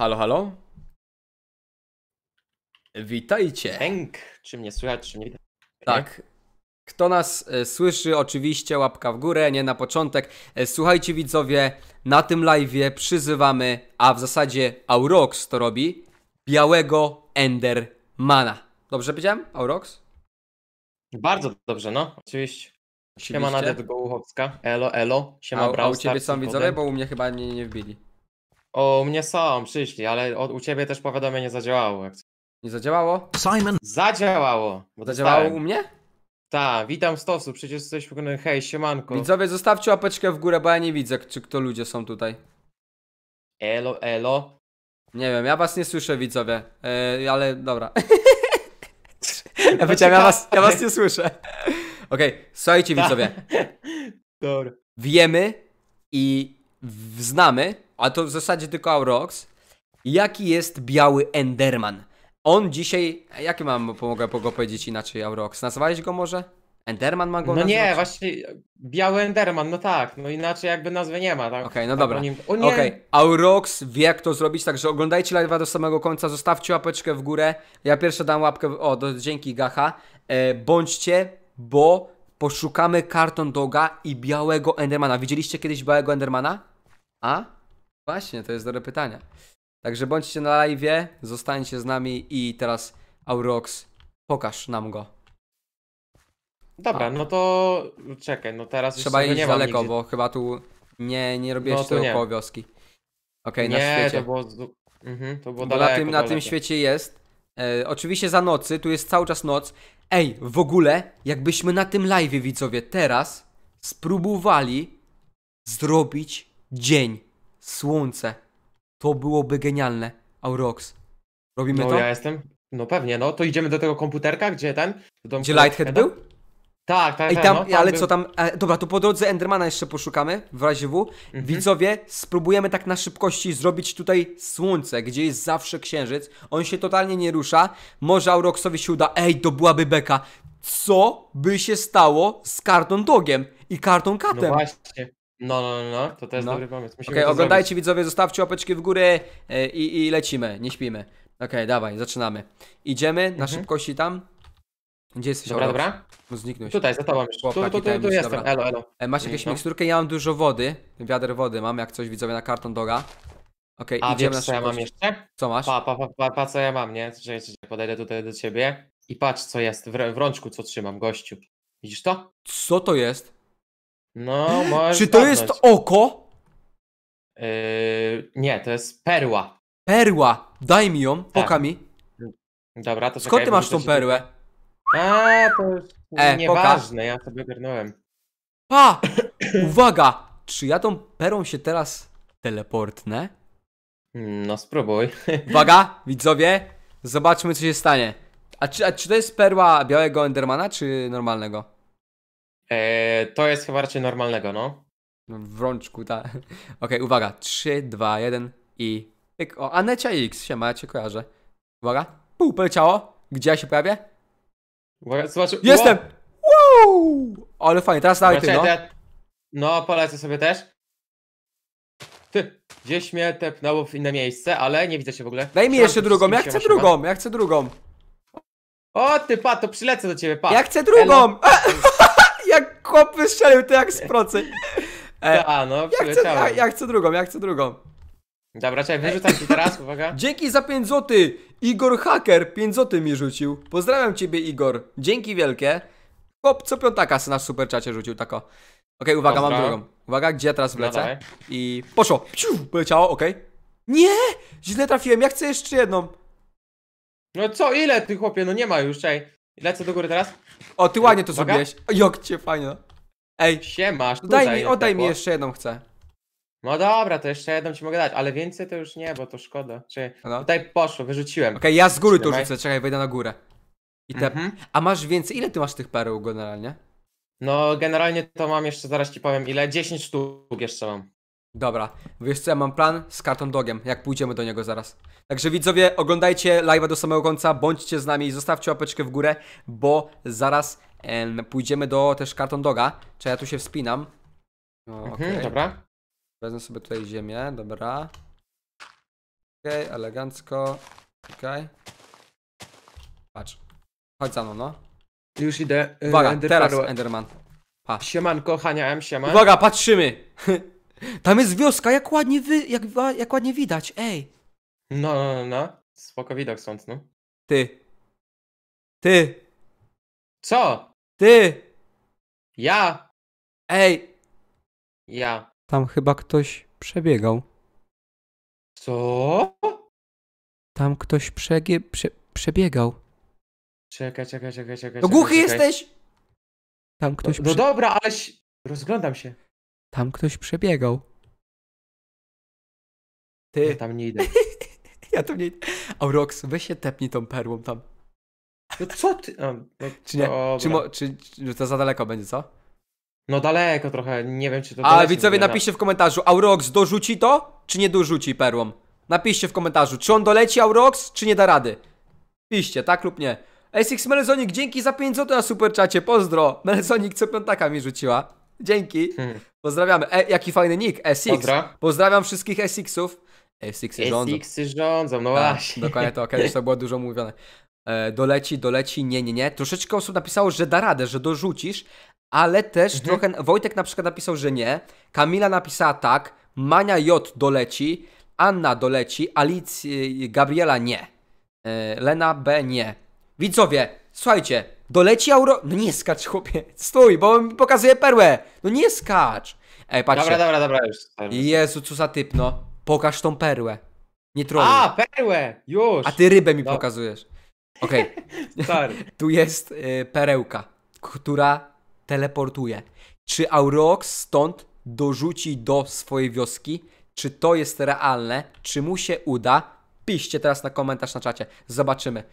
Halo, halo? Witajcie. Henk, czy mnie słychać, czy mnie widać? Tak. Kto nas e, słyszy, oczywiście łapka w górę, nie na początek. E, słuchajcie widzowie, na tym live'ie przyzywamy, a w zasadzie Aurox to robi, białego Endermana. Dobrze powiedziałem, Aurox? Bardzo dobrze, no, oczywiście. oczywiście. Siema Nadia Gołuchowska, elo, elo, siema a, a u ciebie są widzowie, bo u mnie chyba nie, nie wbili. O mnie są, przyszli, ale u ciebie też powiadomienie zadziałało. Nie zadziałało? Simon, Zadziałało! Bo Zadziałało u mnie? Tak, witam Stosu, przecież jesteś wykonany. Hej, siemanko. Widzowie, zostawcie łapeczkę w górę, bo ja nie widzę, czy kto ludzie są tutaj. Elo, elo. Nie wiem, ja was nie słyszę, widzowie. E, ale dobra. ja powiedziałem, ja was, ja was nie słyszę. Okej, słuchajcie, widzowie. Dobra. Wiemy i znamy a to w zasadzie tylko Aurox, jaki jest biały Enderman. On dzisiaj, jaki mam, mogę go powiedzieć inaczej, Aurox? Nazwałeś go może? Enderman ma go No nie, właśnie biały Enderman, no tak, no inaczej jakby nazwy nie ma, tak? Okej, okay, no dobra. Nim... Okej, okay. Aurox wie jak to zrobić, także oglądajcie live'a do samego końca, zostawcie łapeczkę w górę. Ja pierwsze dam łapkę, o, do, dzięki Gacha. E, bądźcie, bo poszukamy karton doga i białego Endermana. Widzieliście kiedyś białego Endermana? A? Właśnie, to jest dobre pytanie. Także bądźcie na live, zostańcie z nami i teraz Aurox, pokaż nam go. Dobra, A. Tak. no to czekaj, no teraz Trzeba iść daleko, nigdzie. bo chyba tu nie, nie robiłeś no, tego koło wioski. Okej, okay, na świecie. to było, mhm, to było bo daleko, na, tym, na tym świecie jest. E, oczywiście za nocy, tu jest cały czas noc. Ej, w ogóle, jakbyśmy na tym live, widzowie, teraz spróbowali zrobić dzień słońce. To byłoby genialne. Aurox. Robimy no, to? ja jestem. No pewnie, no. To idziemy do tego komputerka, gdzie ten? Gdzie Lighthead był? Tak, tak, Ej, tak, tam, no, tam ale był... co tam, e, dobra, to po drodze Endermana jeszcze poszukamy, w razie W. Mhm. Widzowie, spróbujemy tak na szybkości zrobić tutaj słońce, gdzie jest zawsze księżyc. On się totalnie nie rusza. Może Auroxowi się uda. Ej, to byłaby beka. Co by się stało z karton Dogiem i karton Katem? No właśnie. No, no, no, no, to też no. dobry pomysł. Ok, Okej, oglądajcie zrobić. widzowie, zostawcie łapeczki w górę e, i, i lecimy, nie śpimy. Okej, dawaj, zaczynamy. Idziemy na Mhm. szybkości tam. Gdzie jesteś? Dobra, dobra. No, Tutaj, za tobą Tu, tu, tu, tu jestem. dobra. Elo, elo. E, masz jakieś No. miksturkę? Ja mam dużo wody. Wiader wody mam, jak coś widzowie na karton doga. Okej, A idziemy wiesz na co ja mam jeszcze? Co masz? Pa, pa, pa, pa, pa co ja mam, nie? Czekaj, podejdę tutaj do ciebie. I patrz co jest w, w rączku, co trzymam, gościu. Widzisz to? Co to jest? No, możesz Czy to jest oko? Yy, nie, to jest perła. Perła! Daj mi ją, Tak. Dobra, to Skąd ty masz tą perłę? A, to jest E, nieważne, ja sobie ogarnąłem. Pa! Uwaga! Czy ja tą perą się teraz teleportnę? No spróbuj. Uwaga, widzowie! Zobaczmy, co się stanie. A czy, a czy to jest perła białego Endermana, czy normalnego? E, to jest chyba raczej normalnego, no. no w rączku, tak. Okej, okay, uwaga. 3, 2, 1 i... O, Anecia X, siema, ja cię kojarzę. Uwaga. Pół poleciało. Gdzie ja się prawie? Uwaga, zobaczy... Jestem! Wow! Ale fajnie, teraz dalej ty, no. No, polecę sobie też. Ty, gdzieś mnie tepnęło w inne miejsce, ale nie widzę się w ogóle. Daj mi jeszcze drugą, ja chcę drugą, ja chcę drugą. O ty, pa, to przylecę do ciebie, pa. Ja chcę drugą! jak chłop wystrzelił, to jak z procy. E, A, no, ja Jak chcę drugą, jak chcę drugą. Dobra, czekaj, wyrzucam ci teraz, uwaga. Dzięki za 5 zł! Igor Hacker 5 zł mi rzucił. Pozdrawiam ciebie, Igor. Dzięki wielkie. Chłop, co piątaka se na czacie rzucił, tako. Okej, okay, uwaga, Dobra. mam drugą. Uwaga, gdzie ja teraz no wlecę? No, I poszło. Psiu, poleciało, okej. Okay. Nie! Źle trafiłem, ja chcę jeszcze jedną. No co, ile ty chłopie, no nie ma już, czekaj. Lecę do góry teraz. O, ty ładnie to Uwaga. zrobiłeś. O, Jokcie, fajnie. Ej, Siemasz, masz. daj mi, oddaj mi tak, jeszcze jedną chcę. No dobra, to jeszcze jedną ci mogę dać, ale więcej to już nie, bo to szkoda. Czy No. tutaj poszło, wyrzuciłem. Okej, ja z góry to rzucę, czekaj, wejdę na górę. I te... Mhm. A masz więcej, ile ty masz tych pereł generalnie? No generalnie to mam jeszcze, zaraz ci powiem ile, 10 sztuk jeszcze mam. Dobra, wiesz co, ja mam plan z kartą dogiem, jak pójdziemy do niego zaraz. Także widzowie, oglądajcie live'a do samego końca, bądźcie z nami i zostawcie łapeczkę w górę, bo zaraz em, pójdziemy do też kartą doga. Czy ja tu się wspinam? No, mhm, Dobra. Wezmę sobie tutaj ziemię, dobra. Okej, okay, elegancko. Okej. Okay. Patrz. Chodź za mną, no. Już idę. Y, Uwaga, Ender teraz Enderman. Pa. Siemanko, haniałem, sieman. Uwaga, patrzymy! Tam jest wioska, jak ładnie, wy, jak, jak ładnie widać, ej. No, no, no, no. Spoko widok stąd, no. Ty. Ty. Co? Ty. Ja. Ej. Ja. Tam chyba ktoś przebiegał. Co? Tam ktoś przegie, prze, przebiegał. Czekaj, czekaj, czekaj, czekaj. No głuchy czekaj. jesteś! Tam ktoś. No, no dobra, ale. Rozglądam się. Tam ktoś przebiegał. Ty. Ja tam nie idę. ja tam nie idę. Aurox, weź się tepnij tą perłą tam. No co ty? A, no, czy nie? Czy, mo, czy, czy, to za daleko będzie, co? No daleko trochę, nie wiem czy to Ale widzowie napiszcie w komentarzu, Aurox dorzuci to, czy nie dorzuci perłą? Napiszcie w komentarzu, czy on doleci Aurox, czy nie da rady? Piszcie, tak lub nie. SX Melezonik, dzięki za 5 zł na superczacie, pozdro. Melezonik co piątaka mi rzuciła. Dzięki. Hmm. Pozdrawiamy. E, jaki fajny nick, e SX. Pozdra. Pozdrawiam wszystkich e SX-ów. E SX-y rządzą. SX-y rządzą, no tak, właśnie. Dokładnie to, kiedyś to było dużo mówione. E, doleci, doleci, nie, nie, nie. Troszeczkę osób napisało, że da radę, że dorzucisz, ale też mhm. trochę... Wojtek na przykład napisał, że nie. Kamila napisała tak. Mania J doleci. Anna doleci. Alicja, Gabriela nie. E, Lena B nie. Widzowie, słuchajcie, Doleci Auro... No nie skacz, chłopie. Stój, bo on mi pokazuje perłę. No nie skacz. Ej, patrz. Dobra, dobra, dobra, już. Jezu, co za typ, no. Pokaż tą perłę. Nie troluj. A, perłę! Już! A ty rybę mi pokazujesz. Okej. Okay. tu jest y, perełka, która teleportuje. Czy Aurox stąd dorzuci do swojej wioski? Czy to jest realne? Czy mu się uda? Piszcie teraz na komentarz na czacie. Zobaczymy.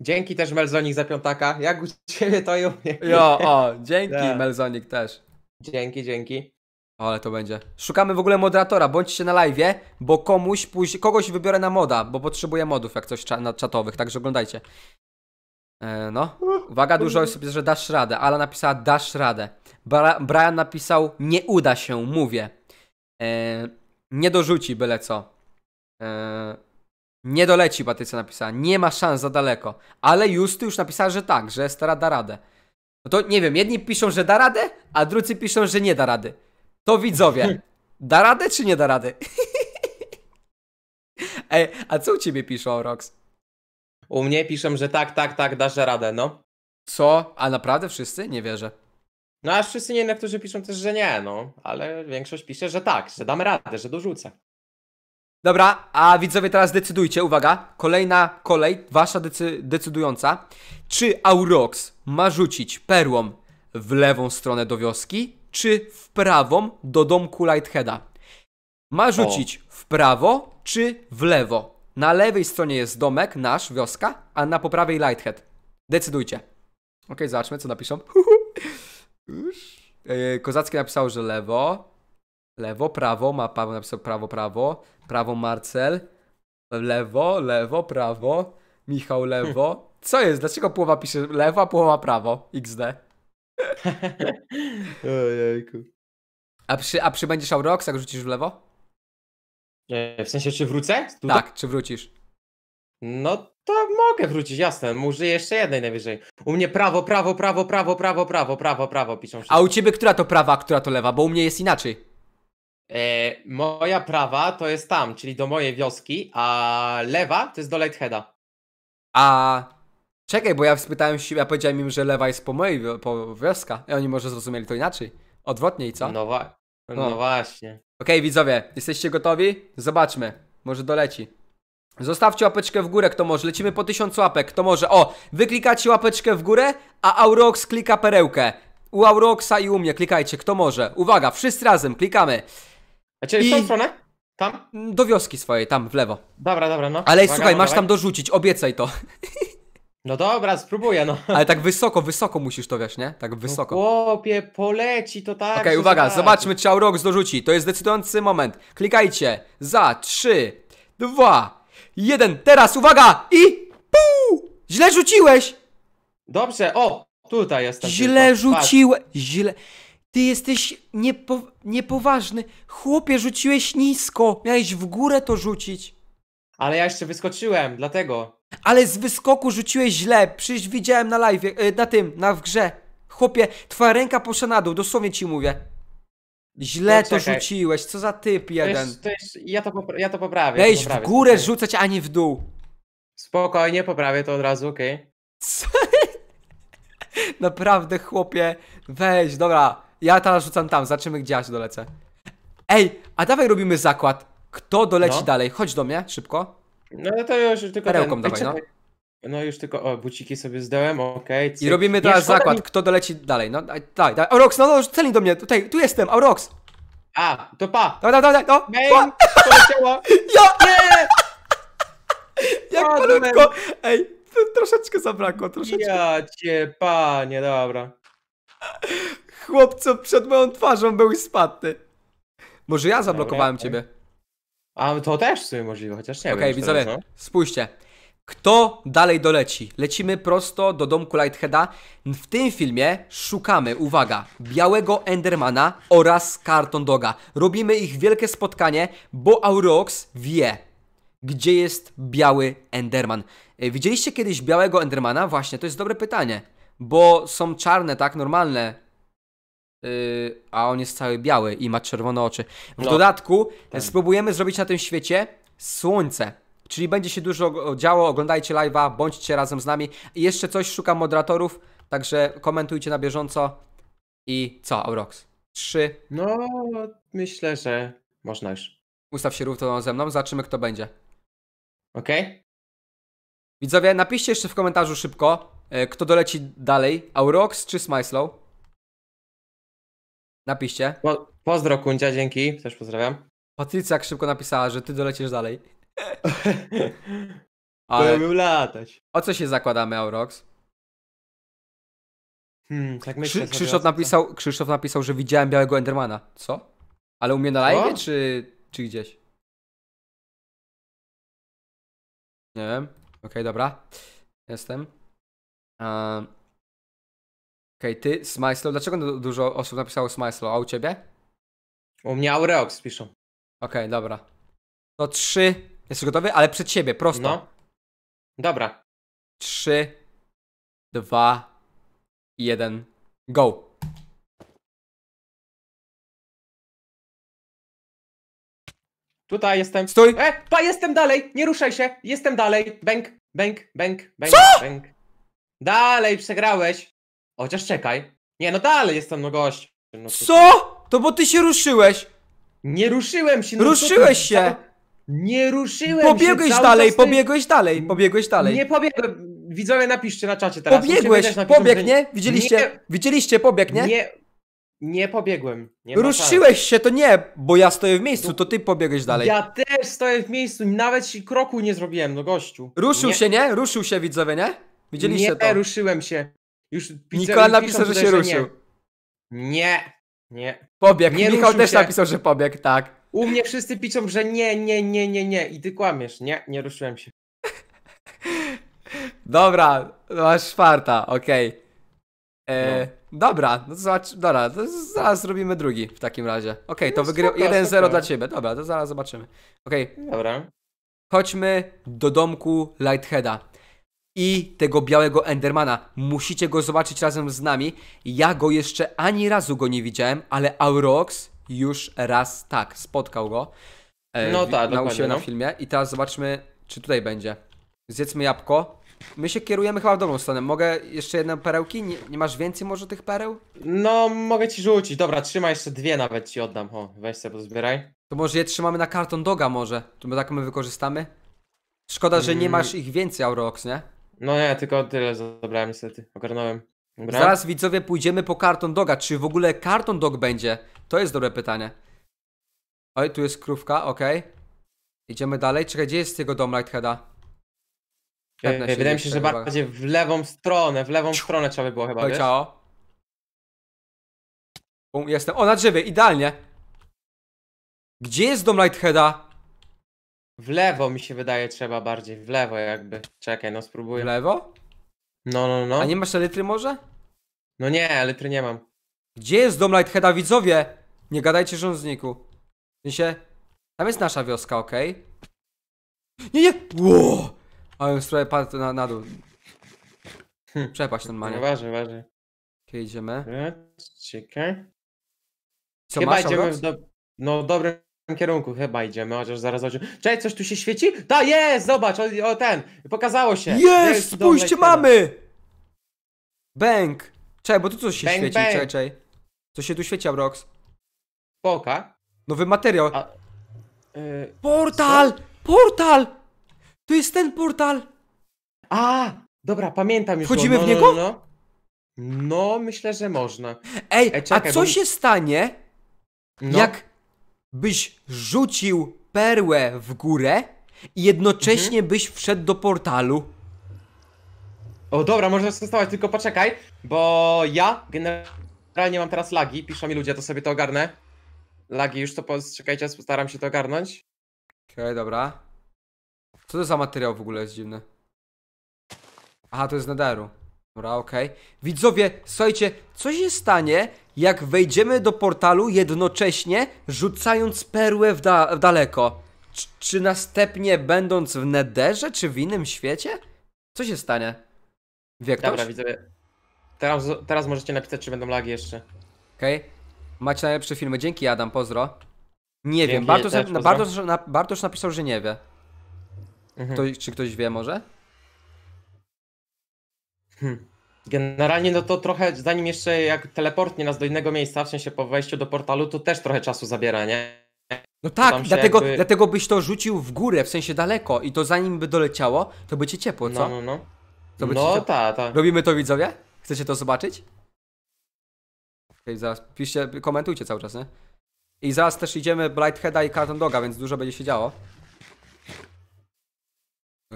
Dzięki też Melzonik za piątaka. Jak u ciebie to i Jo, o, dzięki yeah. Tak. Melzonik też. Dzięki, dzięki. O, ale to będzie. Szukamy w ogóle moderatora, bądźcie na live, bo komuś później, kogoś wybiorę na moda, bo potrzebuję modów jak coś cza na czatowych, także oglądajcie. E, no, uwaga, dużo osób że dasz radę. Ala napisała dasz radę. Bra Brian napisał nie uda się, mówię. E, nie dorzuci byle co. E, nie doleci, Patrycja napisała. Nie ma szans za daleko. Ale Justy już napisała, że tak, że stara da radę. No to nie wiem, jedni piszą, że da radę, a drudzy piszą, że nie da rady. To widzowie. Da radę czy nie da rady? Ej, a co u ciebie piszą, Rox? U mnie piszą, że tak, tak, tak, dasz radę, no. Co? A naprawdę wszyscy? Nie wierzę. No aż wszyscy nie, niektórzy piszą też, że nie, no. Ale większość pisze, że tak, że dam radę, że dorzucę. Dobra, a widzowie teraz decydujcie, uwaga, kolejna kolej, wasza decy decydująca. Czy Aurox ma rzucić perłą w lewą stronę do wioski, czy w prawą do domku Lightheada? Ma rzucić o. w prawo, czy w lewo? Na lewej stronie jest domek, nasz, wioska, a na po prawej Lighthead. Decydujcie. Okej, okay, zobaczmy, co napiszą. E, kozacki napisał, że lewo lewo, prawo, ma napisał prawo, prawo, prawo Marcel, lewo, lewo, prawo, Michał lewo. Co jest? Dlaczego połowa pisze lewo, a połowa prawo? XD. Ojejku. A, przy, a przybędziesz Aurox, jak rzucisz w lewo? E, w sensie, czy wrócę? Tutaj? Tak, czy wrócisz? No to mogę wrócić, jasne. Użyję jeszcze jednej najwyżej. U mnie prawo, prawo, prawo, prawo, prawo, prawo, prawo, prawo piszą. A u ciebie która to prawa, a która to lewa? Bo u mnie jest inaczej. E, moja prawa to jest tam, czyli do mojej wioski, a lewa to jest do Lightheada. A czekaj, bo ja spytałem się, ja powiedziałem im, że lewa jest po mojej po wioska, i oni może zrozumieli to inaczej. Odwrotnie i co? No, wa no. no właśnie. Okej, okay, widzowie, jesteście gotowi? Zobaczmy, może doleci. Zostawcie łapeczkę w górę, kto może. Lecimy po tysiąc łapek, kto może. O, wyklikacie łapeczkę w górę, a Aurox klika perełkę. U Auroxa i u mnie klikajcie, kto może. Uwaga, wszyscy razem klikamy. Znaczy, I... w tą stronę? Tam? Mm, do wioski swojej, tam w lewo. Dobra, dobra, no. Ale Uwaga, słuchaj, no, masz dawaj. tam dorzucić, obiecaj to. No dobra, spróbuję, no. Ale tak wysoko, wysoko musisz to wiesz, nie? Tak no wysoko. No chłopie, poleci to tak. Okej, okay, uwaga, zobaczmy, czy Aurox dorzuci. To jest decydujący moment. Klikajcie. Za trzy, dwa, jeden. Teraz, uwaga! I. Puu! Źle rzuciłeś! Dobrze, o! Tutaj jestem. Źle rzuciłeś. Źle. Ty jesteś niepo, niepoważny. Chłopie, rzuciłeś nisko. Miałeś w górę to rzucić. Ale ja jeszcze wyskoczyłem, dlatego. Ale z wyskoku rzuciłeś źle. Przecież widziałem na live, e, na tym, na w grze. Chłopie, twoja ręka poszła na dół, dosłownie ci mówię. Źle no, to rzuciłeś, co za typ jeden. To jest, to jest, ja, to ja to poprawię. Miałeś w górę spokojnie. rzucać, a nie w dół. Spokojnie, poprawię to od razu, okej. Okay. Naprawdę, chłopie, weź, dobra. Ja teraz rzucam tam, zobaczymy gdzie aż dolecę. Ej, a dawaj robimy zakład. Kto doleci No. dalej? Chodź do mnie, szybko. No to już tylko Perełką ten... dawaj, no. No już tylko, o, buciki sobie zdałem, okej. cyk. I robimy teraz zakład, mi- kto doleci dalej, no. Daj, daj, daj. Aurox, no, no, celi do mnie, tutaj, tu jestem, Aurox. A, to pa! daj, daj, dawaj, no. Pa! Bang! Ja, Nie! jak malutko. Ej, to troszeczkę zabrakło, troszeczkę. Ja cię, panie, dobra. Chłopcu przed moją twarzą był spadny. Może ja zablokowałem ciebie. A to też sobie możliwe, chociaż nie wiem. Ok, widzowie, no. spójrzcie. Kto dalej doleci? Lecimy prosto do domku Lightheada. W tym filmie szukamy, uwaga, białego Endermana oraz Carton Doga. Robimy ich wielkie spotkanie, bo Aurox wie, gdzie jest biały Enderman. E, widzieliście kiedyś białego Endermana? Właśnie, to jest dobre pytanie. Bo są czarne, tak, normalne a on jest cały biały i ma czerwone oczy. W no. dodatku tak. spróbujemy zrobić na tym świecie słońce. Czyli będzie się dużo działo, oglądajcie live'a, bądźcie razem z nami. I jeszcze coś szukam moderatorów, także komentujcie na bieżąco. I co, Aurox? Trzy. No, myślę, że można już. Ustaw się równo ze mną, zobaczymy kto będzie. Okej. Okay. Widzowie, napiszcie jeszcze w komentarzu szybko, e, kto doleci dalej, Aurox czy Smyslow? Napiszcie. Po, pozdro Kuncia, dzięki, też pozdrawiam. Patrycja szybko napisała, że ty dolecisz dalej. Ale... Byłem latać. O co się zakładamy, Aurox? Hmm, tak myślę Krzy Krzysztof, napisał, Krzysztof napisał, że widziałem białego Endermana. Co? Ale u mnie na live czy, czy gdzieś? Nie wiem. Okej, okay, dobra. Jestem. Um... Okej, okay, ty, Smyslow, dlaczego dużo osób napisało Smyslow, a u ciebie? U mnie Aureox piszą. Okej, dobra. To trzy. Jesteś gotowy? Ale przed siebie, prosto. No. Dobra. Trzy, dwa, jeden, go. Tutaj jestem. Stój! E, pa, jestem dalej! Nie ruszaj się! Jestem dalej! Bęk, bęk, bęk, bęk, bęk. Dalej, przegrałeś. Chociaż czekaj. Nie, no dalej jestem no gość. No, Co? To bo ty się ruszyłeś. Nie ruszyłem się. No ruszyłeś się. Nie ruszyłem pobiegłeś się. Dalej, ty... Pobiegłeś dalej, pobiegłeś dalej. Nie pobiegłem. Widzowie napiszcie na czacie teraz. Pobiegłeś, pobieg, nie? Widzieliście? Nie... Widzieliście pobieg, nie? Nie, nie pobiegłem. Nie ruszyłeś się, to nie, bo ja stoję w miejscu, no to ty pobiegłeś dalej. Ja też stoję w miejscu, nawet kroku nie zrobiłem, no gościu. Ruszył nie. się, nie? Ruszył się, widzowie, nie? Widzieliście nie, to? Nie, ruszyłem się. Już Nikola napisał, że się ruszył. Nie, nie. Pobiegł. Nie Michał też się. napisał, że pobiegł, tak. U mnie wszyscy piszą, że nie, nie, nie, nie, nie. I ty kłamiesz. Nie, nie ruszyłem się. Dobra, masz no czwarta, okej. Okay. E, no. Dobra, no to zobacz, dobra, to zaraz zrobimy drugi w takim razie. Okej, okay, to no, wygrywa 1-0 dla ciebie. Dobra, to zaraz zobaczymy. Okej. Okay. Dobra. Chodźmy do domku Lightheada i tego białego Endermana. Musicie go zobaczyć razem z nami. Ja go jeszcze ani razu go nie widziałem, ale Aurox już raz tak, spotkał go. E, no tak, na u no. na filmie. I teraz zobaczmy, czy tutaj będzie. Zjedzmy jabłko. My się kierujemy chyba w dobrą stronę. Mogę jeszcze jedną perełki? Nie, nie, masz więcej może tych pereł? No, mogę ci rzucić. Dobra, trzymaj jeszcze dwie nawet ci oddam. O, weź sobie pozbieraj. To może je trzymamy na karton doga może. To my tak my wykorzystamy. Szkoda, że nie mm. masz ich więcej, Aurox, nie? No ja tylko tyle zabrałem niestety, ogarnąłem. Dobra? Zaraz widzowie pójdziemy po karton doga. Czy w ogóle karton dog będzie? To jest dobre pytanie. Oj, tu jest krówka, okej. Okay. Idziemy dalej. Czekaj, gdzie jest tego dom Lightheada? Pewne się Wydaje mi się, że chyba. bardziej w lewą stronę, w lewą Ciu. stronę trzeba by było chyba, wiesz? Ciao. jestem. O, na drzewie, idealnie. Gdzie jest dom Lightheada? W lewo mi się wydaje trzeba bardziej, w lewo jakby. Czekaj, no spróbuję. W lewo? No, no, no. A nie masz elitry może? No nie, litry nie mam. Gdzie jest dom Lightheada, widzowie? Nie gadajcie, że on znikł. tam jest nasza wioska, okej? Okay? Nie, nie! Ło! A już sprawę padł na, na dół. Hm. Przepaść normalnie. No Okej, ważne, idziemy. Czekaj. Co Chyba masz, idziemy w do... No dobry tym kierunku chyba idziemy, chociaż zaraz zobaczymy. Cześć, coś tu się świeci? To jest! Zobacz, o, o ten! Pokazało się! Jest! Spójrzcie, mamy! Bęk! Cześć, bo tu coś się świeci, bęk. czekaj, czekaj. Co się tu świeci, Abrox? Poka. Nowy materiał. A, yy, portal! Co? Portal! To jest ten portal! A! Dobra, pamiętam już. Wchodzimy No, w no, niego? No, no, no. myślę, że można. Ej, Ej czekaj, a co bo... się stanie, no. jak byś rzucił perłę w górę i jednocześnie mhm. byś wszedł do portalu. O dobra, można skończyć, tylko poczekaj, bo ja generalnie mam teraz lagi, piszą mi ludzie, to sobie to ogarnę. Lagi już to poczekajcie, postaram się to ogarnąć. Okej, okay, dobra. Co to za materiał w ogóle jest dziwny? Aha, to jest naderu. Dobra, okej. Okay. Widzowie, słuchajcie, co się stanie, jak wejdziemy do portalu jednocześnie rzucając perłę w, da w daleko. C czy następnie będąc w nederze, czy w innym świecie? Co się stanie? Wie ktoś? Dobra, widzę. Teraz, teraz możecie napisać, czy będą lagi jeszcze. Okej. Okay. Macie najlepsze filmy. Dzięki Adam, pozdro. Nie Dzięki, wiem, Bartosz, też, na, Bartosz, na, Bartosz, napisał, że nie wie. Mhm. Ktoś, czy ktoś wie może? Hmm. Generalnie no to trochę, zanim jeszcze jak teleportnie nas do innego miejsca, w sensie po wejściu do portalu, to też trochę czasu zabiera, nie? No tak, dlatego, jakby... dlatego byś to rzucił w górę, w sensie daleko i to zanim by doleciało, to by cię ciepło, co? No, no, no. no, tak, tak. Robimy to widzowie? Chcecie to zobaczyć? Okej, zaraz piszcie, komentujcie cały czas, nie? I zaraz też idziemy Blightheada i Carton Doga, więc dużo będzie się działo.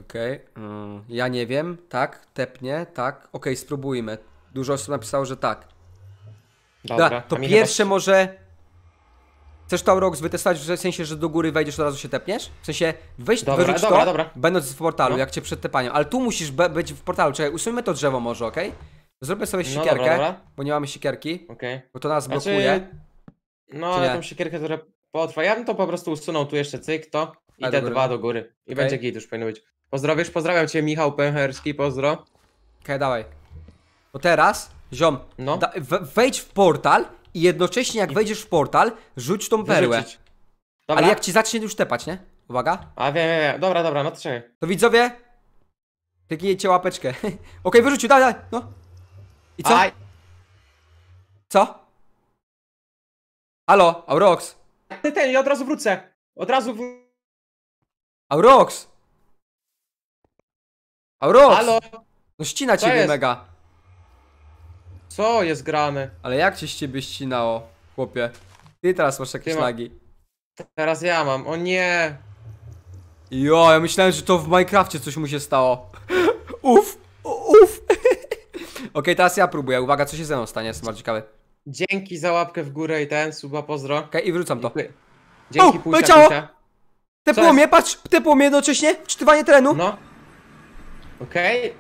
Okej, okay. mm, ja nie wiem, tak, tepnie, tak, okej, okay, spróbujmy. Dużo osób napisało, że tak. Dobra, da, to pierwsze chyba... może... Chcesz to Aurox wytestować w sensie, że do góry wejdziesz od razu się tepniesz? W sensie, weź, dobra, wyrzuć dobra, to, dobra. będąc w portalu, no. jak cię przed tepaniem. Ale tu musisz być w portalu, czekaj, usuńmy to drzewo może, okej? Okay? Zrobię sobie no, siekierkę, bo nie mamy siekierki, okay. bo to nas znaczy... blokuje. No, ale tą siekierkę trochę potrwa. Ja bym to po prostu usunął tu jeszcze cyk, to tak, i te dwa do góry. I okay. będzie git, już powinno być. Pozdrawiasz, Pozdrawiam cię Michał Pęcherski, pozdro. Okej, okay, dawaj. Bo teraz, ziom, no. Da, wejdź w portal i jednocześnie jak wejdziesz w portal, rzuć tą perłę. Ale jak ci zacznie już tepać, nie? Uwaga. A wiem, wiem, wiem. Dobra, dobra, no to czekaj. To widzowie, kliknijcie łapeczkę. Okej, okay, wyrzucił, daj, daj, no. I co? Aj. Co? Halo, Aurox. Ty ten, ja od razu wrócę. Od razu wr... Aurox! A Rox! Halo? No ścina Co ciebie jest? mega. Co jest grane? Ale jak cię z ciebie ścinało, chłopie? Ty teraz masz takie ma- ślagi. Teraz ja mam. O nie! Jo, ja myślałem, że to w Minecrafcie coś mu się stało. Uf, uf. Okej, teraz ja próbuję. Uwaga, co się ze mną stanie, jestem bardzo ciekawy. Dzięki za łapkę w górę i ten, suba, pozdro. i wrzucam to. Dzięki, O, no Te Co płomie, patrz, te płomie jednocześnie, czytywanie terenu. No, Okej. Okay.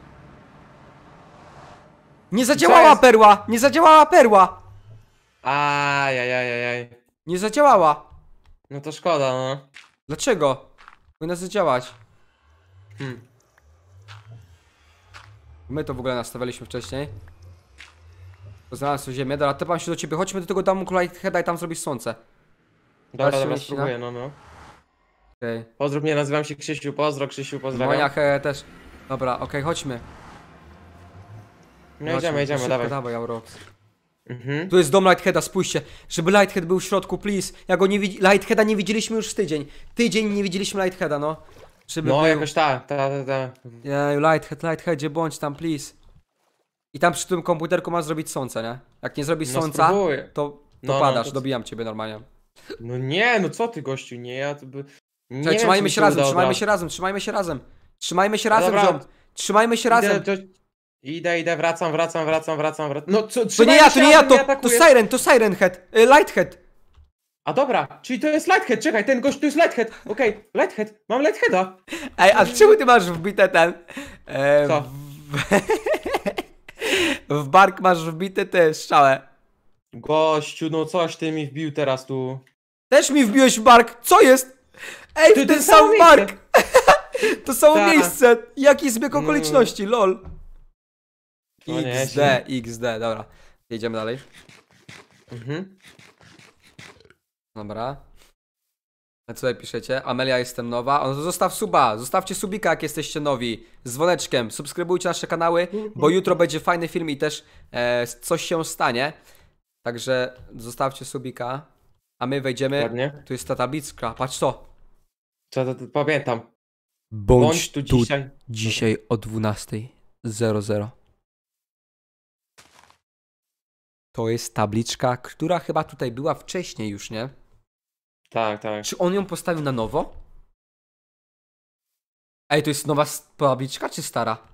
Nie zadziałała perła! Nie zadziałała perła! Ajajajajaj. Nie zadziałała. No to szkoda, no. Dlaczego? Powinna zadziałać. Hmm. My to w ogóle nastawialiśmy wcześniej. Poznałem ziemię, dobra, tepam się do ciebie, chodźmy do tego domu Heada i tam zrobisz słońce. Dobra, Dalszy dobra, myślina. No. no no. Okej. Okay. mnie, nazywam się Krzysiu, pozdro Krzysiu, pozdrawiam. Moja he, też. Dobra, okej, okay, chodźmy. No idziemy, jedziemy, jedziemy, Szybko, dawaj. dawaj, Aurox. Mhm. Tu jest dom Lightheada, spójrzcie, żeby Lighthead był w środku, please. Ja go nie widzi... Lightheada nie widzieliśmy już w tydzień. Tydzień nie widzieliśmy Lightheada, no. Żeby no, był... jakoś tak, ta, ta, ta, ta. Yeah, Lighthead, Lightheadzie, bądź tam, please. I tam przy tym komputerku masz zrobić słońce, nie? Jak nie zrobisz no, słońca, to, to no, padasz, no, to... dobijam ciebie normalnie. No nie, no co ty gościu, nie, ja to by... Nie Cześć, trzymajmy się razem, trzymajmy się razem, trzymajmy się razem. Trzymajmy się no razem, Dobra. rząd. Trzymajmy się razem. Idę, to... idę, idę, wracam, wracam, wracam, wracam, wracam. No co, To nie ja, to nie ja, to, to Siren, to Siren Head, y, Light Head. A dobra, czyli to jest Lighthead, czekaj, ten gość to jest Lighthead, okej, okay. Lighthead, mam Lightheada. Ej, a czemu ty masz wbite ten... Co? W... w bark masz wbite te strzałę. Gościu, no coś ty mi wbił teraz tu. Też mi wbiłeś w bark, co jest? Ej, ty, w ten sam bark! To samo Ta. miejsce! Jaki zbieg mm. okoliczności, lol! No XD, XD, dobra. Jedziemy dalej. Mhm. Dobra. A co tutaj piszecie? Amelia, jestem nowa. zostaw suba, zostawcie subika, jak jesteście nowi. Z dzwoneczkiem, subskrybujcie nasze kanały, bo mhm. jutro będzie fajny film i też e, coś się stanie. Także zostawcie subika, a my wejdziemy. Ładnie. Tu jest ta tabliczka, patrz to. Co to, to pamiętam. Bądź, Bądź tu, tu, dzisiaj. Dzisiaj o 12.00. To jest tabliczka, która chyba tutaj była wcześniej już, nie? Tak, tak. Czy on ją postawił na nowo? Ej, to jest nowa tabliczka czy stara?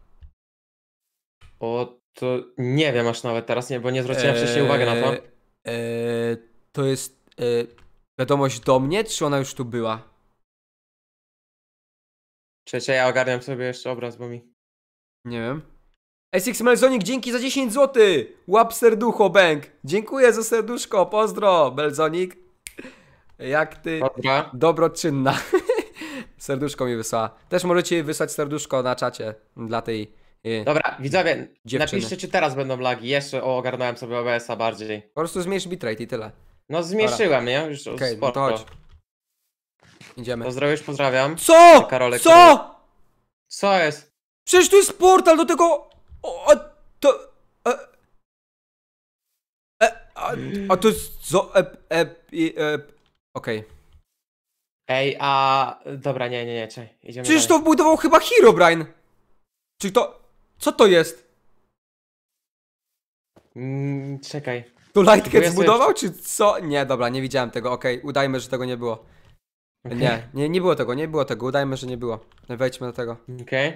O, to nie wiem aż nawet teraz, nie, bo nie zwróciłem eee, wcześniej uwagi na to. Eee, eee, to jest eee, wiadomość do mnie, czy ona już tu była? Trzecia, ja ogarniam sobie jeszcze obraz, bo mi... Nie wiem. SX Melzonik, dzięki za 10 zł! Łap serducho, bęk! Dziękuję za serduszko, pozdro, Melzonik! Jak ty... Pozdra. Dobroczynna. serduszko mi wysłała. Też możecie wysłać serduszko na czacie dla tej yy, Dobra, widzowie, dziewczyny. napiszcie czy teraz będą lagi. Jeszcze o, ogarnąłem sobie OBS-a bardziej. Po prostu zmniejsz bitrate i tyle. No zmniejszyłem, nie? Już okay, sporo. No to chodź. Idziemy. Pozdrawiasz, pozdrawiam. Co? Karolek, Co? Karolek. Co jest? Przecież tu jest portal do tego... O, a, to... A, e, e, a, a to jest... Zo, e, e, e, e, Okej. Okay. Ej, a... Dobra, nie, nie, nie, czekaj. Idziemy Przecież dalej. to wbudował chyba Hero, Herobrine. Czy to... Co to jest? Mm, czekaj. To Lightcat zbudował, czy co? Nie, dobra, nie widziałem tego, okej, okay, udajmy, że tego nie było. Okay. Nie, nie, nie było tego, nie było tego, udajmy, że nie było. Wejdźmy do tego. Okej.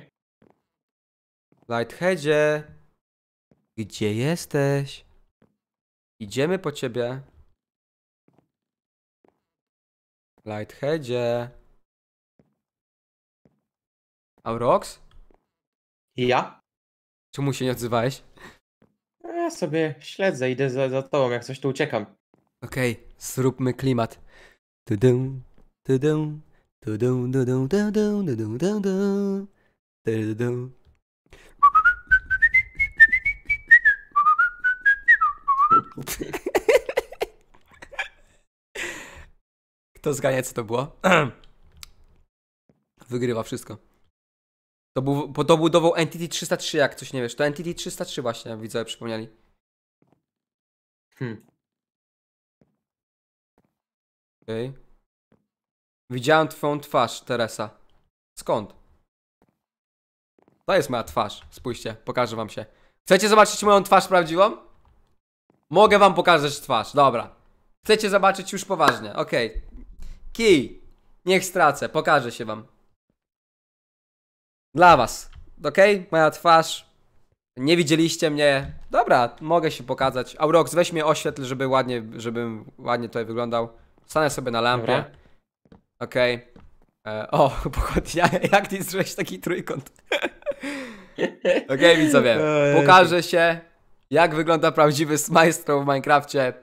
Okay. Lightheadzie, gdzie jesteś? Idziemy po ciebie. Lightheadzie. Aurox? Ja? Czemu się nie odzywałeś? Ja sobie śledzę, idę za, za tobą, jak coś tu uciekam. Okej, okay, zróbmy klimat. Tudum, tudum, tudum, tudum, Kto zgania, co to było? Wygrywa wszystko. To był, bo to budował Entity 303, jak coś nie wiesz. To Entity 303 właśnie, widzowie przypomnieli. Hmm. Okej. Okay. Widziałem twoją twarz, Teresa. Skąd? To jest moja twarz. Spójrzcie, pokażę wam się. Chcecie zobaczyć moją twarz prawdziwą? Mogę wam pokazać twarz, dobra. Chcecie zobaczyć już poważnie, okej. Okay. Kij. Niech stracę, pokażę się wam. Dla was, okej? Okay? Moja twarz. Nie widzieliście mnie. Dobra, mogę się pokazać. Aurox, weź mnie oświetl, żeby ładnie, żebym ładnie tutaj wyglądał. Stanę sobie na lampie. Dobra. Okej. Okay. E, o, pochodnia, jak ty zrobiłeś taki trójkąt? Okej, okay, widzowie, pokażę się, jak wygląda prawdziwy smajstro w Minecrafcie.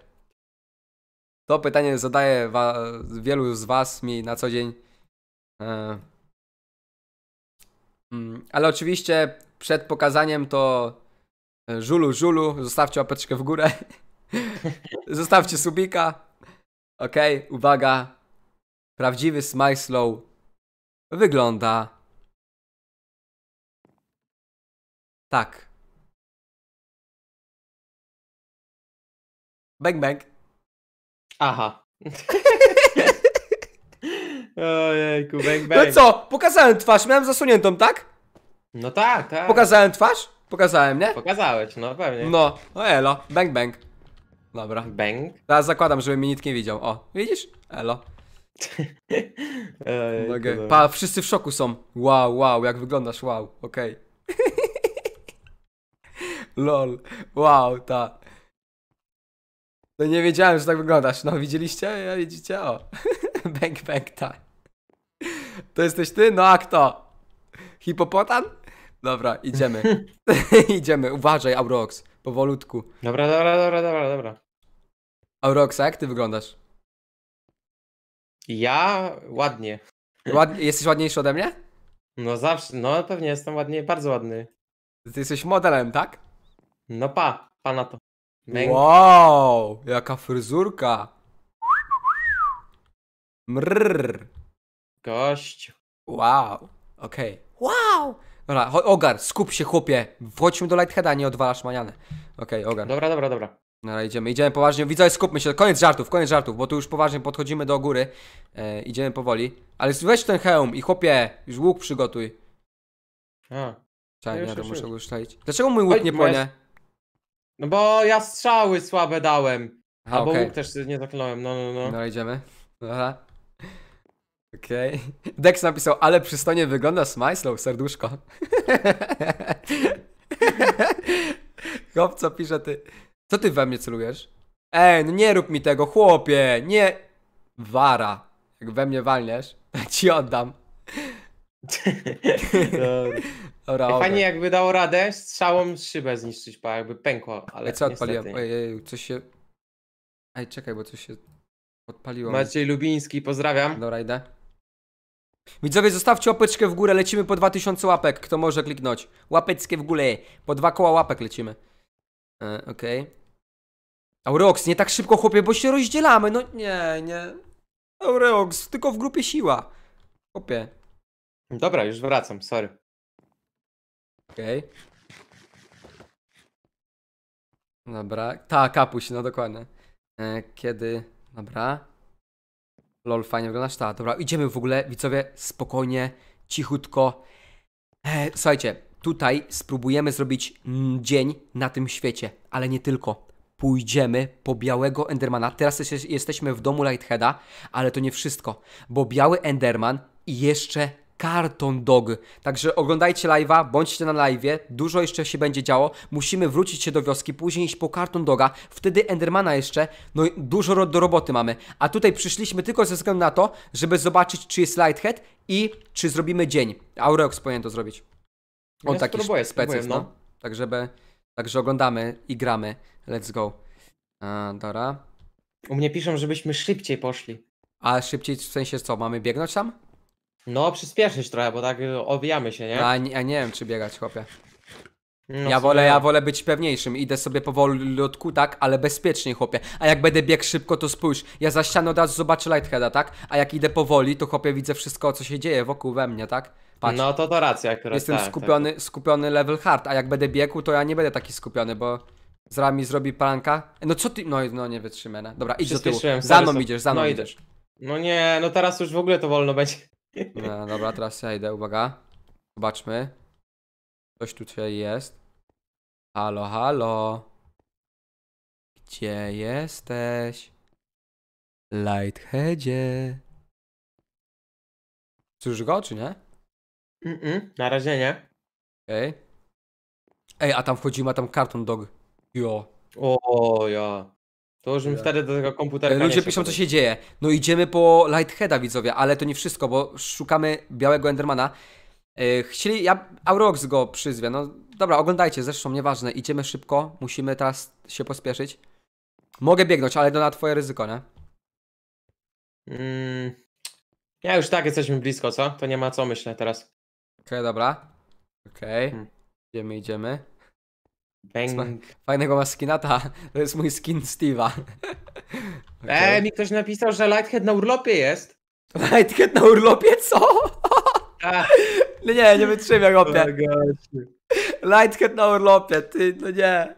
To pytanie zadaje wielu z was mi na co dzień. E, mm, ale oczywiście przed pokazaniem to e, żulu, żulu, zostawcie łapeczkę w górę. zostawcie subika. Okej, okay, uwaga, Prawdziwy Smyslow wygląda tak. Bang bang. Aha. Ojejku, bang no bang. No co, pokazałem twarz, miałem zasuniętą, tak? No tak, tak. Pokazałem twarz? Pokazałem, nie? Pokazałeś, no pewnie. No, no elo, bang bang. Dobra. Bang. Teraz zakładam, żeby mnie nikt nie widział. O, widzisz? Elo. Ojej, pa, wszyscy w szoku są. Wow, wow, jak wyglądasz, wow, okej. Okay. Lol, wow, ta. No nie wiedziałem, że tak wyglądasz. No widzieliście? Ja widzicie? O. bang, bang, ta. To jesteś ty? No a kto? Hipopotam? Dobra, idziemy. idziemy, uważaj, Aurox. Powolutku. Dobra, dobra, dobra, dobra, dobra. Aurox, jak ty wyglądasz? Ja ładnie. Ład... Jesteś ładniejszy ode mnie? No zawsze, no pewnie jestem ładnie, bardzo ładny. Ty jesteś modelem, tak? No pa, pana to. Męk. Wow, jaka fryzurka. Mrrr. Gość. Wow, okej. Okay. Wow! Dobra, ogar, skup się chłopie. Wchodźmy do Lightheada, nie odwalasz manianę. Okej, okay, ogar. Dobra, dobra, dobra. No idziemy, idziemy poważnie, Widzę, skupmy się, koniec żartów, koniec żartów, bo tu już poważnie podchodzimy do góry e, Idziemy powoli, ale weź ten hełm i chłopie, już łuk przygotuj A, Czekaj, ja, to no muszę go ustalić Dlaczego mój łuk nie płynie? No bo ja strzały słabe dałem a Albo okay. łuk też nie zakląłem, no no no No idziemy, dobra Okej. Okay. Dex napisał, ale przystonie wygląda smajslą, serduszko. co pisze ty. Co ty we mnie celujesz? Ej, no nie rób mi tego, chłopie, nie... Wara. Jak we mnie walniesz, ci oddam. Dobra. Dobra, Fajnie oby. jakby dało radę strzałą szybę zniszczyć, pa, jakby pękło, ale Ej, co odpaliłem? Ojej, coś się... Ej, czekaj, bo coś się odpaliło. Maciej Lubiński, pozdrawiam. Dobra, idę. Widzowie, zostawcie łapeczkę w górę, lecimy po 2000 łapek. Kto może kliknąć? Łapeczkę w górę, po dwa koła łapek lecimy. E, okej. Okay. Aurox, nie tak szybko, chłopie, bo się rozdzielamy. No nie, nie. Aurox, tylko w grupie siła. Chłopie. Dobra, już wracam, sorry. Okej. Okay. Dobra. Tak, kapuś, no dokładnie. E, kiedy. Dobra. Lol, fajnie wyglądasz. Tak, dobra, idziemy w ogóle, widzowie, spokojnie, cichutko. E, słuchajcie, Tutaj spróbujemy zrobić dzień na tym świecie, ale nie tylko. Pójdziemy po białego Endermana. Teraz jesteśmy w domu Lightheada, ale to nie wszystko, bo biały Enderman i jeszcze karton Dog. Także oglądajcie live'a, bądźcie na live'ie, dużo jeszcze się będzie działo. Musimy wrócić się do wioski, później iść po karton Doga, wtedy Endermana jeszcze. No i dużo do roboty mamy. A tutaj przyszliśmy tylko ze względu na to, żeby zobaczyć, czy jest Lighthead i czy zrobimy dzień. Aureox powinien to zrobić. On ja taki specjalny. No. no. Tak, żeby, także oglądamy i gramy. Let's go. A, dobra. U mnie piszą, żebyśmy szybciej poszli. A szybciej w sensie co, mamy biegnąć tam? No, przyspieszyć trochę, bo tak y, obijamy się, nie? A, ja nie wiem, czy biegać, chłopie. No, ja, wolę, ja wolę być pewniejszym. Idę sobie powolutku, tak, ale bezpiecznie, chłopie. A jak będę biegł szybko, to spójrz. Ja za ścianą od razu zobaczę Lightheada, tak? A jak idę powoli, to chłopie widzę wszystko, co się dzieje wokół we mnie, tak? Patrz. No to to racja akurat. Jestem tak, skupiony, tak. skupiony level hard, a jak będę biegł, to ja nie będę taki skupiony, bo z rami zrobi pranka, No co ty? No, no nie wytrzymana. No. Dobra, idź do tyłu. Za mną idziesz, za mną no idziesz. No nie, no teraz już w ogóle to wolno będzie. No dobra, teraz ja idę, uwaga. Zobaczmy. Coś tutaj jest. Halo, halo. Gdzie jesteś? Lightheadzie. Słyszysz go, czy nie? Mm -mm, na razie nie. Okej. Okay. Ej, a tam wchodzimy, a tam Cartoon Dog. Jo. O, ja. To już bym ja. wtedy do tego komputera. E, ludzie piszą, co się dzieje. No idziemy po Lightheada, widzowie, ale to nie wszystko, bo szukamy białego Endermana. E, chcieli, ja, Aurox go przyzwie, no dobra, oglądajcie, zresztą nieważne, idziemy szybko, musimy teraz się pospieszyć. Mogę biegnąć, ale to na twoje ryzyko, nie? Mm, ja już tak jesteśmy blisko, co? To nie ma co myślę teraz okay, dobra. Okej. Okay. Hmm. Idziemy, idziemy. Bang. Fajnego maskinata. skinata. To jest mój skin Steve'a. okay. Eee, mi ktoś napisał, że Lighthead na urlopie jest. Lighthead na urlopie? Co? Tak. No nie, nie wytrzymię go, Lighthead na urlopie, ty, no nie.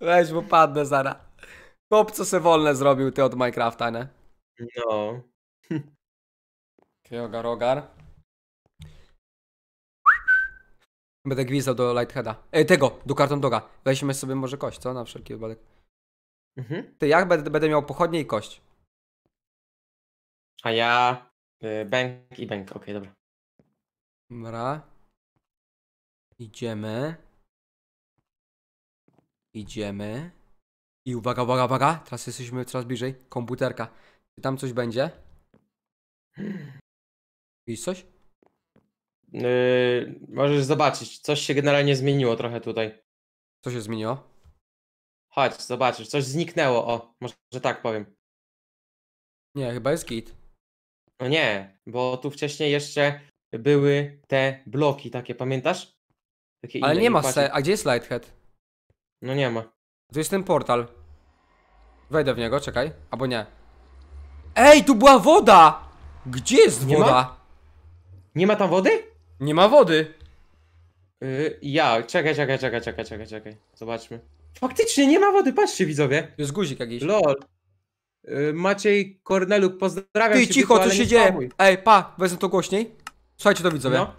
Weź, bo padnę zara. Chłop, co se wolne zrobił ty od Minecrafta, nie? No. Kyogar, ogar. Będę gwizdał do Lightheada. Ej, tego, do Carton Doga. Weźmy sobie może kość, co? Na wszelki wypadek. Mhm. Ty, ja będę, będę miał pochodnie i kość. A ja... Y, bank i bank, okej, dobra. Dobra. Idziemy. Idziemy. I uwaga, uwaga, uwaga. Teraz jesteśmy coraz bliżej. Komputerka. Czy tam coś będzie? Widzisz coś? Yy, możesz zobaczyć, coś się generalnie zmieniło trochę tutaj. Co się zmieniło? Chodź, zobaczysz, coś zniknęło, o, może tak powiem. Nie, chyba jest git. No nie, bo tu wcześniej jeszcze były te bloki takie, pamiętasz? Takie Ale nie ma, se- a gdzie jest Lighthead? No nie ma. Tu jest ten portal. Wejdę w niego, czekaj, albo nie. Ej, tu była woda! Gdzie jest Nie ma? woda? Nie ma tam wody? Nie ma wody. Y, ja, czekaj, czekaj, czekaj, czekaj, czekaj, czekaj. Zobaczmy. Faktycznie nie ma wody, patrzcie widzowie. Jest guzik jakiś. Lol. Y, Maciej Korneluk, pozdrawiam Ty, cię, cicho, co się dzieje? Ej, pa, wezmę to głośniej. Słuchajcie to widzowie. No.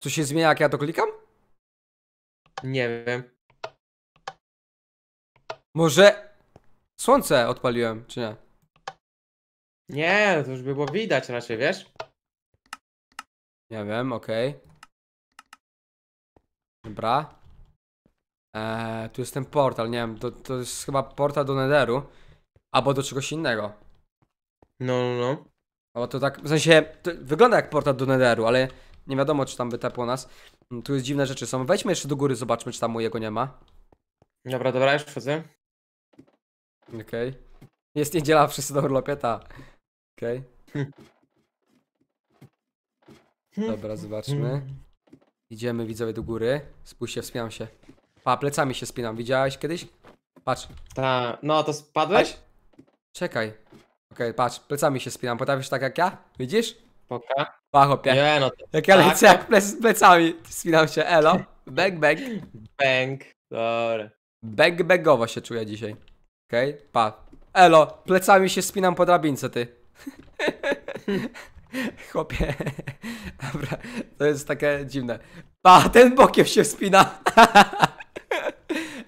Co się zmienia, jak ja to klikam? Nie wiem. Może... Słońce odpaliłem, czy nie? Nie, to już by było widać raczej, wiesz? Nie wiem, okej. Dobra. Eee, tu jest ten portal, nie wiem, to, to jest chyba portal do Netheru. Albo do czegoś innego. No, no, no. O, to tak, w sensie, to wygląda jak portal do Netheru, ale nie wiadomo, czy tam by nas. Mm, tu jest dziwne rzeczy są. Wejdźmy jeszcze do góry, zobaczmy, czy tam mojego nie ma. Dobra, dobra, już wchodzę. Okej. Jest niedziela, wszyscy do urlopie, ta. Okej. Okay. Hmm. Dobra, zobaczmy. Hmm. Idziemy widzowie do góry. Spójrzcie, wspinam się. Pa, plecami się spinam. Widziałeś kiedyś? Patrz. Ta, no to spadłeś? Patrz. Czekaj. Okej, okay, patrz, plecami się spinam. Potrafisz tak jak ja? Widzisz? Poka. Pa, chłopie. Nie, no to... Jak ja tak. lecę jak plec plecami. Spinam się, elo. Bang, bang. Bang. Dobra. Bang, bangowo się czuję dzisiaj. Okej, okay, pa. Elo, plecami się spinam po drabince, ty. Chłopie, dobra, to jest takie dziwne. Pa, ten bokiem się wspina.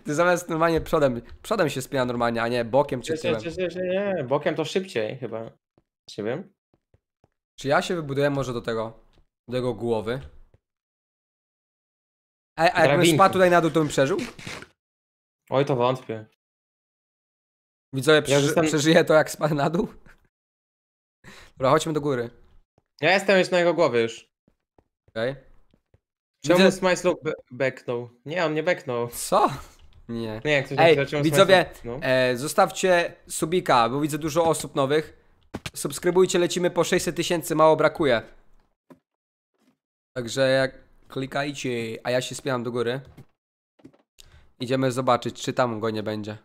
Ty zamiast normalnie przodem, przodem się spina normalnie, a nie bokiem czy tyłem. Nie, nie, nie, bokiem to szybciej chyba. Nie wiem. Czy ja się wybuduję może do tego, do jego głowy? A, a jakbym spadł tutaj na dół, to bym przeżył? Oj, to wątpię. Widzowie, przeży, przeżyję to, jak spadł na dół? Dobra, chodźmy do góry. Ja jestem już na jego głowie już. Okej. Okay. Czemu Widzę... Smajsluk beknął? Nie, on nie beknął. Co? Nie. Nie, coś Ej, widzowie, e, zostawcie subika, bo widzę dużo osób nowych. Subskrybujcie, lecimy po 600 tysięcy, mało brakuje. Także jak klikajcie, a ja się spinam do góry. Idziemy zobaczyć, czy tam go nie będzie.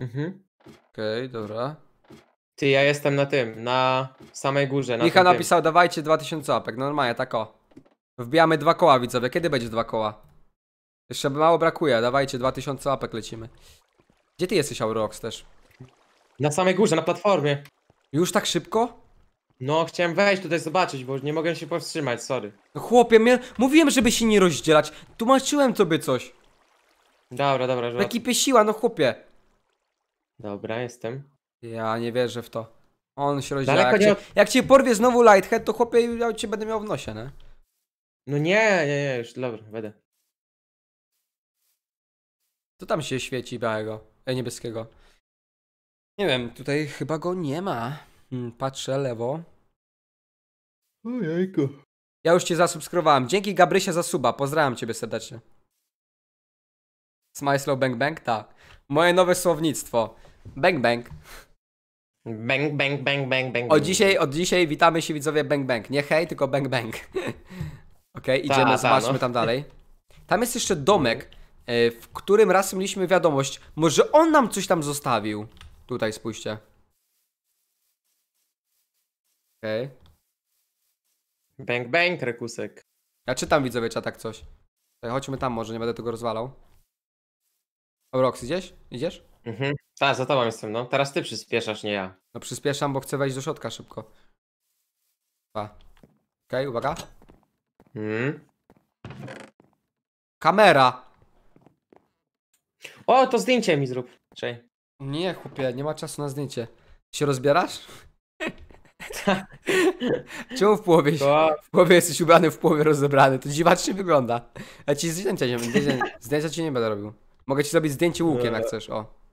Mhm. Okej, okay, dobra. Ty, ja jestem na tym, na samej górze. Na Micha tym, napisał, dawajcie 2000 apek. normalnie, tak o. Wbijamy dwa koła, widzowie, kiedy będzie dwa koła? Jeszcze mało brakuje, dawajcie 2000 apek, lecimy. Gdzie ty jesteś, Aurox, też? Na samej górze, na platformie. Już tak szybko? No, chciałem wejść tutaj zobaczyć, bo nie mogę się powstrzymać, sorry. No chłopie, mia... mówiłem, żeby się nie rozdzielać. Tłumaczyłem tobie coś. Dobra, dobra, że. Taki siła, no chłopie. Dobra, jestem. Ja nie wierzę w to. On się rozdziela. Jak, nie cię, jak cię porwie znowu Lighthead, to chłopie ja cię będę miał w nosie, nie? No nie, nie, nie, już dobra, będę. To tam się świeci białego, e, niebieskiego. Nie wiem, tutaj chyba go nie ma. Hmm, patrzę lewo. Ojejku. Ja już cię zasubskrybowałem. Dzięki Gabrysia za suba. Pozdrawiam ciebie serdecznie. Smile slow bang bang? Tak. Moje nowe słownictwo. Bang bang. Bang, bang, bang, bang, bang. Od dzisiaj, od dzisiaj witamy się widzowie bang, bang. Nie hej, tylko bang, bang. Okej, okay, idziemy, ta, ta, zobaczmy no. tam dalej. Tam jest jeszcze domek, e, w którym raz mieliśmy wiadomość. Może on nam coś tam zostawił. Tutaj spójrzcie. Okej. Okay. Bang, bang, rekusek. Ja czytam widzowie czy tak coś. Chodźmy tam może, nie będę tego rozwalał. O, idziesz? Idziesz? Mhm. Tak, za tobą jestem, no. Teraz ty przyspieszasz, nie ja. No przyspieszam, bo chcę wejść do środka szybko. Pa. Okej, okay, uwaga. Mhm. Kamera! O, to zdjęcie mi zrób. Czej. Nie, chłopie, nie ma czasu na zdjęcie. Się rozbierasz? Czemu w połowie, w połowie jesteś ubrany, w połowie rozebrany? To dziwacznie wygląda. A ci zdjęcia nie, zdjęcia, zdjęcia ci nie będę robił. Mogę ci zrobić zdjęcie łukiem, jak no. chcesz, o.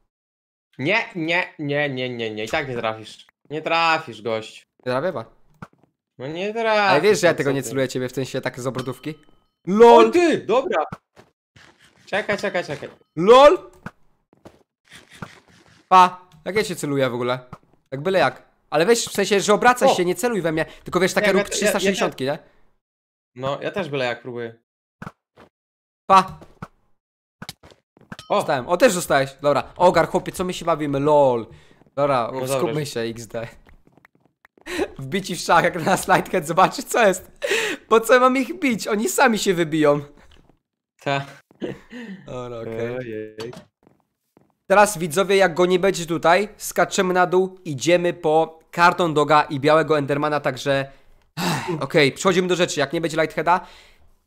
Nie, nie, nie, nie, nie, nie. I tak nie trafisz. Nie trafisz, gość. ba. No nie trafisz. Ale wiesz, że ja no tego nie celuję ciebie w sensie tak z obrotówki? LOL! O ty! Dobra! Czekaj, czekaj, czekaj. LOL! Pa! Jak ja cię celuję w ogóle? Tak byle jak. Ale weź w sensie, że obracaj o. się, nie celuj we mnie. Tylko wiesz, takie ja, róg 360, ja, ja, ja, nie? No, ja też byle jak próbuję. Pa! O! Dostałem. O, też zostałeś. Dobra. Ogar, chłopie, co my się bawimy? LOL. Dobra, no skupmy się, XD. Wbici w szach, jak na slidehead zobaczy, co jest. Po co mam ich bić? Oni sami się wybiją. Tak. Dobra, okej. Okay. Teraz widzowie, jak go nie będzie tutaj, skaczemy na dół, idziemy po karton doga i białego Endermana, także... Okej, okay, przechodzimy do rzeczy. Jak nie będzie Lightheada,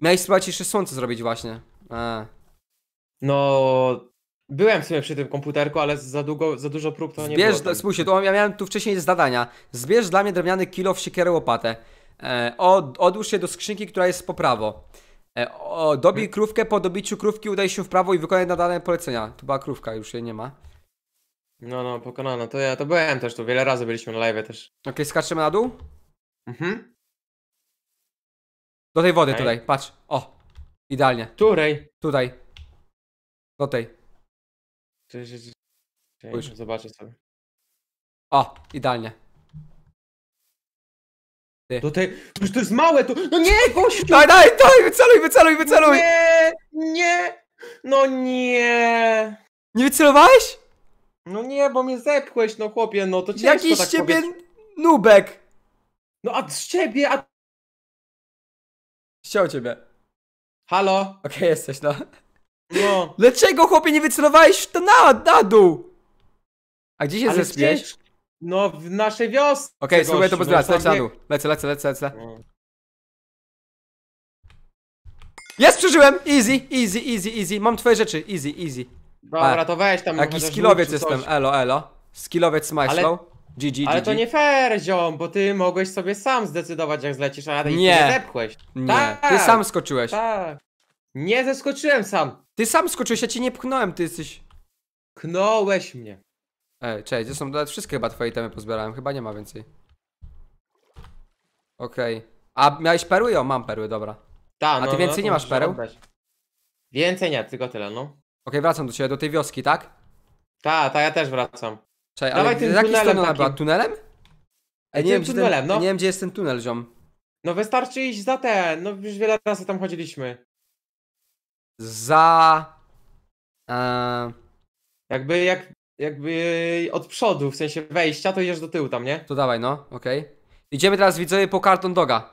miałeś spróbować jeszcze słońce zrobić właśnie. A. No, byłem w sumie przy tym komputerku, ale za, długo, za dużo prób to nie Zbierz, było. Spójrzcie, to ja miałem tu wcześniej zadania. Zbierz dla mnie drewniany kilo w siekierę łopatę. E, od, odłóż się do skrzynki, która jest po prawo. E, o, dobij hmm. krówkę, po dobiciu krówki udaj się w prawo i wykonaj nadane polecenia. Tu była krówka, już jej nie ma. No, no, pokonana. To ja to byłem też tu, wiele razy byliśmy na live też. Okej, okay, skaczemy na dół? Mhm. Do tej wody okay. tutaj, patrz. O, idealnie. Której? Tutaj. Do tej. Czy, Zobaczę sobie. O, idealnie. Ty. Do tej. Już to jest małe, to. No nie, gościu! Daj, daj, daj, wyceluj, wyceluj, wyceluj! Nie, nie! No nie! Nie wycelowałeś? No nie, bo mnie zepchłeś, no chłopie, no to ciężko Jakiś tak ciebie nubek! No a z ciebie, a... Chciał ciebie. Halo? Okej, jesteś, no. No. Dlaczego chłopie nie wycelowałeś w to na, na dół? A gdzie się zespiesz? Gdzieś? No w naszej wiosce. Okej, okay, słuchaj, to bez no, lecę, lecę na dół. Lecę, lecę, lecę, lecę. No. Jest, przeżyłem! Easy, easy, easy, easy. Mam twoje rzeczy, easy, easy. Dobra, to weź tam. Jaki skillowiec jestem, elo, elo. Skillowiec smajslow. GG, Ale to nie fair, ziom, bo ty mogłeś sobie sam zdecydować jak zlecisz, a ty nie, nie zepchłeś. Nie, tak. ty sam skoczyłeś. Tak. Nie zeskoczyłem sam. Ty sam skoczyłeś, ja cię nie pchnąłem, ty jesteś... Knąłeś mnie. Ej, cześć, zresztą nawet wszystkie chyba twoje itemy pozbierałem, chyba nie ma więcej. Okej. Okay. A miałeś perły? ja mam perły, dobra. Tak. no, A ty no, no, więcej no, nie masz pereł? Oddać. Więcej nie, tylko tyle, no. Okej, okay, wracam do ciebie, do tej wioski, tak? Ta, ta, ja też wracam. Czekaj, Dawaj ale tym jakiś tunelem była? Tunelem? Ej, nie, wiem, tunelem ten, no. nie wiem, gdzie jest ten tunel, ziom. No wystarczy iść za ten, no już wiele razy tam chodziliśmy za. E... Jakby jak, jakby od przodu, w sensie wejścia, to idziesz do tyłu tam, nie? To dawaj, no, okej. Idziemy teraz widzowie po karton doga.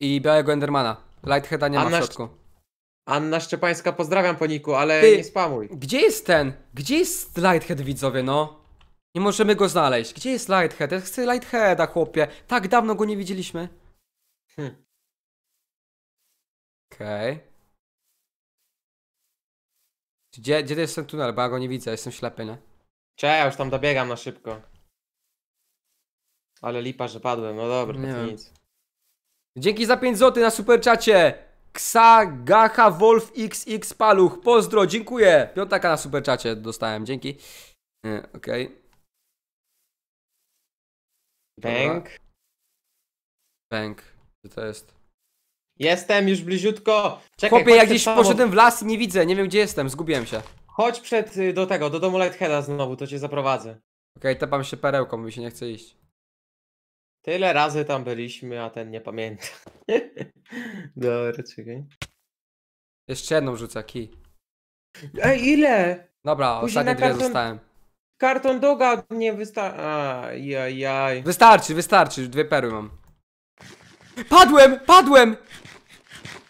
I białego Endermana. Lightheada nie ma w Anna środku. Anna Szczepańska, pozdrawiam poniku, ale Ty- nie spamuj. Gdzie jest ten? Gdzie jest Lighthead, widzowie, no? Nie możemy go znaleźć. Gdzie jest Lighthead? Ja chcę Lightheada, chłopie. Tak dawno go nie widzieliśmy. Hm. Okej. Gdzie, gdzie to jest ten tunel? Bo ja go nie widzę, jestem ślepy, nie? Cześć, ja już tam dobiegam na szybko. Ale lipa, że padłem, no dobra, Nie to nic. Dzięki za 5 zł na superczacie! Ksagacha Wolf XX Paluch, pozdro, dziękuję! Piątaka na superczacie dostałem, dzięki. E, Okej. Dobra. Bęk. Bank. Gdzie to jest? Jestem już bliziutko. Czekaj, Chłopie, ja gdzieś poszedłem w las i nie widzę, nie wiem gdzie jestem, zgubiłem się. Chodź przed y, do tego, do domu Lightheada znowu, to cię zaprowadzę. Okej, tepam się perełką, bo mi się nie chce iść. Tyle razy tam byliśmy, a ten nie pamięta. Dobra, czekaj. Jeszcze jedną rzucę, ki. Ej, ile? Dobra, Później ostatnie dwie karton- zostałem. Karton doga nie wystarczy. jaj. Wystarczy, wystarczy, dwie perły mam. Padłem, padłem!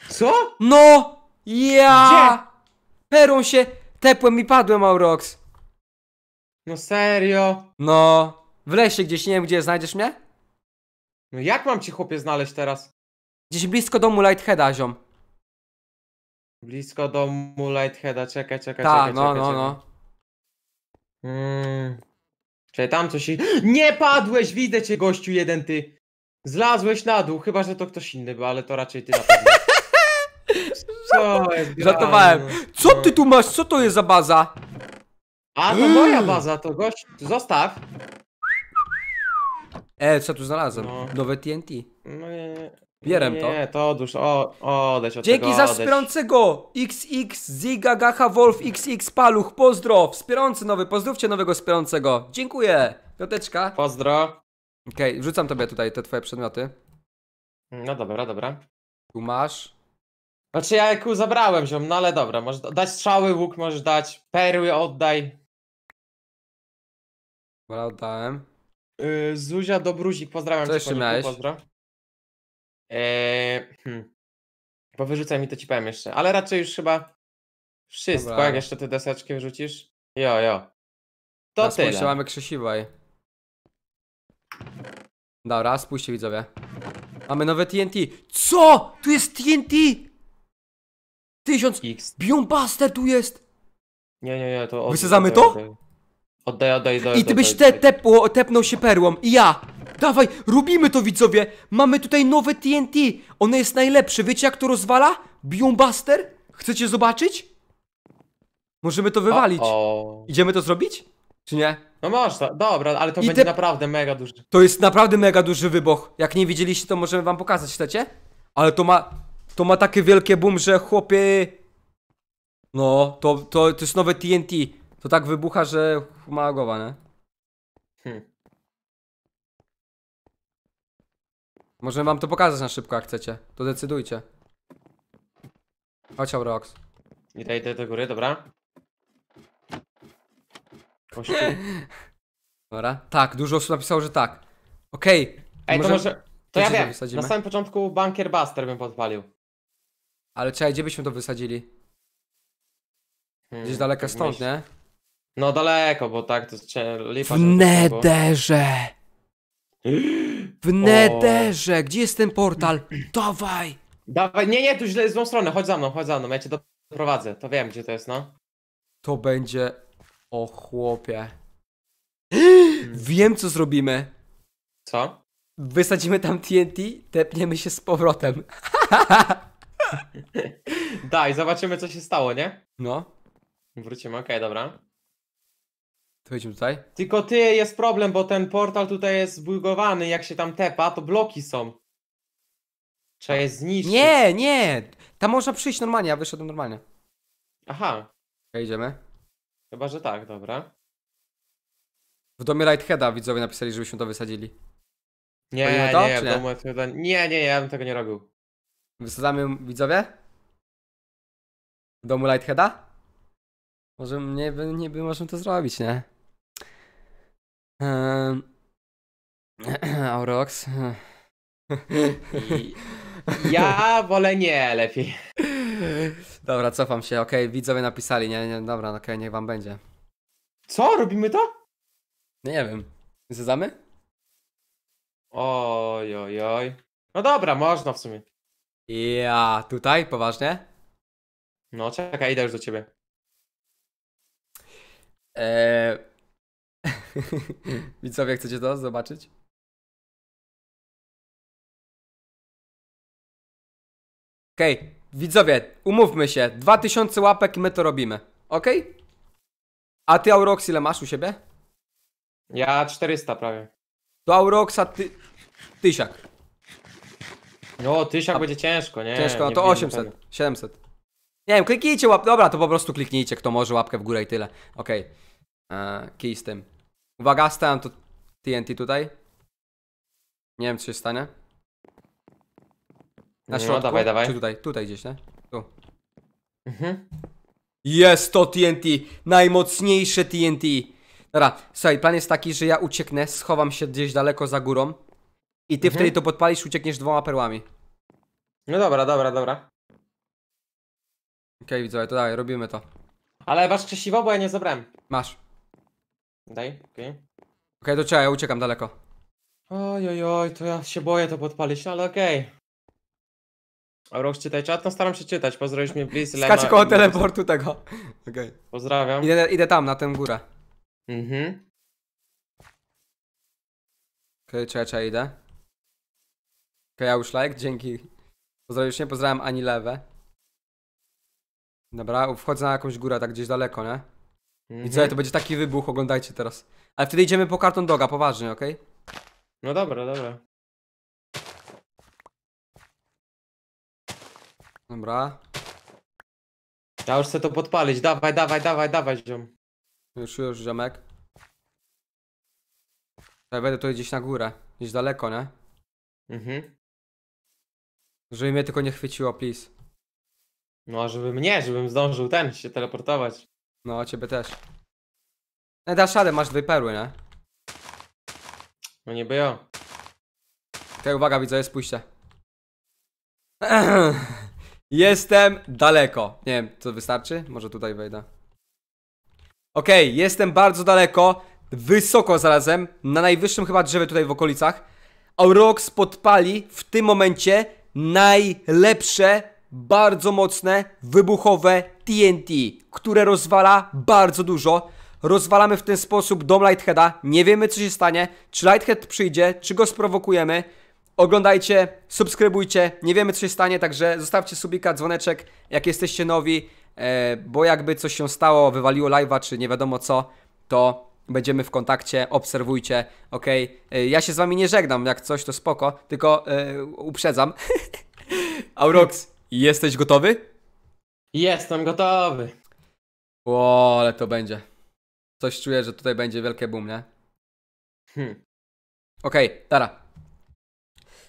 Co? No! Ja! Perą się tepłem i padłem, Aurox. No serio? No. W lesie gdzieś, nie wiem gdzie, znajdziesz mnie? No jak mam cię chłopie znaleźć teraz? Gdzieś blisko domu Lightheada, ziom. Blisko domu Lightheada, czekaj, czekaj, Ta, czekaj, no, czekaj, no, czekaj. no. Mm. Czekaj, tam coś... Nie padłeś, widzę cię gościu jeden ty. Zlazłeś na dół, chyba że to ktoś inny, był, ale to raczej ty na pewno. Co jest grane? Żartowałem. Co ty tu masz? Co to jest za baza? A, to mm. moja baza, to gość, zostaw. E, co tu znalazłem? No. Nowe TNT. No nie, Bieram nie, to. Nie, to dużo. O, odejdź od Dzięki tego, za wspierającego! XX Ziga Gacha Wolf XX Paluch, pozdro! Wspierający nowy, pozdrówcie nowego wspierającego. Dziękuję! Piąteczka. Pozdro. Okej, okay, rzucam tobie tutaj te twoje przedmioty. No dobra, dobra. Tu masz. Znaczy ja ku zabrałem ziom, no ale dobra, możesz dać strzały, łuk możesz dać, perły oddaj. Dobra, oddałem. Yy, Zuzia Dobruzik, pozdrawiam Co cię. jeszcze miałeś? Pozdro. Yy, hmm. Bo wyrzucaj mi to ci powiem jeszcze, ale raczej już chyba wszystko, dobra. jak jeszcze te deseczki wyrzucisz. Jo, jo. To Na tyle. mamy krzesiwaj. Dobra, spójrzcie widzowie. Mamy nowe TNT. Co? Tu jest TNT! Tysiąc! X. Bionbuster tu jest! Nie, nie, nie, to oddaj. Wysadzamy to? Oddaj, oddaj, oddaj. oddaj I ty byś te, tep, tepnął się perłą. I ja! Dawaj, robimy to widzowie! Mamy tutaj nowe TNT! Ono jest najlepsze. Wiecie jak to rozwala? Bionbuster? Chcecie zobaczyć? Możemy to wywalić. O -o. Idziemy to zrobić? Czy nie? No można, dobra, ale to I będzie te- naprawdę mega duży. To jest naprawdę mega duży wybuch. Jak nie widzieliście, to możemy wam pokazać, chcecie? Ale to ma, to ma takie wielkie boom, że chłopie... No, to, to, to jest nowe TNT. To tak wybucha, że ma głowa, nie? Hmm. Możemy wam to pokazać na szybko, jak chcecie. To decydujcie. Chodź, I Idę, idę do góry, dobra? Kościół. Dobra. Tak, dużo osób napisało, że tak. Okej. Ej, to może... To ja wiem, wysadzimy? na samym początku Bunker Buster bym podpalił. Ale czekaj, gdzie byśmy to wysadzili? Hmm, Gdzieś daleko tak stąd, myśl- nie? No daleko, bo tak to jest lipa. W nederze! W nederze! Gdzie jest ten portal? Dawaj! Dawaj, nie, nie, tu źle, złą stronę, chodź za mną, chodź za mną, ja cię doprowadzę, to wiem gdzie to jest, no. To będzie o chłopie. Mm. Wiem, co zrobimy. Co? Wysadzimy tam TNT, tepniemy się z powrotem. Daj, zobaczymy, co się stało, nie? No. Wrócimy, okej, dobra. To idziemy tutaj. Tylko ty, jest problem, bo ten portal tutaj jest zbugowany, jak się tam tepa, to bloki są. Trzeba je zniszczyć. Nie, nie! Tam można przyjść normalnie, ja wyszedłem normalnie. Aha, Okej, idziemy. Chyba, że tak, dobra. W domie Lightheada widzowie napisali, żebyśmy to wysadzili. Nie, to, nie, w nie? domu Nie, nie, ja bym tego nie robił. Wysadzamy widzowie? W domu Lightheada? Może nie, nie by możemy to zrobić, nie? Ehm... Aurox. Ja wolę nie, lepiej. Dobra, cofam się, okej, widzowie napisali, nie, nie, dobra, okej, niech wam będzie. Co? Robimy to? Nie, nie wiem. Zdamy? Oj, oj, oj. No dobra, można w sumie. Ja, tutaj, poważnie? No czekaj, idę już do ciebie. Eee... Widzowie, chcecie to zobaczyć? Okej, Widzowie, umówmy się. 2000 łapek i my to robimy. Ok? A ty Aurox ile masz u siebie? Ja 400 prawie. To Auroxa ty... Tysiak. No, tysiak A... będzie ciężko, nie? Ciężko, no to 800, 700. Nie wiem, kliknijcie łap... Dobra, to po prostu kliknijcie, kto może łapkę w górę i tyle. Ok. Eee, kij z tym. Uwaga, stałem to TNT tutaj. Nie wiem, co się stanie. Na środku? dawaj, dawaj. Czy tutaj? Tutaj gdzieś, nie? Tu. Mhm. Jest to TNT! Najmocniejsze TNT! Dobra, słuchaj, plan jest taki, że ja ucieknę, schowam się gdzieś daleko za górą i ty mhm. wtedy to podpalisz, uciekniesz dwoma perłami. No dobra, dobra, dobra. Okej, okay, widzowie, to dawaj, robimy to. Ale masz krzesiwo, bo ja nie zabrałem. Masz. Daj, okej. Okay. Okej, okay, to czekaj, ja uciekam daleko. Oj, oj, oj, to ja się boję to podpalić, no ale okej. Okay. Roch, czytaj czat? No staram się czytać, pozdrowisz mnie, please. Skaczę koło teleportu tego. Okay. Pozdrawiam. Idę, idę tam, na tę górę. Mhm. Okej, okay, czekaj, idę. Okej, okay, już like, dzięki. Pozdrawisz mnie, pozdrawiam Ani Lewę. Dobra, wchodzę na jakąś górę, tak gdzieś daleko, nie? Mhm. I co, mhm. to będzie taki wybuch, oglądajcie teraz. Ale wtedy idziemy po karton doga, poważnie, okej? Okay? No dobra, dobra. Dobra. Ja już chcę to podpalić. Dawaj, dawaj, dawaj, dawaj, ziom. Już, już, ziomek. Ja tak, będę tutaj gdzieś na górę. Gdzieś daleko, nie? Mhm. Żeby mnie tylko nie chwyciło, please. No, a żeby mnie, żebym zdążył ten, się teleportować. No, ciebie też. E, dasz radę, masz dwie perły, nie? No niby ja. Okej, uwaga, widzę, spójrzcie. Jestem daleko. Nie wiem, co wystarczy? Może tutaj wejdę. Okej, okay, jestem bardzo daleko. Wysoko zarazem. Na najwyższym chyba drzewie tutaj w okolicach. Aurox podpali w tym momencie najlepsze, bardzo mocne, wybuchowe TNT, które rozwala bardzo dużo. Rozwalamy w ten sposób dom Lightheada. Nie wiemy, co się stanie. Czy Lighthead przyjdzie, czy go sprowokujemy. Oglądajcie, subskrybujcie, nie wiemy co się stanie, także zostawcie subika, dzwoneczek, jak jesteście nowi, e, bo jakby coś się stało, wywaliło live'a czy nie wiadomo co, to będziemy w kontakcie, obserwujcie, ok? E, ja się z wami nie żegnam, jak coś to spoko, tylko e, uprzedzam. Aurox, jesteś gotowy? Jestem gotowy. O, ale to będzie. Coś czuję, że tutaj będzie wielkie boom, nie? Hmm. Okej, okay, tara.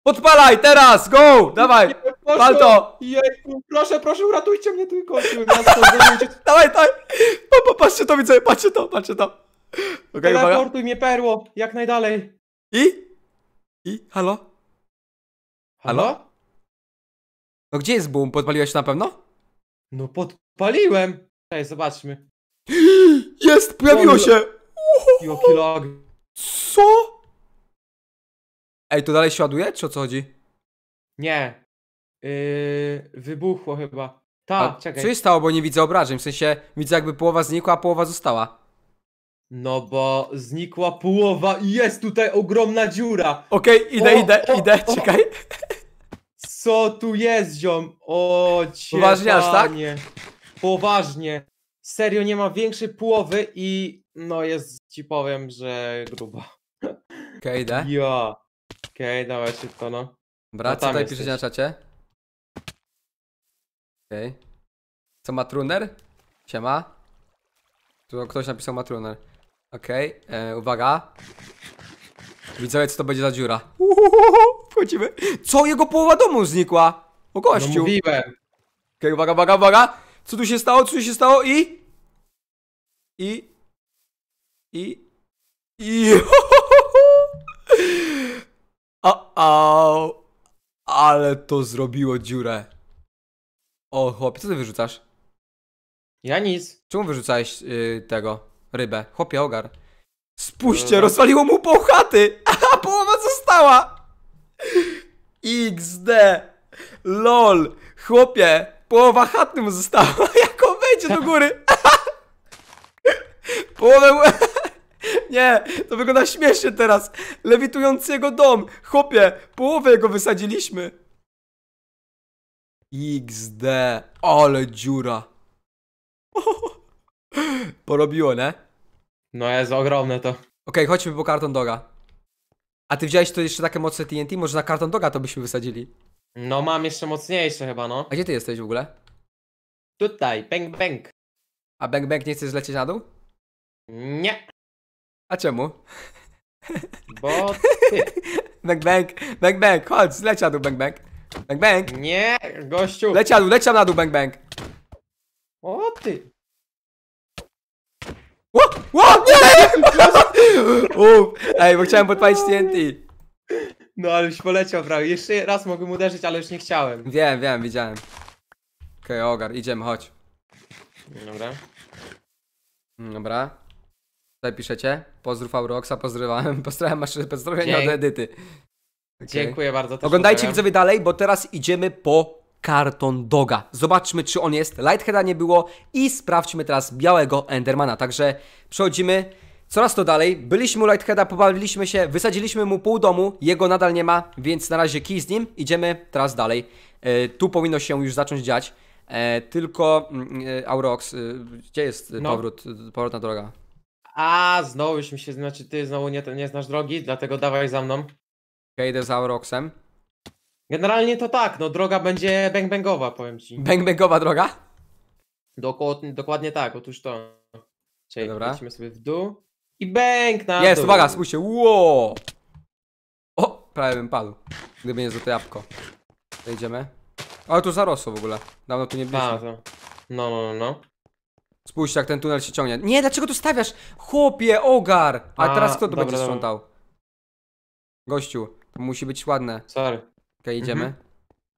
Podpalaj, teraz, go! Dawaj! Proszę, Pal Jejku, proszę, proszę, uratujcie mnie tylko! dawaj, dawaj! Pa, pa, patrzcie to, widzę, patrzcie to, patrzcie to! Okay, Teleportuj mnie, perło, jak najdalej! I? I? Halo? Halo? No gdzie jest boom? Podpaliłeś na pewno? No podpaliłem! Cześć, zobaczmy. Jest, pojawiło się! Joki Co? Ej, to dalej się ładuje, czy o co chodzi? Nie. Yy, wybuchło chyba. Ta, A czekaj. Co się stało, bo nie widzę obrażeń? W sensie widzę jakby połowa znikła, a połowa została. No bo znikła połowa i jest tutaj ogromna dziura. Okej, idę, O, idę, o, idę, o. czekaj. Co tu jest, ziom? O cię, Poważnie aż tak? Poważnie. Serio, nie ma większej połowy i no jest, ci powiem, że gruba. Okej, idę. Ja. Okej, okay, dawaj szybko, no. Dobra, no co tutaj piszecie na czacie? Okej. Okay. Co ma Truner? Siema. Tu ktoś napisał ma Okej, okay. E, uwaga. Widzowie, co to będzie za dziura. Uhuhuhu, wchodzimy. Co? Jego połowa domu znikła. O no gościu. No mówiłem. Okej, okay, uwaga, uwaga, uwaga. Co tu się stało? Co tu się stało? I... I... I... I... O, o, ale to zrobiło dziurę. O, chłopie, co ty wyrzucasz? Ja nic. Czemu wyrzucałeś y, tego? Rybę. Chłopie, ogar. Spuśćcie, rozwaliło mu pół chaty! A połowa została! XD! LOL! Chłopie, połowa chaty mu została. Jak on wejdzie do góry? Połowę nie, to wygląda śmiesznie teraz. Lewitujący jego dom. Chłopie, połowę jego wysadziliśmy. XD, ale dziura. Porobiło, nie? No jest ogromne to. Okej, okay, chodźmy po karton doga. A ty wziąłeś to jeszcze takie mocne TNT? Może na karton doga to byśmy wysadzili? No mam jeszcze mocniejsze chyba, no. A gdzie ty jesteś w ogóle? Tutaj, bang bang. A bang bang nie chcesz zlecieć na dół? Nie. A czemu? Bo ty. Bang bang, bang bang, chodź, zleć na dół, bang bang. Bang bang. Nie, gościu. Leć na dół, na dół, bang bang. O ty. Ło, ło, nie! Uf, ej, bo chciałem podpalić TNT. No, ale już poleciał prawie. Jeszcze raz mogłem uderzyć, ale już nie chciałem. Wiem, wiem, widziałem. Okej, okay, ogar, idziemy, chodź. Dobra. Dobra. Tutaj piszecie. Pozdrów Auroxa, pozdrawiam, pozdrawiam, pozdrowienia Dzięki. od Edyty. Okay. Dziękuję bardzo. Oglądajcie pozdrawiam. widzowie dalej, bo teraz idziemy po karton doga. Zobaczmy, czy on jest. Lightheada nie było i sprawdźmy teraz białego Endermana. Także przechodzimy coraz to dalej. Byliśmy u Lightheada, pobawiliśmy się, wysadziliśmy mu pół domu, jego nadal nie ma, więc na razie kij z nim. Idziemy teraz dalej. E, tu powinno się już zacząć dziać. E, tylko mm, e, Aurox, e, gdzie jest no. powrót, powrotna droga? A, znowu już mi się, znaczy ty znowu nie, nie znasz drogi, dlatego dawaj za mną. Ja idę za Auroxem. Generalnie to tak, no droga będzie bang-bangowa, powiem ci. Bang-bangowa droga? Doko dokładnie tak, otóż to. Czyli Dobra. lecimy sobie w dół. I bang na Jest, dół. uwaga, spójrzcie, wow! O, prawie bym padł, gdyby nie za to jabłko. Wejdziemy. Ale tu zarosło w ogóle, dawno tu nie byliśmy. A, to. No, no, no. no. Spójrz, jak ten tunel się ciągnie. Nie, dlaczego tu stawiasz? Chłopie, ogar! A, A, teraz kto tu dobra, będzie dobra. sprzątał? Gościu, to musi być ładne. Okej, Okay, mhm. idziemy.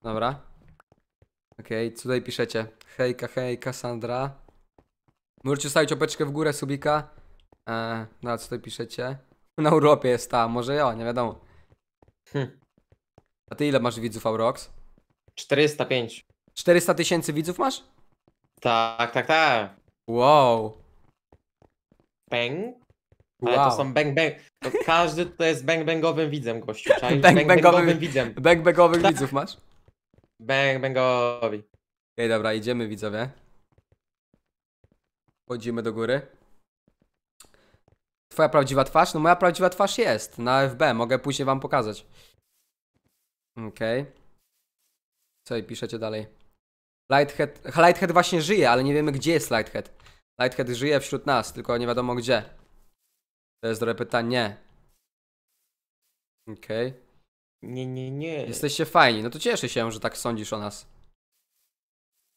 Dobra. Okej, co tutaj piszecie? Hejka, hejka, Sandra. Możecie stawić opeczkę w górę, subika. Eee, no a co tutaj piszecie? Na Europie jest ta, może ja, nie wiadomo. Hm. A ty ile masz widzów, Aurox? 405. 400 tysięcy widzów masz? Tak, tak, tak. Wow. bang. Ale wow. to są bang bang. To każdy to jest bang bangowym widzem, gościu. Bang, bang bangowym widzem. Bang bangowych tak. widzów masz? Bang bangowi. Ej, dobra, idziemy widzowie. Chodzimy do góry. Twoja prawdziwa twarz? No moja prawdziwa twarz jest na FB, mogę później wam pokazać. Okej. Okay. Co i piszecie dalej? Lighthead, Lighthead właśnie żyje, ale nie wiemy gdzie jest Lighthead. Lighthead żyje wśród nas, tylko nie wiadomo gdzie. To jest dobre pytanie. Okej. Okay. Nie, nie, nie. Jesteście fajni, no to cieszę się, że tak sądzisz o nas.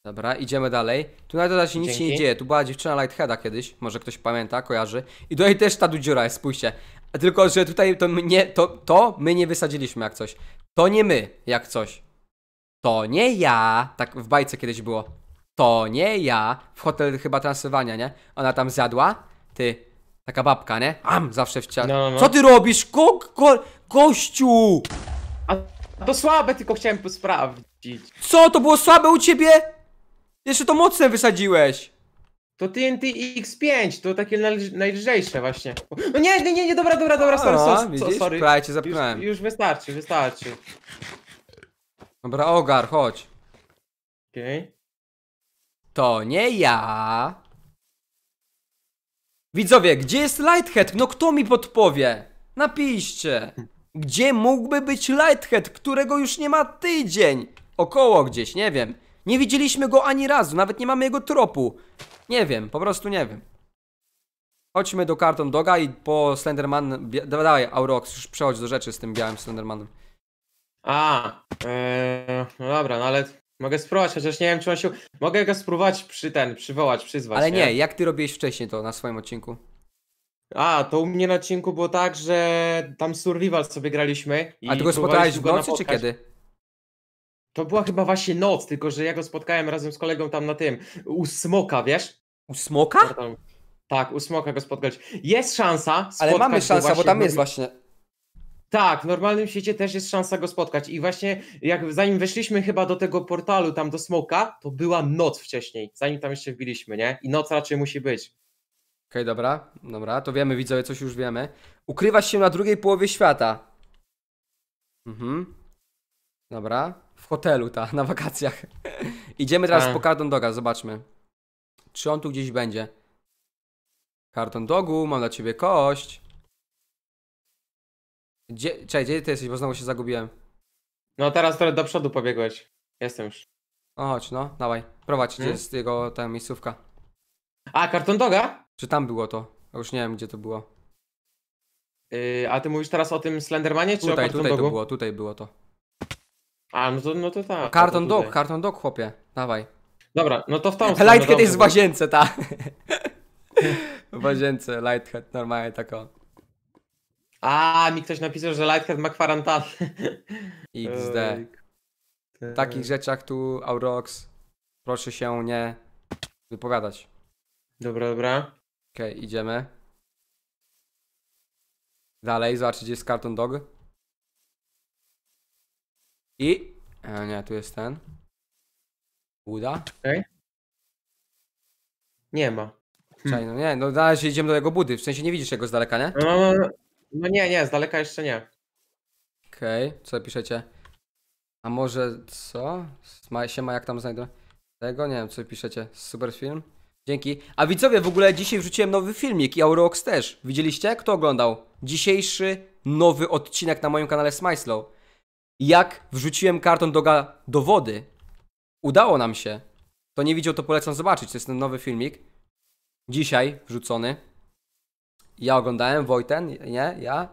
Dobra, idziemy dalej. Tu nawet się nic się nie dzieje. Tu była dziewczyna Lightheada kiedyś, może ktoś pamięta, kojarzy. I tutaj też ta dziura jest, spójrzcie. Tylko, że tutaj to to, to my nie wysadziliśmy jak coś. To nie my, jak coś. To nie ja. Tak w bajce kiedyś było. To nie ja. W hotel chyba Transylwania, nie? Ona tam zjadła. Ty. Taka babka, nie? Am, zawsze w ciele. No, no. Co ty robisz? Go, gościu! A to słabe, tylko chciałem sprawdzić. Co? To było słabe u ciebie? Jeszcze to mocne wysadziłeś. To TNT X5, to takie najlżejsze właśnie. No nie, nie, nie, dobra, dobra, dobra, sorry, sorry, sorry. cię Już, już wystarczy, wystarczy. Dobra, Ogar, chodź. Okej. Okay. To nie ja. Widzowie, gdzie jest Lighthead? No kto mi podpowie? Napiszcie. Gdzie mógłby być Lighthead, którego już nie ma tydzień? Około gdzieś, nie wiem. Nie widzieliśmy go ani razu, nawet nie mamy jego tropu. Nie wiem, po prostu nie wiem. Chodźmy do karton Doga i po Slenderman... Dawaj, Aurox, już przechodź do rzeczy z tym białym Slendermanem. A, e, no dobra, no ale mogę spróbować, chociaż nie wiem, czy on się. Mogę go spróbować przy ten, przywołać, przyzwać. Ale nie, jak ty robiłeś wcześniej to na swoim odcinku? A, to u mnie na odcinku było tak, że tam survival sobie graliśmy. I A ty go spotkałeś w go nocy czy kiedy? To była chyba właśnie noc, tylko że ja go spotkałem razem z kolegą tam na tym, u Smoka, wiesz? U Smoka? Tak, u Smoka go spotkać. Jest szansa. Ale mamy szansę, bo tam jest właśnie tak, w normalnym świecie też jest szansa go spotkać. I właśnie jak zanim weszliśmy chyba do tego portalu, tam do Smoka, to była noc wcześniej, zanim tam jeszcze wbiliśmy, nie? I noc raczej musi być. Okej, okay, dobra, dobra, to wiemy, widzowie, coś już wiemy. Ukrywasz się na drugiej połowie świata. Mhm. Dobra. W hotelu, ta, na wakacjach. Idziemy teraz A. Tak. po karton doga, zobaczmy. Czy on tu gdzieś będzie? Karton dogu, mam dla ciebie kość. Gdzie, czekaj, gdzie ty jesteś, bo znowu się zagubiłem. No teraz trochę do przodu pobiegłeś. Jestem już. O, chodź, no, dawaj. Prowadź, gdzie hmm? jest jego ta miejscówka. A, karton doga? Czy tam było to? Ja Już nie wiem, gdzie to było. Yy, a ty mówisz teraz o tym Slendermanie, czy o Tutaj, tutaj to było, tutaj było to. A, no to, no to tak. Karton dog, dog. karton dog, chłopie. Dawaj. Dobra, no to w tą stronę. Lighthead jest w łazience, ta. w łazience, Lighthead, normalnie tako. A, mi ktoś napisał, że Lighthead ma kwarantannę. XD. Tak. W takich rzeczach tu Aurox proszę się nie wypowiadać. Dobra, dobra. Okej, okay, idziemy. Dalej, zobacz, gdzie jest karton dog. I... A e, nie, tu jest ten. Buda. Okay. Nie ma. Czekaj, no nie, no dalej idziemy do jego budy, w sensie nie widzisz jego z daleka, nie? No, no, no. No nie, nie, z daleka jeszcze nie. Okej, okay, co piszecie? A może co? Ma, jak tam znajdę? Tego? Nie wiem, co piszecie. Super film? Dzięki. A widzowie, w ogóle dzisiaj wrzuciłem nowy filmik i Aurox też. Widzieliście? Kto oglądał? Dzisiejszy nowy odcinek na moim kanale Smyslow. Jak wrzuciłem karton doga do wody. Udało nam się. To nie widział, to polecam zobaczyć. To jest ten nowy filmik. Dzisiaj wrzucony. Ja oglądałem, Wojten, nie, ja.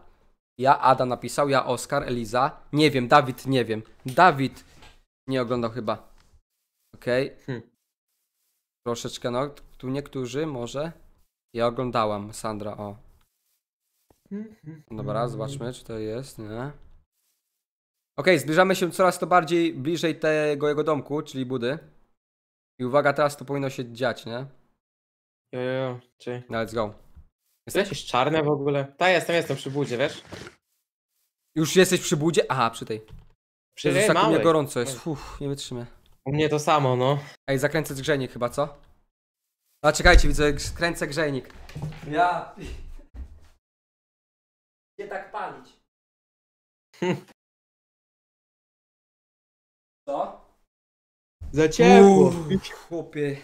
Ja, Ada napisał, ja, Oskar, Eliza. Nie wiem, Dawid, nie wiem. Dawid nie oglądał chyba. Okej. Okay. Hmm. Troszeczkę, no, tu niektórzy może. Ja oglądałam, Sandra, o. Dobra, zobaczmy, czy to jest, nie? Okej, okay, zbliżamy się coraz to bardziej bliżej tego jego domku, czyli budy. I uwaga, teraz to powinno się dziać, nie? Jo, jo, jo. Let's go. Jesteś jakieś czarne w ogóle? Ta jestem, jestem przy budzie, wiesz? Już jesteś przy budzie? Aha, przy tej. Przy Jezus, tak u mnie gorąco jest, no. uff, nie wytrzymę. U mnie to samo, no. Ej, zakręcę grzejnik chyba, co? A czekajcie, widzę, skręcę grzejnik. Ja... Nie tak palić. Co? Za ciepło. Uff, chłopie.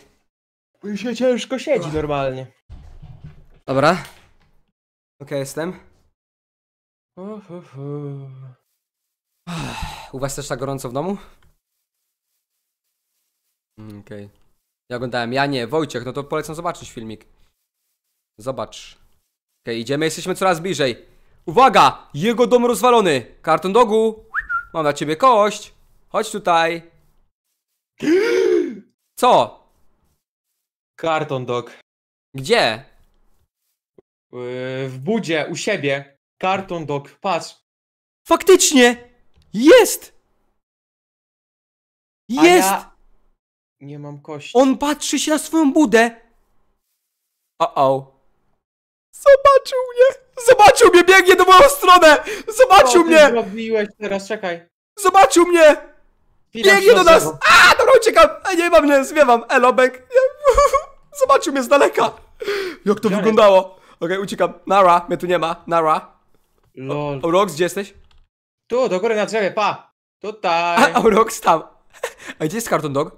Już się ciężko siedzi normalnie. Dobra. OK, jestem. U was też tak gorąco w domu? Mm, OK. Ja oglądałem, ja nie, Wojciech, no to polecam zobaczyć filmik. Zobacz. Okej, idziemy, jesteśmy coraz bliżej. Uwaga! Jego dom rozwalony! Karton dogu! Mam na ciebie kość! Chodź tutaj! Co? Karton dog. Gdzie? w budzie u siebie karton dog, patrz. Faktycznie! Jest! A Jest! ja nie mam kości. On patrzy się na swoją budę. O, o. Zobaczył mnie! Zobaczył mnie! Biegnie do moją stronę! Zobaczył Co mnie! zrobiłeś teraz? Czekaj. Zobaczył mnie! Biegnie do nas! przyrodzenia. A, dobra, uciekam! A, nie mam, nie zwiewam. Elobek. Zobaczył mnie z daleka. Jak to Jarek. wyglądało? okay, uciekam. Nara, mnie tu nie ma. Nara. Lol. Rox, gdzie jesteś? Tu, do góry na drzewie, pa. Tutaj. Aurox Rox tam. A gdzie jest karton Dog?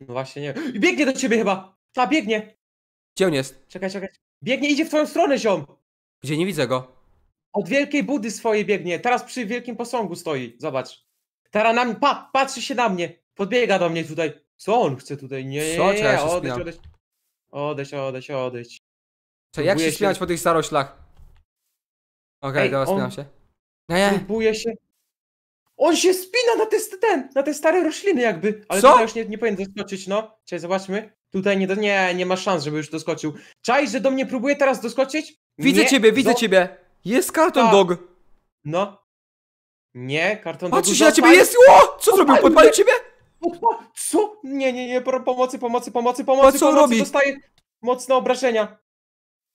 No właśnie, nie Biegnie do ciebie chyba. Ta, biegnie. Gdzie on jest? Czekaj, czekaj. Biegnie, idzie w twoją stronę, ziom. Gdzie? Nie widzę go. Od wielkiej budy swojej biegnie. Teraz przy wielkim posągu stoi. Zobacz. Teraz na mnie, pa, patrzy się na mnie. Podbiega do mnie tutaj. Co on chce tutaj? Nie, nie, Czekaj, ja się odejść, odejść, odejść, odejść, odejść jak się, się po tych staroślach? Okej, Ej, dobra, on- się. Nie, Próbuje się. On się spina na te, ten, na te stare rośliny jakby. Ale Co? tutaj już nie, nie powinien doskoczyć, no. Cześć, zobaczmy. Tutaj nie, nie, nie ma szans, żeby już doskoczył. Czaj, że do mnie próbuje teraz doskoczyć? widzę nie, ciebie, widzę zo- ciebie. Jest karton dog. No. Nie, karton do Patrzy się na ciebie, jest! O! Co zrobił? Podpalił ciebie? Co? Nie, nie, nie, pomocy, pomocy, pomocy, pomocy, co pomocy, robi? dostaje mocne obrażenia.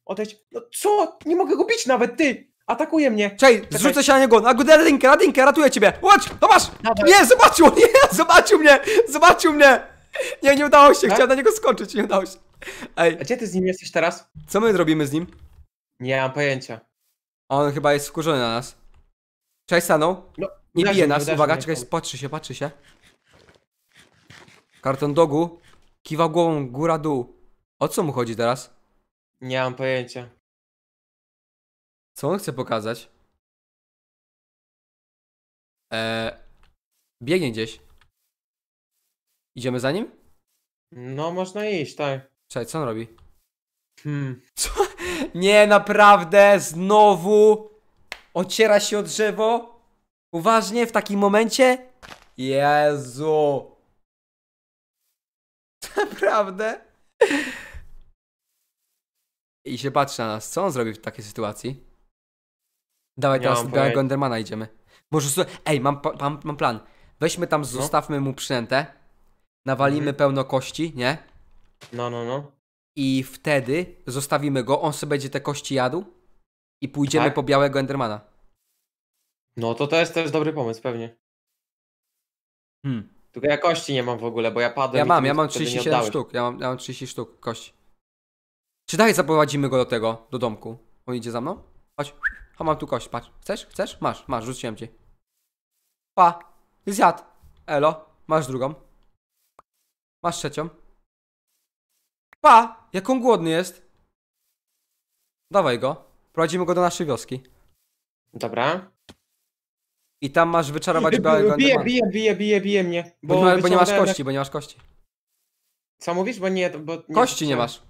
Odejdź. No co? Nie mogę go bić nawet, ty! Atakuje mnie! Czej, zrzucę się na niego, na go radinkę, radinkę, ratuję ciebie! Chodź, zobacz! Nie, zobaczył, nie, zobaczył mnie, zobaczył mnie! Nie, nie udało się, tak? chciałem na niego skoczyć, nie udało się. Ej. A gdzie ty z nim jesteś teraz? Co my zrobimy z nim? Nie mam pojęcia. On chyba jest wkurzony na nas. Cześć stanął. No, nie bije nas, uwaga, czekaj, patrzy się, patrzy się. Karton dogu. Kiwa głową, góra, dół. O co mu chodzi teraz? Nie mam pojęcia. Co on chce pokazać? Eee, biegnie gdzieś. Idziemy za nim? No, można iść, tak. Czekaj, co on robi? Hmm. Co? Nie, naprawdę, znowu ociera się o drzewo. Uważnie, w takim momencie. Jezu. Naprawdę? i się patrzy na nas. Co on zrobi w takiej sytuacji? Dawaj Nie teraz mam do idziemy. Może su- Ej, mam, mam, mam plan. Weźmy tam, no. zostawmy mu przynętę. Nawalimy Mhm. pełno kości, nie? No, no, no. I wtedy zostawimy go, on sobie będzie te kości jadł i pójdziemy Tak. po białego Endermana. No to to jest też dobry pomysł, pewnie. Hmm. Tylko ja kości nie mam w ogóle, bo ja padłem. Ja mam, ja mam 37 sztuk, ja mam, ja mam 30 sztuk kości. Czy dalej zaprowadzimy go do tego, do domku? On idzie za mną? Patrz, a mam tu kość, patrz. Chcesz? Chcesz? Masz, masz, rzuciłem ci. Pa, zjadł. Elo, masz drugą. Masz trzecią. Pa, jak on głodny jest. Dawaj go. Prowadzimy go do naszej wioski. Dobra. I tam masz wyczarować białego Bije, bije, bije, bije, bije mnie. Bo, bo, nie, bo nie masz kości, bo nie masz kości. Co mówisz? Bo nie, bo... Nie Kości nie masz.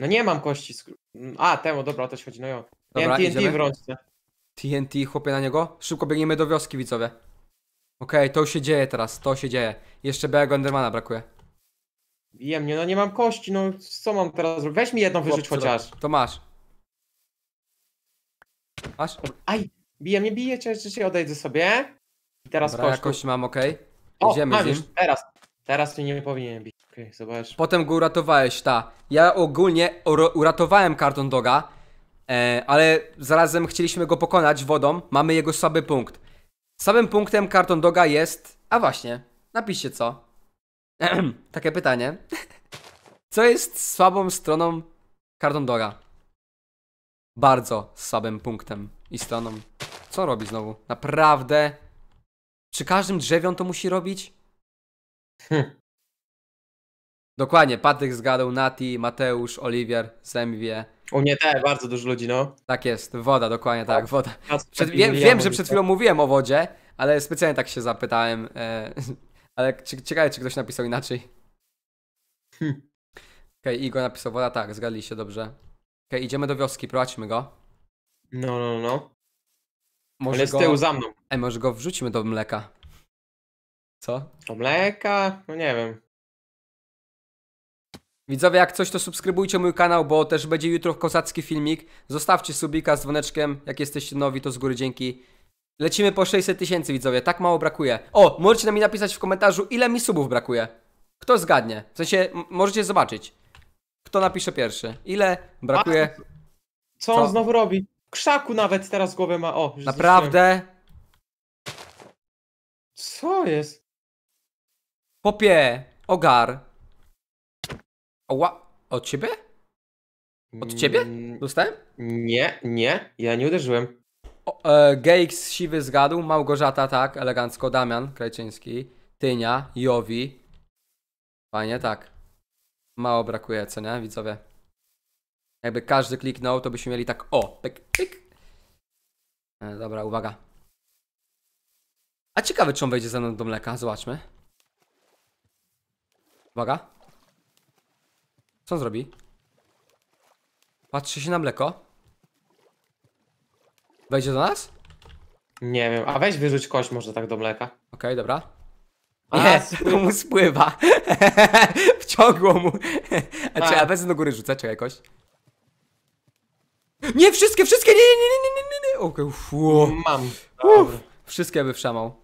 No nie mam kości. Mm, a, temu, dobra, o to się chodzi. No jo. Dobra, TNT idziemy? w rączce. TNT, chłopie na niego. Szybko biegniemy do wioski, widzowie. Okej, to się dzieje teraz, to się dzieje. Jeszcze białego Endermana brakuje. Bije mnie. no nie mam kości, no co mam teraz zrobić? Weź mi jedną wyrzuć chociaż. To masz. Masz? Aj, bije mnie, bije, cię, cię odejdę sobie. I teraz Dobra, kości. mam, okej. O, Idziemy mam z nim. już, teraz. Teraz mnie nie powinien bić. Okej, okay, zobacz. Potem go uratowałeś, ta. Ja ogólnie uratowałem karton doga, e, ale zarazem chcieliśmy go pokonać wodą. Mamy jego słaby punkt. Słabym punktem karton doga jest. A właśnie, napiszcie co. Takie pytanie. co jest słabą stroną karton doga? Bardzo słabym punktem i stroną. Co robi znowu? Naprawdę? Przy każdym drzewion to musi robić? Hm. Dokładnie, Patryk zgadł, Nati, Mateusz, Oliwier, Semwie. U mnie też bardzo dużo ludzi, no. Tak jest, woda, dokładnie tak, tak. woda. Przed, wiem, wiem, że przed chwilą mówiłem o wodzie, ale specjalnie tak się zapytałem. E, ale ciekawe, czy ktoś napisał inaczej. Hmm. Okej, okay, Igor napisał woda, tak, zgadli się dobrze. Okej, okay, idziemy do wioski, prowadźmy go. No, no, no. Może ale z tyłu go... za mną. Ej, może go wrzucimy do mleka. Co? Do mleka? No nie wiem. Widzowie, jak coś to subskrybujcie mój kanał, bo też będzie jutro kozacki filmik. Zostawcie subika z dzwoneczkiem, jak jesteście nowi to z góry dzięki. Lecimy po 600 tysięcy widzowie, tak mało brakuje. O, możecie mi napisać w komentarzu ile mi subów brakuje. Kto zgadnie? W sensie, możecie zobaczyć. Kto napisze pierwszy? Ile brakuje? A, co on Co? znowu robi? Krzaku nawet teraz głowę ma, o. już Naprawdę? Co jest? Popie, ogar. Oła, od ciebie? Od ciebie? Mm, Dostałem? Nie, nie, ja nie uderzyłem. e, GX siwy zgadł, Małgorzata tak, elegancko, Damian Krajczyński, Tynia, Jowi. Fajnie, tak. Mało brakuje, co nie, widzowie? Jakby każdy kliknął, to byśmy mieli tak o, pyk, pyk. E, dobra, uwaga. A ciekawe, czy on wejdzie ze mną do mleka, zobaczmy. Uwaga. Co zrobi? Patrzy się na mleko. Wejdzie do nas? Nie wiem, a weź wyrzuć kość może tak do mleka. Okej, dobra. Nie, to mu spływa. Wciągło mu. A czekaj, a wezmę do góry rzucę, czekaj jakoś. Nie, wszystkie, wszystkie, nie, nie, nie, nie, nie, nie, Okej, uff, Mam. Uff. Wszystkie by wszamał.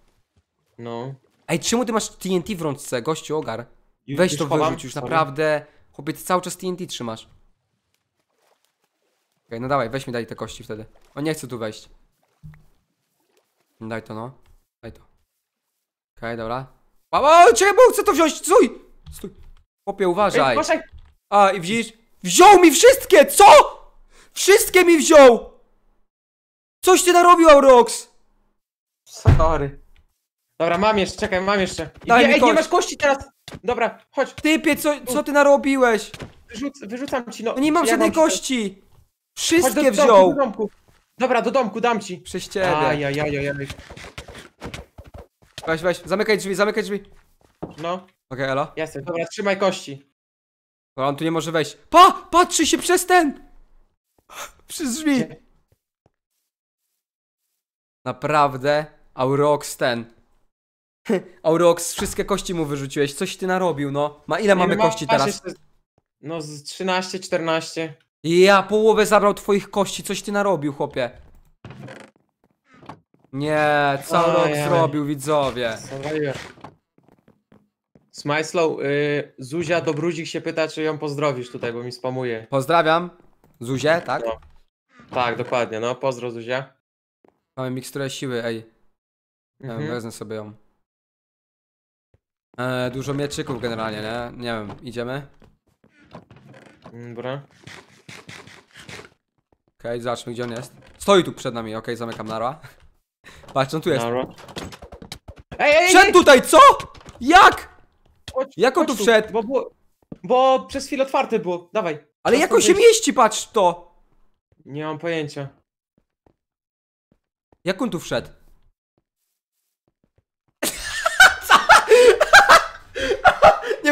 No. Ej, czemu ty masz TNT w rączce, gościu, ogar? Weź to wyrzuć już, Sorry. naprawdę. Chłopie, ty cały czas TNT trzymasz. Okej, okay, no dawaj, weź mi daj te kości wtedy. O, nie chcę tu wejść. Daj to, no. Daj to. Okej, okay, dobra. O, czekaj, bo chcę to wziąć! Stój! Stój. Chłopie, uważaj. Ej, A, i widzisz? Wziął mi wszystkie! Co?! Wszystkie mi wziął! Coś ty narobił, Aurox! Sorry. Dobra, mam jeszcze, czekaj, mam jeszcze. ej, nie masz kości teraz! Dobra, chodź. Typie, co, co ty narobiłeś? Wyrzuc, wyrzucam ci, no. no nie mam ja żadnej kości. Wszystkie do, wziął. Do domku, Dobra, do domku, dam ci. Przez ciebie. Ajajajajaj. Weź, weź, zamykaj drzwi, zamykaj drzwi. No. Okej, okay, elo. Jestem, dobra, trzymaj kości. Dobra, on tu nie może wejść. Pa! Patrzy się przez ten! Przez drzwi! Naprawdę? Aurox ten. Aurox, wszystkie kości mu wyrzuciłeś, coś ty narobił, no. Ma, ile mamy kości teraz? No z 13, 14. Ja, połowę zabrał twoich kości, coś ty narobił, chłopie. Nie, co Aurox zrobił, widzowie. Smyslow, y, Zuzia Dobrudzik się pyta, czy ją pozdrowisz tutaj, bo mi spamuje. Pozdrawiam. Zuzie, tak? No. Tak, dokładnie, no pozdro Zuzia. Mamy miksturę siły, ej. Ja mhm. Wezmę sobie ją e, dużo mieczyków generalnie, nie? Nie wiem, idziemy? Dobra. Okej, okay, zobaczmy gdzie on jest. Stoi tu przed nami, okej, okay, zamykam nara. Patrz, on tu jest. Nara. Ej, ej, Wszedł ej, tutaj, co? Jak? Chodź, jak on tu wszedł? Bo, bo, bo przez chwilę otwarte było, dawaj. Ale jak on się mieści, patrz to! Nie mam pojęcia. Jak on tu wszedł?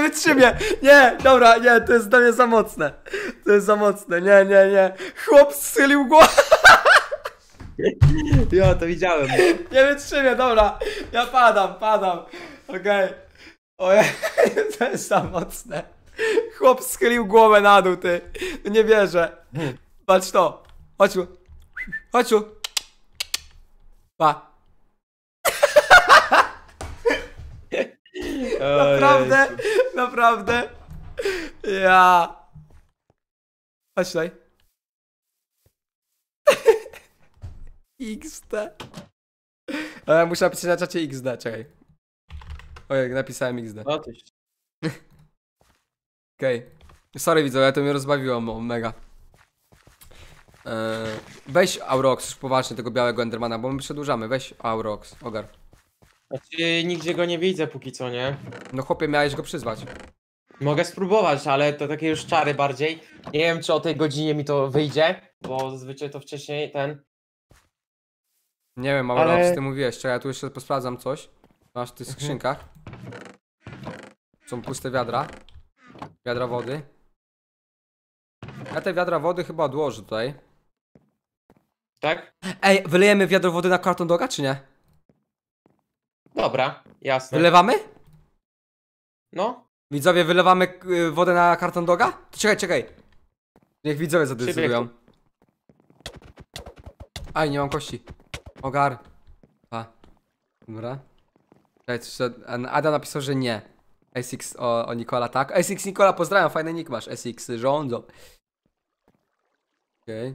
wytrzymię. Nie, dobra, nie, to jest dla mnie za mocne. To jest za mocne, nie, nie, nie. Chłop schylił głowę. Ja to widziałem. Nie wytrzymię, dobra. Ja padam, padam. Okej. Okay. Ojej, to jest za mocne. Chłop schylił głowę na dół, ty. No nie wierzę. Patrz to. Chodź tu. Chodź tu. Pa. Naprawdę, naprawdę. Ja. Chodź tutaj. XD. Ale muszę napisać na czacie XD, czekaj. Ojej, napisałem XD. Oczywiście. No, Okej. Okay. Sorry widzę, ale to mnie rozbawiło mega. Eee, weź Aurox, już poważnie tego białego Endermana, bo my przedłużamy. Weź Aurox, ogar. Znaczy, nigdzie go nie widzę póki co, nie? No chłopie, miałeś go przyzwać. Mogę spróbować, ale to takie już czary bardziej. Nie wiem, czy o tej godzinie mi to wyjdzie, bo zazwyczaj to wcześniej ten. Nie wiem, ale, ale... ty mówiłeś, czekaj, ja tu jeszcze posprawdzam coś. Masz w tych mhm. skrzynkach. Są puste wiadra. Wiadra wody. Ja te wiadra wody chyba odłożę tutaj. Tak? Ej, wylejemy wiadro wody na karton doga, czy nie? Dobra, jasne. Wylewamy? No, Widzowie, wylewamy y, wodę na karton doga? czekaj, czekaj. Niech widzowie zadecydują. Aj, nie mam kości. Ogar. A. Dobra. Czekaj, coś to- Ada napisał, że nie. SX o, o Nikola, tak? SX Nikola, pozdrawiam, fajny nick masz. SX rządzą. Okej.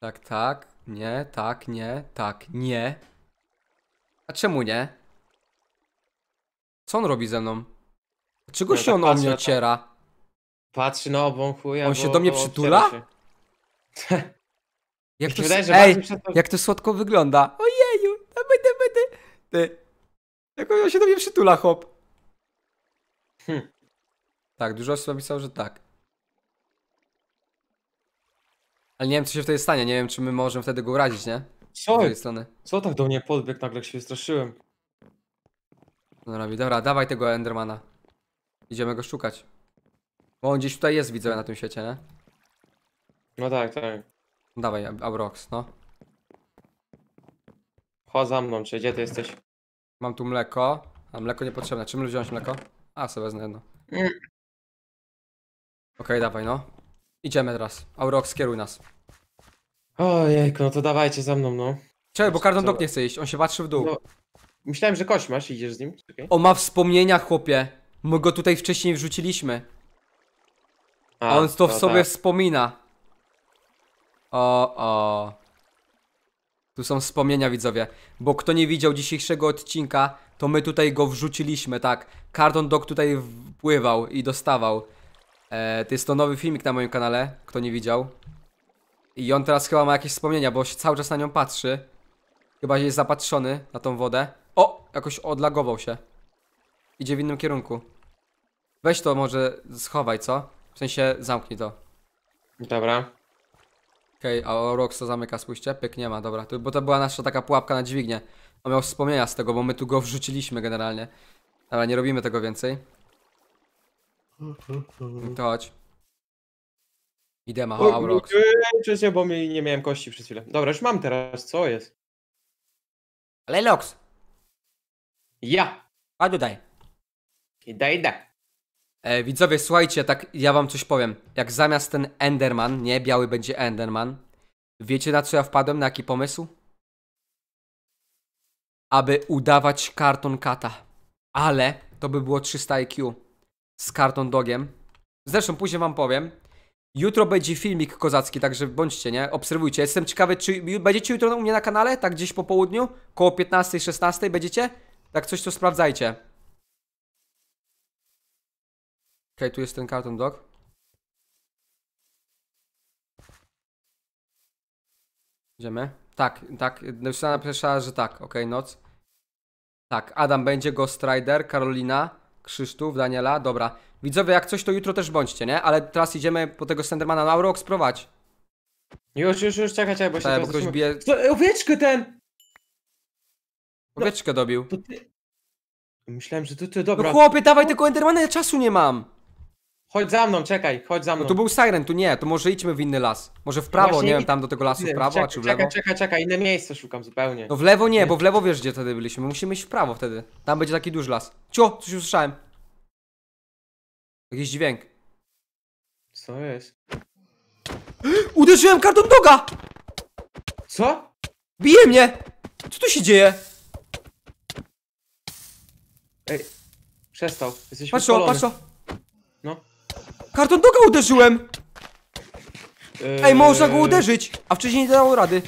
Tak, tak. Nie, tak, nie, tak, nie. A czemu nie? Co on robi ze mną? Dlaczego no, się tak on o mnie patrzy, ociera? Patrzy na obą chuja, On bo, się do mnie przytula? jak, to, wydaje, ej, to... jak to słodko wygląda. Ojeju, będę, będę. Ty. Jak on się do mnie przytula, hop. Hm. Tak, dużo osób napisało, że tak. Ale nie wiem, co się wtedy stanie. Nie wiem, czy my możemy wtedy go urazić, nie? Co? Z strony. Co tak do mnie podbiegł nagle, jak się wystraszyłem? No robi, dobra, dawaj tego Endermana. Idziemy go szukać. Bo on gdzieś tutaj jest, widzę na tym świecie, nie? No tak, tak. Dawaj, Ab- Abrox, no. Chodź za mną, czy gdzie ty jesteś? Mam tu mleko. A mleko niepotrzebne. Czym wziąłeś mleko? A, sobie wezmę jedno. Okej, dawaj, no. Idziemy teraz. Aurox, skieruj nas. Ojejku, no to dawajcie za mną, no. Czekaj, bo Cardon Dog nie chce iść, on się patrzy w dół. No, myślałem, że kość masz, idziesz z nim. O On ma wspomnienia, chłopie. My go tutaj wcześniej wrzuciliśmy. A, on to w no sobie tak. wspomina. O, o. Tu są wspomnienia, widzowie. Bo kto nie widział dzisiejszego odcinka, to my tutaj go wrzuciliśmy, tak. Cardon Dog tutaj wpływał i dostawał. E, to jest to nowy filmik na moim kanale, kto nie widział. I on teraz chyba ma jakieś wspomnienia, bo się cały czas na nią patrzy. Chyba jest zapatrzony na tą wodę. O! Jakoś odlagował się. Idzie w innym kierunku. Weź to może schowaj, co? W sensie zamknij to. Dobra. Okej, okay, a Rox to zamyka, spójrzcie. Pyk nie ma, dobra. To, bo to była nasza taka pułapka na dźwignię. On miał wspomnienia z tego, bo my tu go wrzuciliśmy generalnie. ale nie robimy tego więcej. To chodź. Idema, Aurox. Czy się, bo mi nie miałem kości przez chwilę. Dobra, już mam teraz, co jest? Lelox. Ja. A tutaj. Idę, idę. E, widzowie, słuchajcie, tak ja wam coś powiem. Jak zamiast ten Enderman, nie, biały będzie Enderman. Wiecie na co ja wpadłem, na jaki pomysł? Aby udawać karton kata. Ale to by było 300 IQ z karton dogiem. Zresztą później wam powiem. Jutro będzie filmik kozacki, także bądźcie, nie? Obserwujcie. Jestem ciekawy, czy będziecie jutro u mnie na kanale? Tak gdzieś po południu? Koło 15-16 będziecie? Tak coś to sprawdzajcie. Okej, okay, tu jest ten karton dog. Idziemy. Tak, tak. Napisała napisała, że tak. Okej, okay, noc. Tak, Adam będzie, Ghost Rider, Karolina, Krzysztof, Daniela. Dobra. Widzowie, jak coś to jutro też bądźcie, nie? Ale teraz idziemy po tego Sendermana na Aurox prowadź. Już, już, już, czekaj, czekaj, bo się Tak, bo ktoś bije- Co, e, Owieczkę ten! Owieczkę dobił. To ty... Myślałem, że ty, ty, No dobra. chłopie, dawaj tego Endermana, ja czasu nie mam. Chodź za mną, czekaj, chodź za no mną. No tu był Siren, tu nie, to może idźmy w inny las. Może w prawo, Właśnie nie wiem, tam do tego lasu w prawo, a czy w lewo? czekaj, czekaj, czekaj, inne miejsce szukam zupełnie. No w lewo nie, bo w lewo wiesz gdzie wtedy byliśmy, musimy iść w prawo wtedy. Tam będzie taki duży las. Cio, coś usłyszałem. Jakiś dźwięk. Co jest? Uderzyłem karton doga! Co? Bije mnie! Co tu się dzieje? Ej, przestał. Jesteś Patrz to, patrz No. Karton doga uderzyłem! Yy, Ej, można go uderzyć! A wcześniej nie dało rady.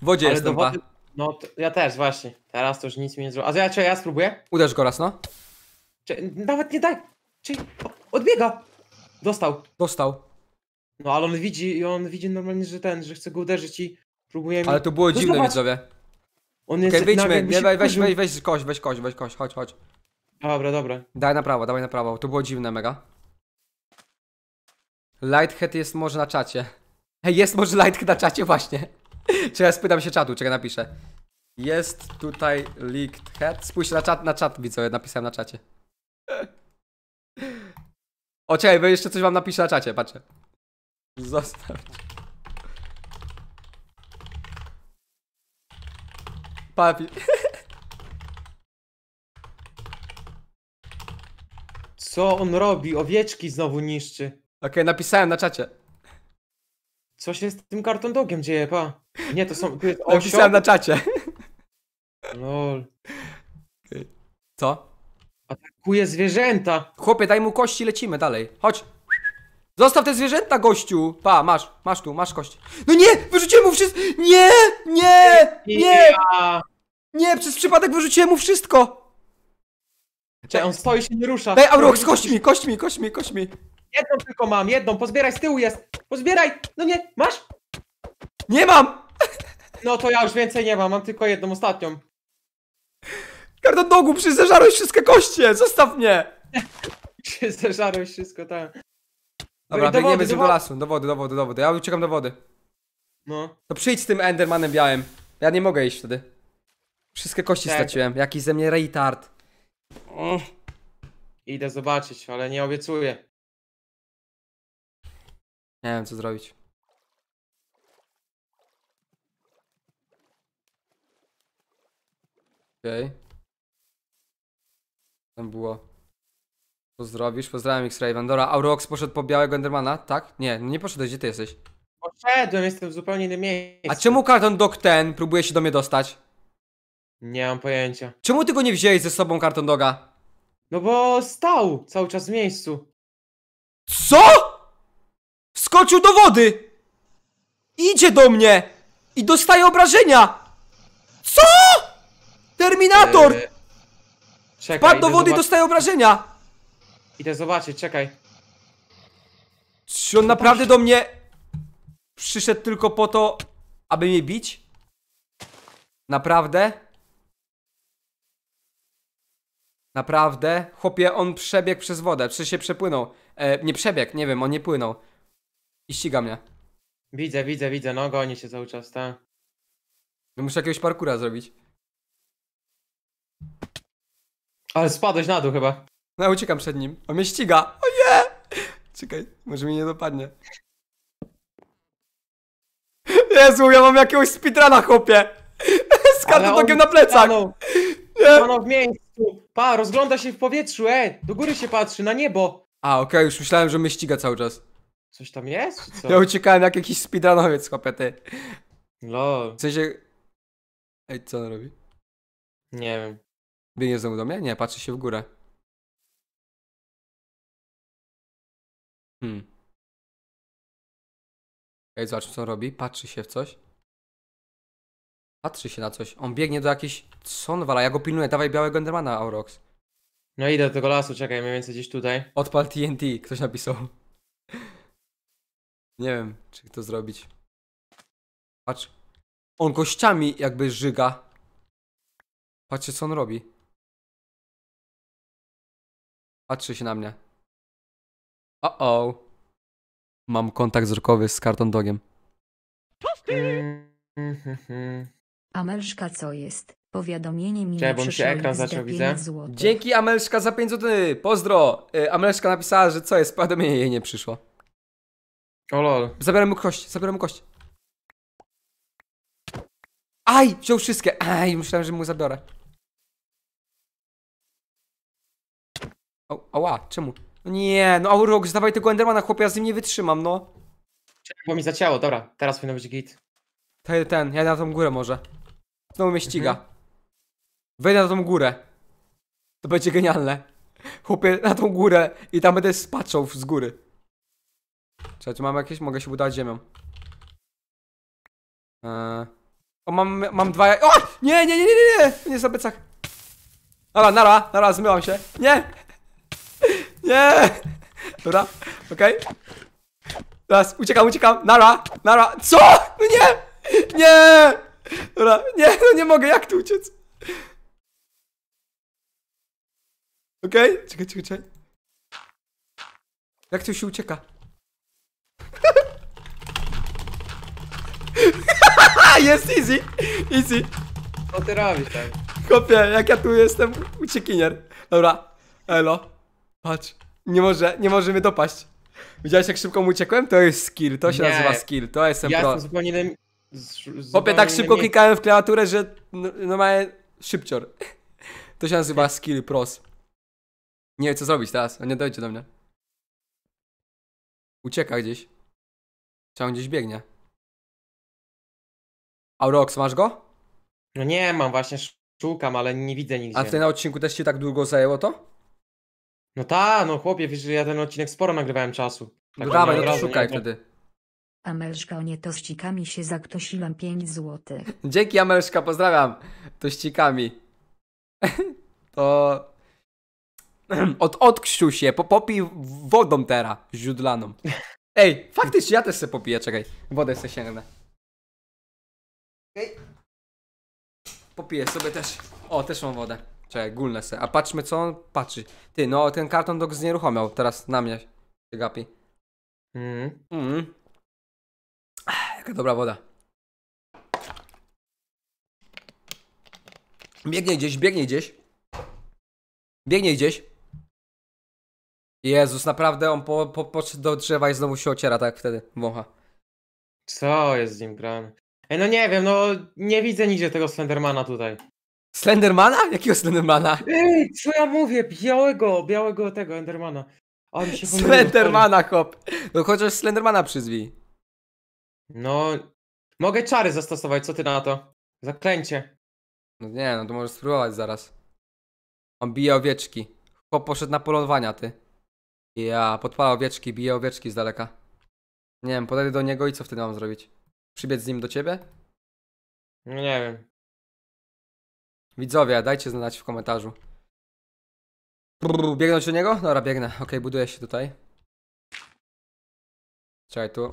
W wodzie Ale jestem, do wody... pa. No, ja też, właśnie. Teraz to już nic mi nie zrobi. A ja, czy ja spróbuję? Uderz go raz, no. Czy, nawet nie daj. Czyli odbiega. Dostał. Dostał. No ale on widzi i on widzi normalnie, że ten, że chce go uderzyć i próbuje Ale to było dziwne, widzowie. On jest Okej, wyjdźmy, nie, weź, weź, weź, weź kość, weź kość, weź kość, chodź, chodź. Dobra, dobra. Daj na prawo, dawaj na prawo, to było dziwne mega. Lighthead jest może na czacie. Jest może Lighthead na czacie właśnie. Czy ja spytam się czatu, czekaj napiszę. Jest tutaj Lighthead. Spójrz na czat, na czat widzowie, napisałem na czacie. O, bo jeszcze coś wam napiszę na czacie, patrzcie. Zostaw. Papi. Co on robi? Owieczki znowu niszczy. Okej, napisałem na czacie. Co się z tym karton dogiem dzieje, pa? Nie, to są... Napisałem na czacie. Lol. Co? Atakuje zwierzęta. Chłopie, daj mu kości, lecimy dalej. Chodź. Zostaw te zwierzęta, gościu! Pa, masz, masz tu, masz kość. No nie! Wyrzuciłem mu wszystko! Nie! Nie! Nie! Nie, przez przypadek wyrzuciłem mu wszystko! Cześć, on stoi się nie rusza. Ej, Auroch, z kośćmi, kośćmi, kośćmi, kośćmi. Jedną tylko mam, jedną, pozbieraj, z tyłu jest. Pozbieraj! No nie, masz? Nie mam! No to ja już więcej nie mam, mam tylko jedną ostatnią. Karton dogu, przecież zeżarłeś wszystkie koście! Zostaw mnie! Się zeżarłeś wszystko tam. Dobra, do biegniemy wody, z do lasu. Do wody, do wody, do wody. Ja uciekam do wody. No. To przyjdź z tym Endermanem białym. Ja nie mogę iść wtedy. Wszystkie kości tak. straciłem. Jakiś ze mnie retard. Idę zobaczyć, ale nie obiecuję. Nie wiem co zrobić. Okej. Okay. Tam było. Pozdrowisz, pozdrawiam X-Ray Vandora. Aurox poszedł po białego Endermana? Tak? Nie, nie poszedłeś, gdzie ty jesteś? Poszedłem, jestem w zupełnie innym miejscu. A czemu karton dog ten próbuje się do mnie dostać? Nie mam pojęcia. Czemu ty go nie wzięłeś ze sobą karton doga? No bo stał cały czas w miejscu. CO?! wskoczył do wody! Idzie do mnie! I dostaje obrażenia! CO?! Terminator! E, Czekaj, Padł do wody i dostaje obrażenia! Idę zobaczyć, czekaj. Czy on naprawdę do mnie przyszedł tylko po to, aby mnie bić? Naprawdę? Naprawdę? Chłopie, on przebiegł przez wodę, przecież się przepłynął. E, nie przebiegł, nie wiem, on nie płynął. I ściga mnie. Widzę, widzę, widzę, no goni się cały czas, tak. No muszę jakiegoś parkura zrobić. Ale spadłeś na dół chyba. No uciekam przed nim. On mnie ściga. O nie! Czekaj, może mi nie dopadnie. Jezu, ja mam jakiegoś speedruna, chłopie! Z kartonokiem na plecach! Nie. Ono w miejscu. Pa, rozgląda się w powietrzu, e! Do góry się patrzy, na niebo. A, okej, okay, już myślałem, że mnie ściga cały czas. Coś tam jest? Co? Ja uciekałem jak jakiś speedrunowiec, chłopie, ty. Lol. W sensie... Ej, co on robi? Nie wiem. Biegnie nie do mnie? Nie, patrzy się w górę. Hmm. Ej, zobacz co on robi. Patrzy się w coś. Patrzy się na coś. On biegnie do jakiejś... Co on wala? Ja go pilnuję. Dawaj białego Endermana, Aurox. No idę do tego lasu, czekaj, mniej więcej gdzieś tutaj. Odpal TNT, ktoś napisał. Nie wiem, czy to zrobić. Patrz. On kościami jakby żyga. Patrzcie, co on robi. Patrzy się na mnie. O o. Mam kontakt wzrokowy z karton dogiem. Tosty! Amelszka co jest? Powiadomienie mi Cześć, bo mi się ekran zaczął, widzę. Złotych. Dzięki Amelszka za 5 zł. Pozdro. Y, Amelszka napisała, że co jest? Powiadomienie jej nie przyszło. O lol. Zabieram mu kość, zabieram mu kość. Aj, wziął wszystkie. Aj, myślałem, że mu zabiorę. O, ała, czemu? No nie, no Aurox, dawaj tego Endermana, chłopie, ja z nim nie wytrzymam, no. Czekaj, bo mi zaciało, dobra, teraz powinno być git. Ten, ten, ja na tą górę może. Znowu mnie ściga. Mhm. Wejdę na tą górę. To będzie genialne. Chłopie, na tą górę i tam będę spaczał z góry. Czekaj, tu mam jakieś? Mogę się udać ziemią. Eee. O, mam, mam dwa... O! Nie, nie, nie, nie, nie! Nie, nie jest nie, plecach. nie, nara, nara, zmyłam się. Nie! Nie! Dobra, okej. Okay. Teraz uciekam, uciekam. Nara, nara. Co? No nie! Nie! Dobra, nie, no nie mogę, jak tu uciec? Okej, okay. czekaj, czekaj, czekaj. Jak tu się ucieka? Jest easy! Easy! Co ty robisz tak? Chłopie, jak ja tu jestem uciekinier. Dobra, elo. Patrz. Nie może, nie możemy dopaść. Widziałeś jak szybko mu uciekłem? To jest skill, to się nie. nazywa skill, to jestem ja pro. Ja zupełnie nie. Popie tak szybko nie... klikałem w klawiaturę, że normalnie szybcior. To się nazywa skill pros. Nie wiem co zrobić teraz, on nie dojdzie do mnie. Ucieka gdzieś. Czy on gdzieś biegnie? Aurox, masz go? No nie mam, właśnie szukam, ale nie widzę nigdzie. A w tym odcinku też ci tak długo zajęło to? No ta, no chłopie, wiesz, że ja ten odcinek sporo nagrywałem czasu. Tak, no dawaj, nie, no to szukaj nie, wtedy. Amelżka nie tościkami się zaktosiłam 5 zł. Dzięki Amelszka, pozdrawiam. Tościkami. to... Od, od się, po, popij wodą teraz, źródlaną. Ej, faktycznie ja też se popiję, czekaj. Wodę se sięgnę. Ej. Popiję sobie też. O, też mam wodę. Czekaj, gulne se. A patrzmy co on patrzy. Ty, no ten karton dog znieruchomiał. Teraz na mnie się gapi. Mhm. Mm. jaka dobra woda. Biegnie gdzieś, biegnie gdzieś. Biegnie gdzieś. Jezus, naprawdę on po, po, podszedł do drzewa i znowu się ociera tak wtedy. Wącha. Co jest z nim grane? Ej, no nie wiem, no nie widzę nigdzie tego Slendermana tutaj. Slendermana? Jakiego Slendermana? Ej, co ja mówię? Białego, białego tego Endermana. A, się Slendermana, hop. No chociaż Slendermana przyzwij. No, mogę czary zastosować, co ty na to? Zaklęcie. No nie, no to możesz spróbować zaraz. On bije owieczki. Hop poszedł na polowania, ty. Ja, podpala owieczki, bije owieczki z daleka. Nie wiem, podejdę do niego i co wtedy mam zrobić? Przybiec z nim do ciebie? No nie wiem. Widzowie, dajcie znać w komentarzu. Brrr, biegnąć do niego? Dobra, biegnę. Ok, buduję się tutaj. Czekaj tu.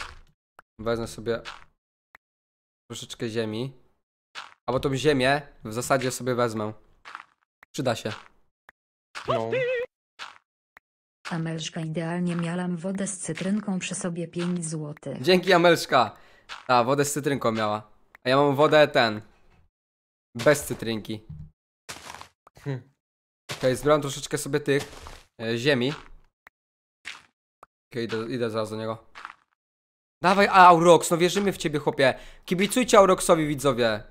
Wezmę sobie troszeczkę ziemi. Albo tą ziemię w zasadzie sobie wezmę. Przyda się. No. idealnie miałam wodę z cytrynką przy sobie 5 zł. Dzięki Amelszka! Ta, wodę z cytrynką miała. A ja mam wodę ten. Bez cytrynki. Hm. Okej, okay, zbrałem troszeczkę sobie tych e, ziemi. Okej, okay, idę, idę zaraz do niego. Dawaj, Aurox, no wierzymy w ciebie, chłopie. Kibicujcie Auroxowi, widzowie.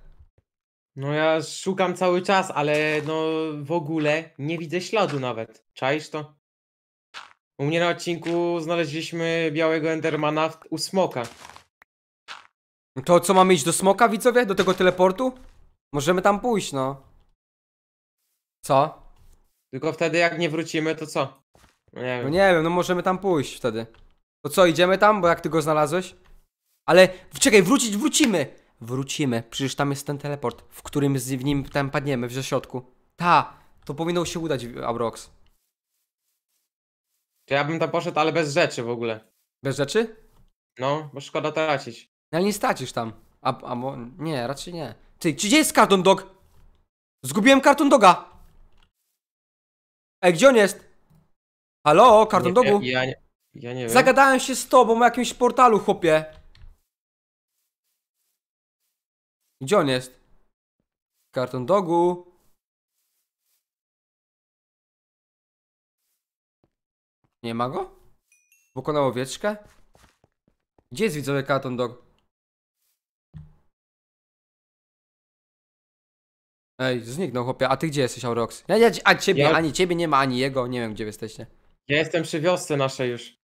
No ja szukam cały czas, ale no w ogóle nie widzę śladu nawet. Czaisz to? U mnie na odcinku znaleźliśmy białego Endermana u smoka. To co, mamy iść do smoka, widzowie? Do tego teleportu? Możemy tam pójść, no. Co? Tylko wtedy jak nie wrócimy, to co? No nie No wiem. nie wiem, no możemy tam pójść wtedy. To co, idziemy tam? Bo jak ty go znalazłeś? Ale, czekaj, wrócić, wrócimy! Wrócimy, przecież tam jest ten teleport, w którym z, w nim tam padniemy, w środku. Ta, to powinno się udać, Abrox. To ja bym tam poszedł, ale bez rzeczy w ogóle. Bez rzeczy? No, bo szkoda tracić. No ale nie stracisz tam. A, a mo- nie, raczej nie. Ty, gdzie jest karton dog? Zgubiłem karton doga. Ej, gdzie on jest? Halo, karton nie, dogu? Ja, ja, nie, ja nie wiem. Zagadałem się z tobą o jakimś portalu, chłopie. Gdzie on jest? Karton dogu. Nie ma go? Pokonał owieczkę? Gdzie jest widzowie karton dog? Ej, zniknął chłopie, a ty gdzie jesteś, Aurox? Ja, ja, a ciebie, Ja- ani ciebie nie ma, ani jego, nie wiem gdzie wy jesteście. Ja jestem przy wiosce naszej już.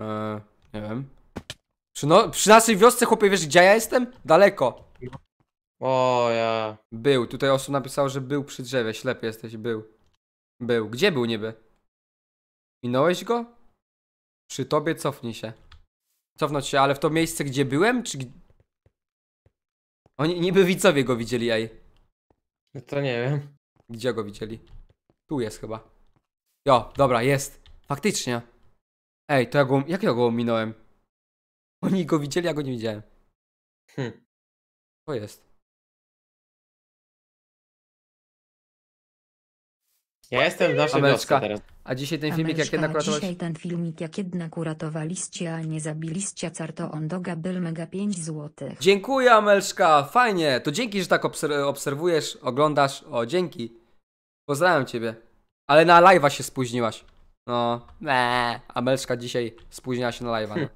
Eee, nie wiem. Przy, no, przy naszej wiosce, chłopie, wiesz gdzie ja jestem? Daleko. O ja. Był, tutaj osób napisało, że był przy drzewie, ślepy jesteś, był. Był, gdzie był niby? Minąłeś go? Przy tobie cofnij się. Cofnąć się, ale w to miejsce, gdzie byłem, czy... Oni niby widzowie go widzieli, ej. No to nie wiem. Gdzie go widzieli? Tu jest chyba. Jo, dobra, jest. Faktycznie. Ej, to ja go, jak ja go ominąłem? Oni go widzieli, ja go nie widziałem. Hm. To jest. Ja jestem w naszej wiosce teraz. A dzisiaj ten filmik, jak jednak uratowaliście... dzisiaj ten filmik, jak jednak uratowaliście, a nie zabiliście carto ondoga byl mega 5 złotych. Dziękuję Amelszka, fajnie. To dzięki, że tak obser obserwujesz, oglądasz. O, dzięki. Pozdrawiam ciebie. Ale na live'a się spóźniłaś. No, eee. Amelszka dzisiaj spóźniła się na live'a. No.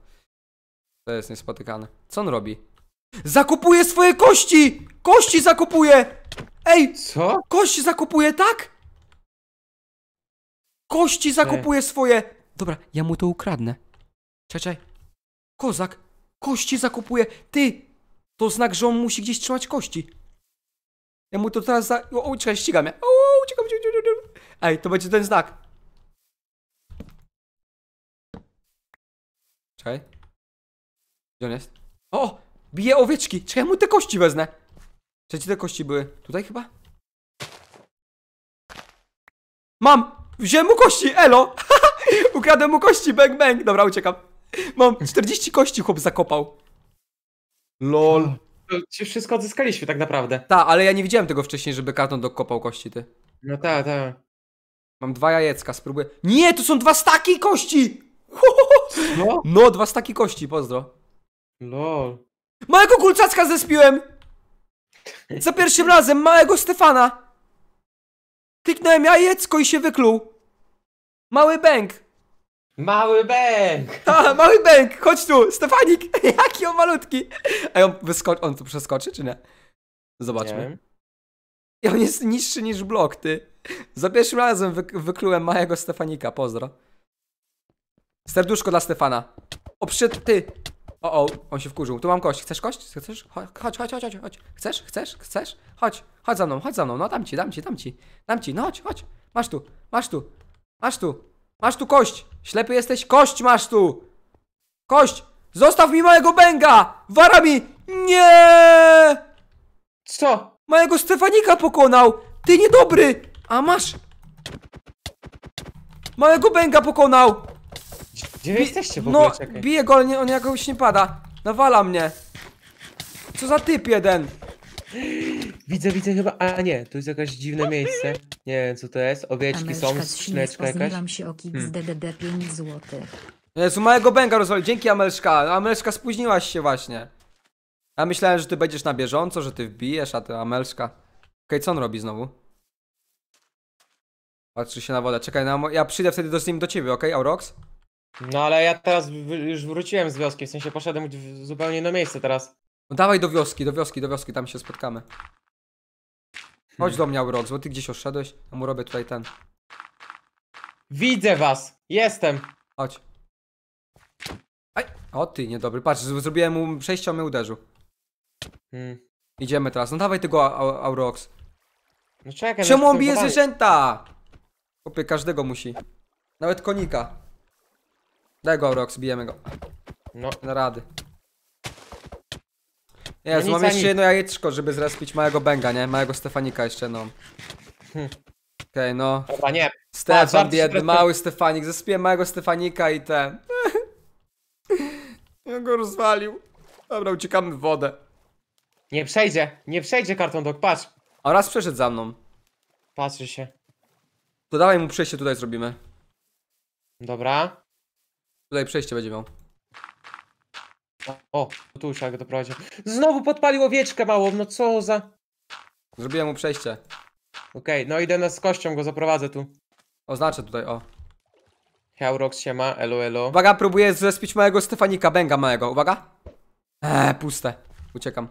To jest niespotykane. Co on robi? Zakupuje swoje kości! Kości zakupuje! Ej! Co? Kości zakupuje, tak? Kości zakopuje swoje. Dobra, ja mu to ukradnę. Czekaj. Kozak. Kości zakopuje. Ty. To znak, że on musi gdzieś trzymać kości. Ja mu to teraz za... O, czekaj, ścigam ja. O, uciekam, uciekam, uciekam. Ej, to będzie ten znak. Czekaj. Gdzie on jest? O, bije owieczki. Czekaj, mu te kości wezmę. Czy te kości były? Tutaj chyba? Mam! Wziąłem mu kości, elo! Ukradłem mu kości, bang bang! Dobra, uciekam. Mam 40 kości chłop zakopał. Lol. No, ci wszystko odzyskaliśmy tak naprawdę. Ta, ale ja nie widziałem tego wcześniej, żeby karton dokopał kości, ty. No ta, ta. Mam dwa jajecka, spróbuję. Nie, to są dwa staki kości! No, no dwa staki kości, pozdro. Lol. Małego kulcacka zespiłem! Za pierwszym razem, małego Stefana! Kliknąłem jajecko i się wykluł. Mały bęk. Mały bęk! Ta, mały bęk, chodź tu, Stefanik, jaki on malutki. A on, on tu przeskoczy, czy nie? Zobaczmy. Nie. I on jest niższy niż blok, ty. Za pierwszym razem wy wyklułem małego Stefanika, pozdro. Serduszko dla Stefana. O, ty. O, o, on się wkurzył. Tu mam kość. Chcesz kość? Chcesz? Chodź, chodź, chodź, chodź, chodź. Chcesz? Chcesz? Chcesz? Chodź, chodź za mną, chodź za mną. No dam ci, dam ci, dam ci. Dam ci, no chodź, chodź. Masz tu, masz tu, masz tu. Masz tu kość. Ślepy jesteś, kość masz tu. Kość. Zostaw mi mojego bęga. Wara mi. Nie! Co? Mojego Stefanika pokonał. Ty niedobry. A masz. Mojego bęga pokonał. Gdzie wy jesteście w no, ogóle? No, bije go, ale on jakoś nie pada. Nawala mnie. Co za typ jeden. Widzę, widzę chyba. A nie, tu jest jakieś dziwne miejsce. Nie wiem co to jest. Owieczki są, Amelczka z skrzyneczka jakaś. Zniewam się o kick z DDD hmm. 5 złotych. Jezu, małego bęga rozwali. Dzięki Amelszka. Amelszka spóźniłaś się właśnie. A myślałem, że ty będziesz na bieżąco, że ty wbijesz, a ty Amelszka. Okej, co on robi znowu? Patrzy się na wodę. Czekaj, na mo- ja przyjdę wtedy do, z nim do ciebie, okej, Aurox? No ale ja teraz w, już wróciłem z wioski, w sensie poszedłem w zupełnie inne miejsce teraz. No dawaj do wioski, do wioski, do wioski, tam się spotkamy. Chodź hmm. do mnie, Aurok, bo ty gdzieś oszedłeś, a mu robię tutaj ten. Widzę was! Jestem! Chodź. Aj! O ty, niedobry, patrz, zrobiłem mu przejście, on mnie uderzył. Hmm. Idziemy teraz, no dawaj tego Au- Aurox. No czekaj, no Czemu on bije zdenerwowali. zwierzęta? Kopie każdego musi. Nawet konika. Daj go, Rox, bijemy go. No. Na rady. Nie, no złam jeszcze jedno jajeczko, żeby zrespić małego Benga, nie? Małego Stefanika jeszcze, no. Hmm. Okej, okay, no. Chyba nie. Stefan, biedny, mały Stefanik. Zespiłem małego Stefanika i ten. ja go rozwalił. Dobra, uciekamy w wodę. Nie przejdzie, nie przejdzie karton dok, patrz. A raz przeszedł za mną. Patrzy się. To dawaj mu przejście tutaj zrobimy. Dobra. Tutaj przejście będzie miał. O, tu już jak doprowadził. Znowu podpalił owieczkę małą, no co za... Zrobiłem mu przejście. Okej, no idę na z kością, go zaprowadzę tu. Oznaczę tutaj, o. Heurox się ma, elo elo. Uwaga, próbuję zespić małego Stefanika Bęga małego, uwaga. Eee, puste. Uciekam.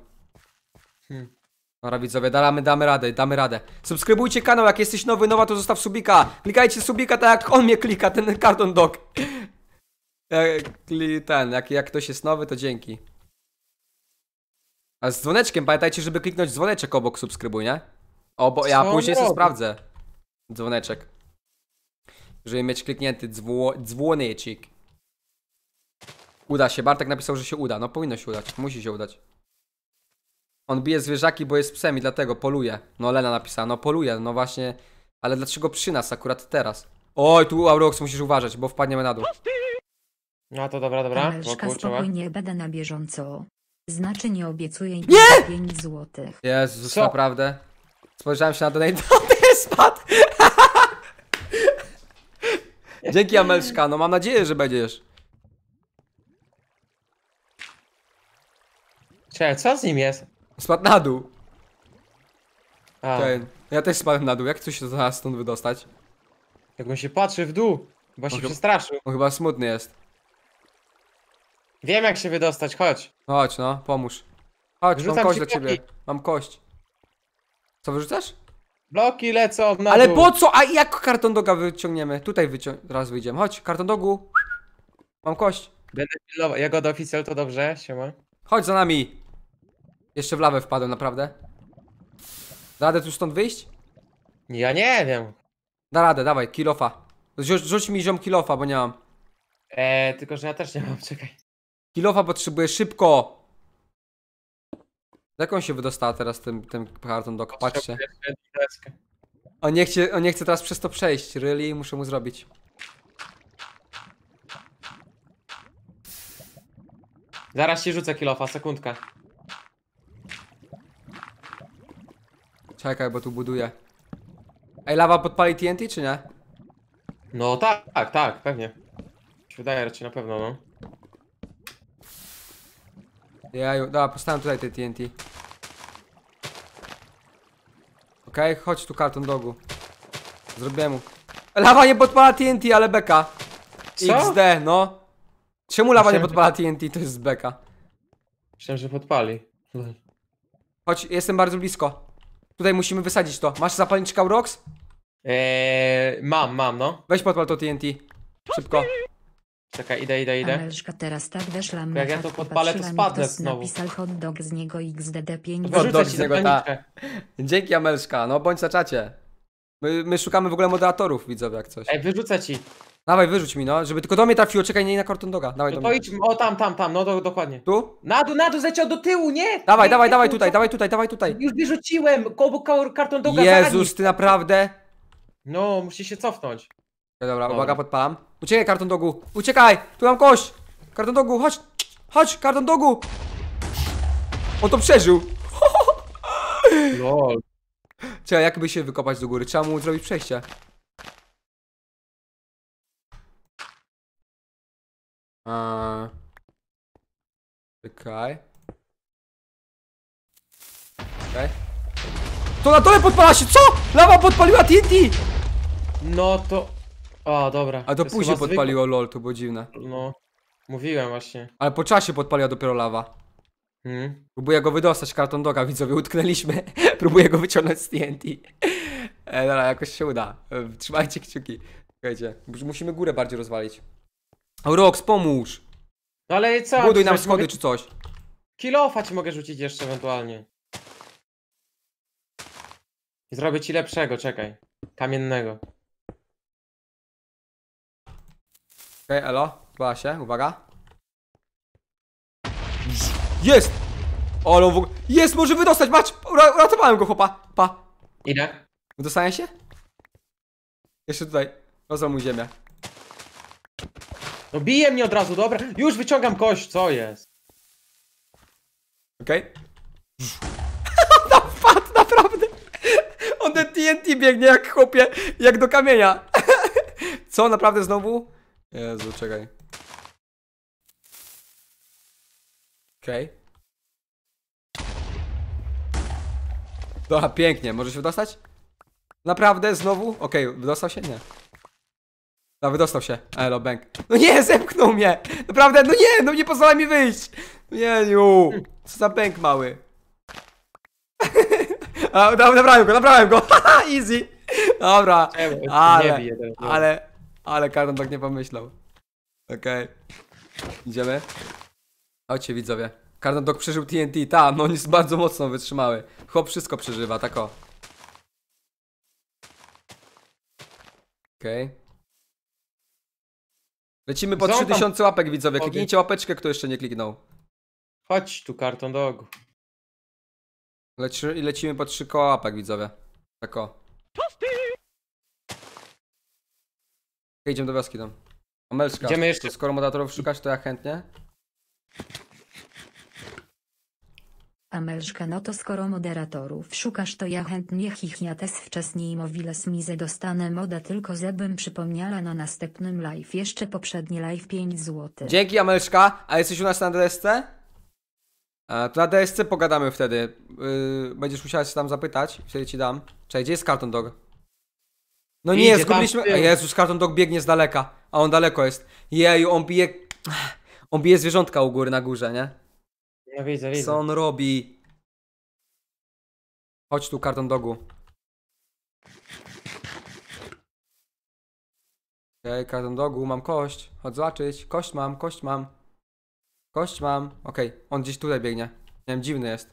Hmm. Dobra widzowie, damy, damy radę, damy radę. Subskrybujcie kanał, jak jesteś nowy, nowa to zostaw subika. Klikajcie subika tak jak on mnie klika, ten karton dog ten, jak, jak ktoś jest nowy, to dzięki. A z dzwoneczkiem, pamiętajcie, żeby kliknąć dzwoneczek obok subskrybuj, nie? Obo, ja Co później sobie sprawdzę. Dzwoneczek. Żeby mieć kliknięty dzwo, dzwoneczek. Uda się, Bartek napisał, że się uda. No powinno się udać, musi się udać. On bije zwierzaki, bo jest psem i dlatego poluje. No Lena napisała, no poluje, no właśnie. Ale dlaczego przy nas akurat teraz? Oj, tu Aurox musisz uważać, bo wpadniemy na dół. No to dobra, dobra. Kamelszka spokojnie będę na bieżąco. Znaczy nie obiecuję jej nie! 5 złotych. Jezus, Co? naprawdę. Spojrzałem się na donate, to spadł. Dzięki Amelszka, no mam nadzieję, że będziesz. Cześć. co z nim jest? Spadł na dół. A, Ja też spadłem na dół, jak coś się zaraz stąd wydostać? on się patrzy w dół, bo się Może- przestraszył. On chyba smutny jest. Wiem jak się wydostać, chodź. No chodź no, pomóż. Chodź, Wrzucam mam kość do ciebie. bloki. Mam kość. Co wyrzucasz? Bloki lecą na Ale dół. po co? A jak karton doga wyciągniemy? Tutaj wycią... Raz wyjdziemy. Chodź, karton dogu. Mam kość. Będę pilnował. do oficjal to dobrze, siema. Chodź za nami. Jeszcze w lawę wpadłem, naprawdę. Da radę tu stąd wyjść? Ja nie wiem. Da radę, dawaj, kilofa. Rzuć, rzuć mi ziom kilofa, bo nie mam. E, tylko, że ja też nie mam, czekaj. Kilofa potrzebuje szybko! Jak on się wydostała teraz tym, tym kartą dok? Patrzcie. On nie, chce, on nie chce teraz przez to przejść. Really? Muszę mu zrobić. Zaraz się rzucę kilofa, sekundkę. Czekaj, bo tu buduję. Ej, lawa podpali TNT czy nie? No tak, tak, tak pewnie. Wydaje raczej na pewno, no. Jaju, dobra, postawiam tutaj te TNT. Okej, okay, chodź tu karton dogu. Zrobię mu. Lawa nie podpala TNT, ale beka. Co? XD, no. Czemu lawa Myślałem, nie podpala TNT? To jest beka. Myślałem, że podpali. Chodź, jestem bardzo blisko. Tutaj musimy wysadzić to. Masz zapalniczkę Rox? Eee, mam, mam, no. Weź podpal to TNT. Szybko. Czekaj, idę, idę, idę. Amelżka teraz tak weszła Jak ja to podpalę, to spadnę znowu. napisał hot dog z niego xdd5. Hot dog Wyrzucę ci z niego, ta. Dzięki Amelska, no bądź na czacie. My, my szukamy w ogóle moderatorów, widzowie, jak coś. Ej, wyrzucę ci. Dawaj, wyrzuć mi, no, żeby tylko do mnie trafiło, czekaj, nie na karton Doga. Dawaj No do to mnie. idź, o tam, tam, tam, no dokładnie. Tu? Na dół, na dół, zleciał do tyłu, nie! Dawaj, dawaj, dawaj tutaj, dawaj tutaj, dawaj tutaj. Już wyrzuciłem, koło karton doga za Jezus, ty naprawdę? No, musi się cofnąć. dobra, Dobra. uwaga, podpalam. Uciekaj, karton dogu! Uciekaj! Tu mam kość! Karton dogu, chodź! Chodź, karton dogu! On to przeżył! Lol. Trzeba jakby się wykopać do góry, trzeba mu zrobić przejście. Eee... Czekaj. Czekaj. To na dole podpala się, co? Lawa podpaliła TNT! No to... O, dobra. A to później podpaliło LOL, to było dziwne. No, mówiłem właśnie. Ale po czasie podpaliła dopiero lawa. Hmm. Próbuję go wydostać, karton doga, widzowie, utknęliśmy. Próbuję go wyciągnąć z TNT. E, dobra, jakoś się uda. E, trzymajcie kciuki. Słuchajcie, musimy górę bardziej rozwalić. Rox, pomóż! No ale co? Buduj nam schody czy coś. Kilofa ci mogę rzucić jeszcze ewentualnie. I Zrobię ci lepszego, czekaj. Kamiennego. Okej, okay, elo, chyba się, uwaga. Jest! Olo, w ogóle... Jest, może wydostać, patrz! Uratowałem go, chłopa, pa. Idę. Dostaję się? Jeszcze tutaj, rozłamuj ziemię. No bije mnie od razu, dobra. Już wyciągam kość, co jest? Okej. Okay. No Tam wpadł, naprawdę. On TNT biegnie jak chłopie, jak do kamienia. co, naprawdę znowu? Jezu, czekaj. Okej. Okay. Dobra, pięknie. Może się wydostać? Naprawdę? Znowu? Okej, okay, wydostał się? Nie. No, wydostał się. Elo, bank. No nie, zepchnął mnie! Naprawdę, no nie, no nie pozwala mi wyjść! No nie, niu. Co za bank mały. A, dobra, nabrałem go, naprawiłem go. Easy. Dobra, ale, ale, ale Karol tak nie pomyślał. Okej. Okay. Idziemy. Chodźcie widzowie. Kardon Dog przeżył TNT, ta, no oni bardzo mocno wytrzymały. Chłop wszystko przeżywa, tak o. Okej. Okay. Lecimy po 3000 łapek widzowie, kliknijcie łapeczkę, kto jeszcze nie kliknął. Chodź tu Karton Dog. lecimy po 3 koła łapek widzowie. Tak o. Idziemy do wioski tam. Amelska, Idziemy jeszcze. skoro moderatorów szukasz, to ja chętnie. Amelżka, no to skoro moderatorów szukasz, to ja chętnie chichniates wcześniej mowiles mize dostanę moda, tylko zebym przypomniała na następnym live, jeszcze poprzedni live 5 zł. Dzięki Amelżka, a jesteś u nas na DSC? A, e, to na DSC pogadamy wtedy, yy, będziesz musiała się tam zapytać, wtedy ci dam. Cześć, gdzie jest karton Dog? No nie, zgubiliśmy... Jezus, karton Dog biegnie z daleka, a on daleko jest. Jeju, on bije... On bije zwierzątka u góry, na górze, nie? Ja widzę, widzę. Co on robi? Chodź tu, karton Dogu. Okej, okay, Carton Dogu, mam kość. Chodź zobaczyć. Kość mam, kość mam. Kość mam. Okej, okay. on gdzieś tutaj biegnie. Nie wiem, dziwny jest.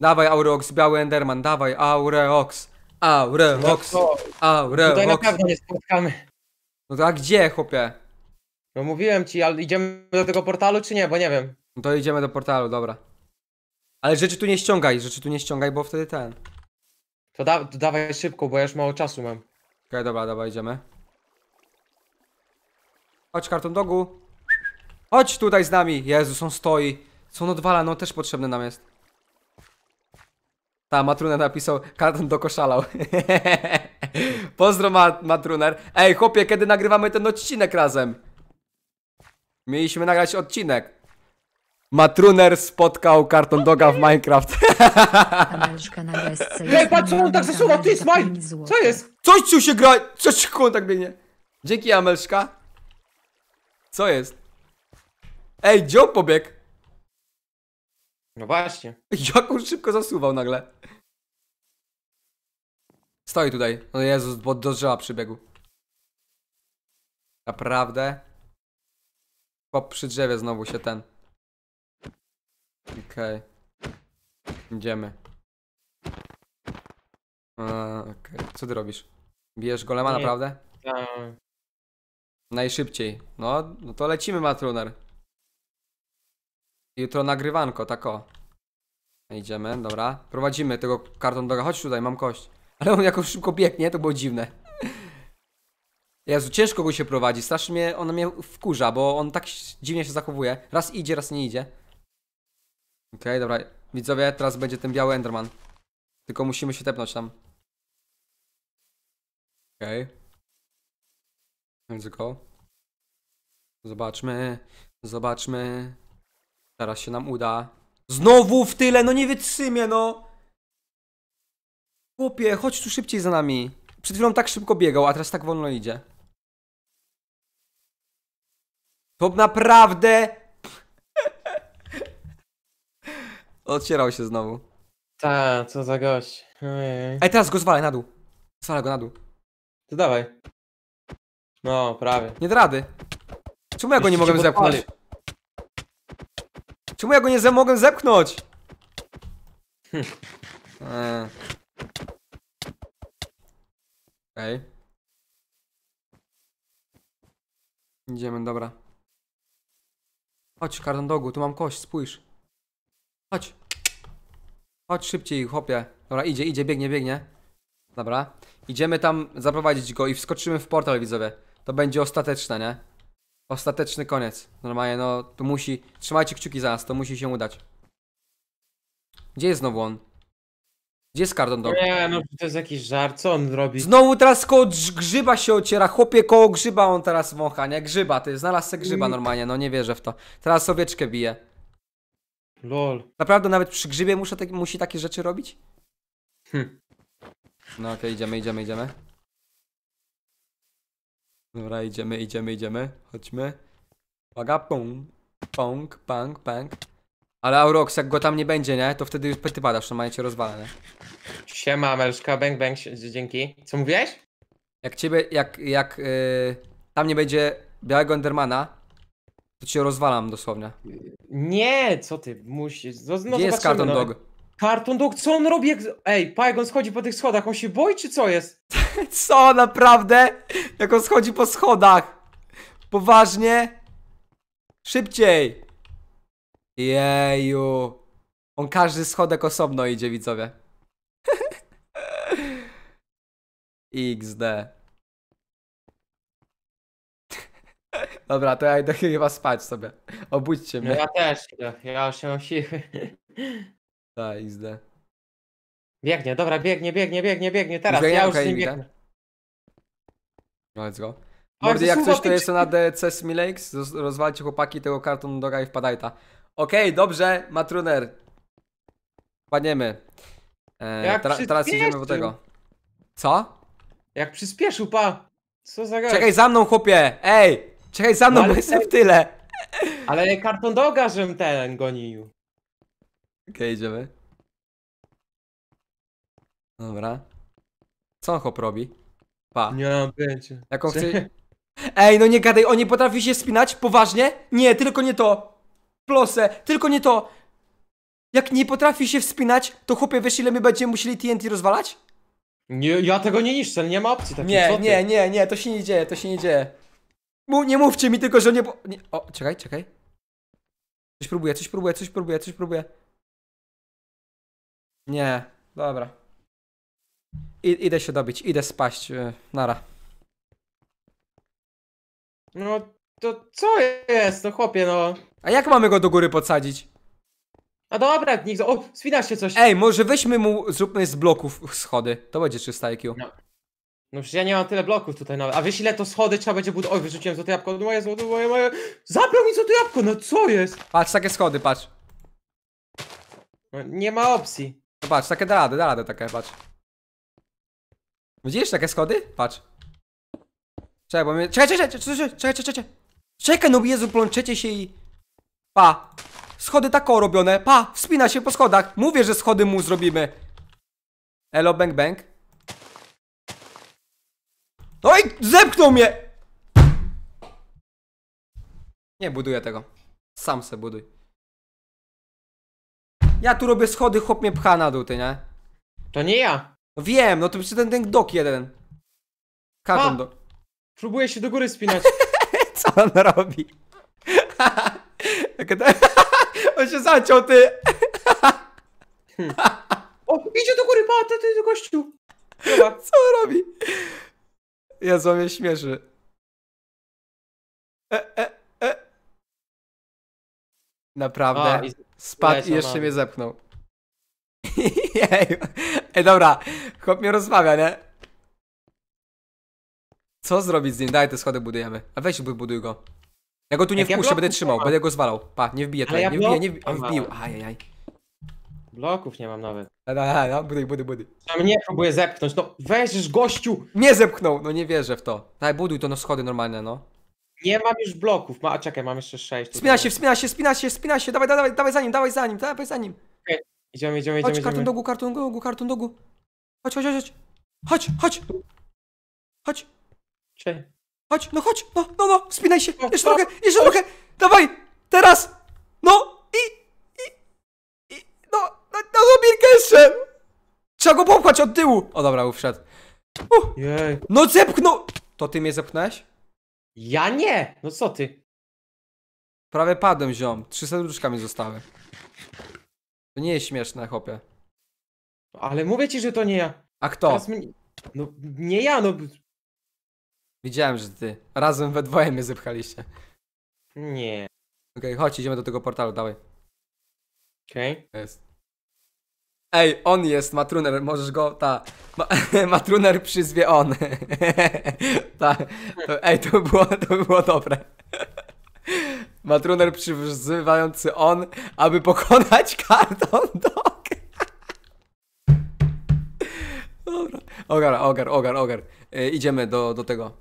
Dawaj Aureox, biały Enderman, dawaj Aureox. Auremox, no Tutaj Auremox. naprawdę nie spotkamy. No to a gdzie, chłopie? No mówiłem ci, ale idziemy do tego portalu czy nie, bo nie wiem. No to idziemy do portalu, dobra. Ale rzeczy tu nie ściągaj, rzeczy tu nie ściągaj, bo wtedy ten. To, da to dawaj szybko, bo ja już mało czasu mam. dobra, dobra, idziemy. Chodź, karton dogu. Chodź tutaj z nami. Jezus, on stoi. są on odwala, no też potrzebny nam jest. Ta, Matruner napisał, karton dokoszalał. Pozdro, Matruner. Ej, chłopie, kiedy nagrywamy ten odcinek razem? Mieliśmy nagrać odcinek. Matruner spotkał karton doga w Minecraft. Amelżka na desce Ej, patrz, co on tak zasuwa, ty smaj! Co jest? Coś tu się gra! Coś kurde, tak biegnie. Dzięki, Amelszka. Co jest? Ej, gdzie on pobiegł? No właśnie. Jak on szybko zasuwał nagle? Stoi tutaj. O Jezus, bo do drzewa przybiegł. Naprawdę? Po przy drzewie znowu się ten. Okej. Okay. Idziemy. Okej, okay. co ty robisz? Bijesz golema Nie. naprawdę? Tak. Najszybciej. No, no to lecimy, Matruner. Jutro nagrywanko, tako. Idziemy, dobra. Prowadzimy tego karton doga. Chodź tutaj, mam kość. Ale on jakoś szybko biegnie, to było dziwne. Jezu, ciężko go się prowadzi, strasznie mnie, ona mnie wkurza, bo on tak dziwnie się zachowuje. Raz idzie, raz nie idzie. Okej, okay, dobra. Widzowie, teraz będzie ten biały Enderman. Tylko musimy się tepnąć tam. Okej. Okay. Let's Zobaczmy, zobaczmy. Teraz się nam uda. Znowu w tyle, no nie wytrzymie, no! Chłopie, chodź tu szybciej za nami. Przed chwilą tak szybko biegał, a teraz tak wolno idzie. To naprawdę... Odcierał się znowu. Ta, co za gość. Ojej. Ej, teraz go zwalaj na dół. Zwalaj go na dół. To dawaj. No, prawie. Nie da rady. Czemu ja go nie mogę mogłem zepchnąć? Czemu ja go nie ze- mogłem zepchnąć? Eee, Okej. Okay. Idziemy, dobra. Chodź, kardon dogu, tu mam kość, spójrz. Chodź. Chodź szybciej, chłopie. Dobra, idzie, idzie, biegnie, biegnie. Dobra. Idziemy tam zaprowadzić go i wskoczymy w portal, widzowie. To będzie ostateczne, nie? Ostateczny koniec. Normalnie, no, to musi... Trzymajcie kciuki za nas, to musi się udać. Gdzie jest znowu on? Gdzie jest Kardon Dog? Nie, no to jest jakiś żart, co on robi? Znowu teraz koło grzyba się ociera, chłopie koło grzyba on teraz wącha, nie? Grzyba, ty, znalazł se grzyba mm. normalnie, no nie wierzę w to. Teraz owieczkę bije. Lol. Naprawdę nawet przy grzybie muszę tak, musi takie rzeczy robić? Hm. No okej, okay, idziemy, idziemy, idziemy. Dobra, idziemy, idziemy, idziemy. Chodźmy. Uwaga, pum. Pong, pang, pang. Ale Aurox, jak go tam nie będzie, nie? To wtedy już ty padasz, to cię rozwala, nie? Siema, Melszka, bang bang, dzięki. Co mówiłeś? Jak ciebie, jak, jak yy, tam nie będzie białego Endermana, to cię rozwalam dosłownie. Nie, co ty, musisz... No, no, Gdzie jest Carton no. Dog? Carton Dog, co on robi jak... Ej, pa, on schodzi po tych schodach, on się boi czy co jest? co, naprawdę? Jak on schodzi po schodach? Poważnie? Szybciej! Jeju. On każdy schodek osobno idzie, widzowie. XD. Dobra, to ja idę chyba spać sobie. Obudźcie no mnie. Ja też, ja już nie mam siły. Tak, XD. Biegnie, dobra, biegnie, biegnie, biegnie, biegnie, teraz Biegnie, ja już z nim biegnę. No let's go. Mordy, jak coś to jest na DC Smilakes, rozwalcie chłopaki tego karton doga i wpadaj ta. Okej, okay, dobrze, Matruner. Paniemy. E, tra teraz idziemy do tego. Co? Jak przyspieszył, pa! Co za gość? Czekaj za mną, chłopie! Ej! Czekaj za mną, no, bo jestem w tyle! Ale karton doga, żem ten gonił. Okej, okay, idziemy. Dobra. Co on chłop robi? Pa. Nie mam pojęcia. Jaką chce... Ej, no nie gadaj, on nie potrafi się spinać? Poważnie? Nie, tylko nie to plosę, tylko nie to. Jak nie potrafi się wspinać, to chłopie, wiesz ile my będziemy musieli TNT rozwalać? Nie, ja tego nie niszczę, nie ma opcji takiej, Nie, nie, nie, nie, to się nie dzieje, to się nie dzieje. Mu- nie mówcie mi tylko, że nie, po- nie... O, czekaj, czekaj. Coś próbuję, coś próbuję, coś próbuję, coś próbuję. Nie, dobra. I, idę się dobić, idę spaść, yy, nara. No, to co jest, to no chłopie, no. A jak mamy go do góry podsadzić? A dobra, niech... O, spina się coś. Ej, może weźmy mu, zróbmy z bloków schody. To będzie 300 IQ. No. No przecież ja nie mam tyle bloków tutaj nawet. A wiesz ile to schody trzeba będzie budować? Oj, wyrzuciłem to jabłko. Moje no złote, no moje, moje. Zabrał mi to jabłko, no co jest? Patrz, takie schody, patrz. No, nie ma opcji. No patrz, takie da radę, da radę takie, patrz. Widzisz takie schody? Patrz. Czekaj, bo mnie... Czekaj, czekaj, czekaj, czekaj, czekaj, czekaj. Czekaj, no Jezu, plączecie się i... Pa. Schody tako robione. Pa, wspina się po schodach. Mówię, że schody mu zrobimy. Elo, bang, bang. Oj, no zepchnął mnie! Nie buduję tego. Sam se buduj. Ja tu robię schody, chłop mnie pcha na dół, ty nie? To nie ja. No wiem, no to przecież ten, ten dok jeden. Karton A. dok. Próbuję się do góry spinać. Co on robi? on się zaciął, ty! O, idzie do góry, pa, ty, ty, gościu! Co on robi? Ja mnie śmieszy. E, e, e. Naprawdę. A, i... Spadł i jeszcze mnie zepchnął. Ej, dobra, chłop mnie rozmawia, nie? Co zrobić z nim? Daj te schody budujemy. A weź buduj go. Ja go tu nie Jak ja wpuszczę, będę trzymał, będę go zwalał. Pa, nie wbiję tutaj, ja nie wbiję, nie wbiję. O, wbił. Ajajaj. Bloków nie mam nawet. Da, da, da, no, buduj, buduj, buduj. Ja mnie próbuję zepchnąć, no weź gościu! Nie zepchnął, no nie wierzę w to. Daj, buduj to, no schody normalne, no. Nie mam już bloków, ma, a czekaj, mam jeszcze sześć. Spina się, wspina się, spina się, spina się, dawaj, dawaj, dawaj za nim, dawaj za nim, dawaj za nim. Okay. Idziemy, idziemy, idziemy. Chodź, karton dogu, karton dogu, karton dogu. Chodź, chodź, chodź, chodź. Chodź, chodź. Chodź. Czy? Chodź, no chodź, no, no, no, wspinaj się, no, jeszcze trochę, jeszcze trochę, dawaj, teraz, no i, i, i, no, na, na drobinkę jeszcze. Trzeba go popchać od tyłu. O dobra, ów Jej. no zepchnął. To ty mnie zepchnąłeś? Ja nie! No co ty? Prawie padłem, ziom. Trzy serduszka mi zostały. To nie jest śmieszne, chłopie. Ale mówię ci, że to nie ja. A kto? No nie ja, no Widziałem, że ty. Razem we dwoje mnie zepchaliście. Nie. Okej, okay, chodź, idziemy do tego portalu, dawaj. Okej. Okay. Jest. Ej, on jest, matruner, możesz go, ta, ma, matruner przyzwie on. ta, to, ej, to było, to było dobre. matruner przyzywający on, aby pokonać karton dog. Dobra, ogar, ogar, ogar, ogar. E, idziemy do, do tego,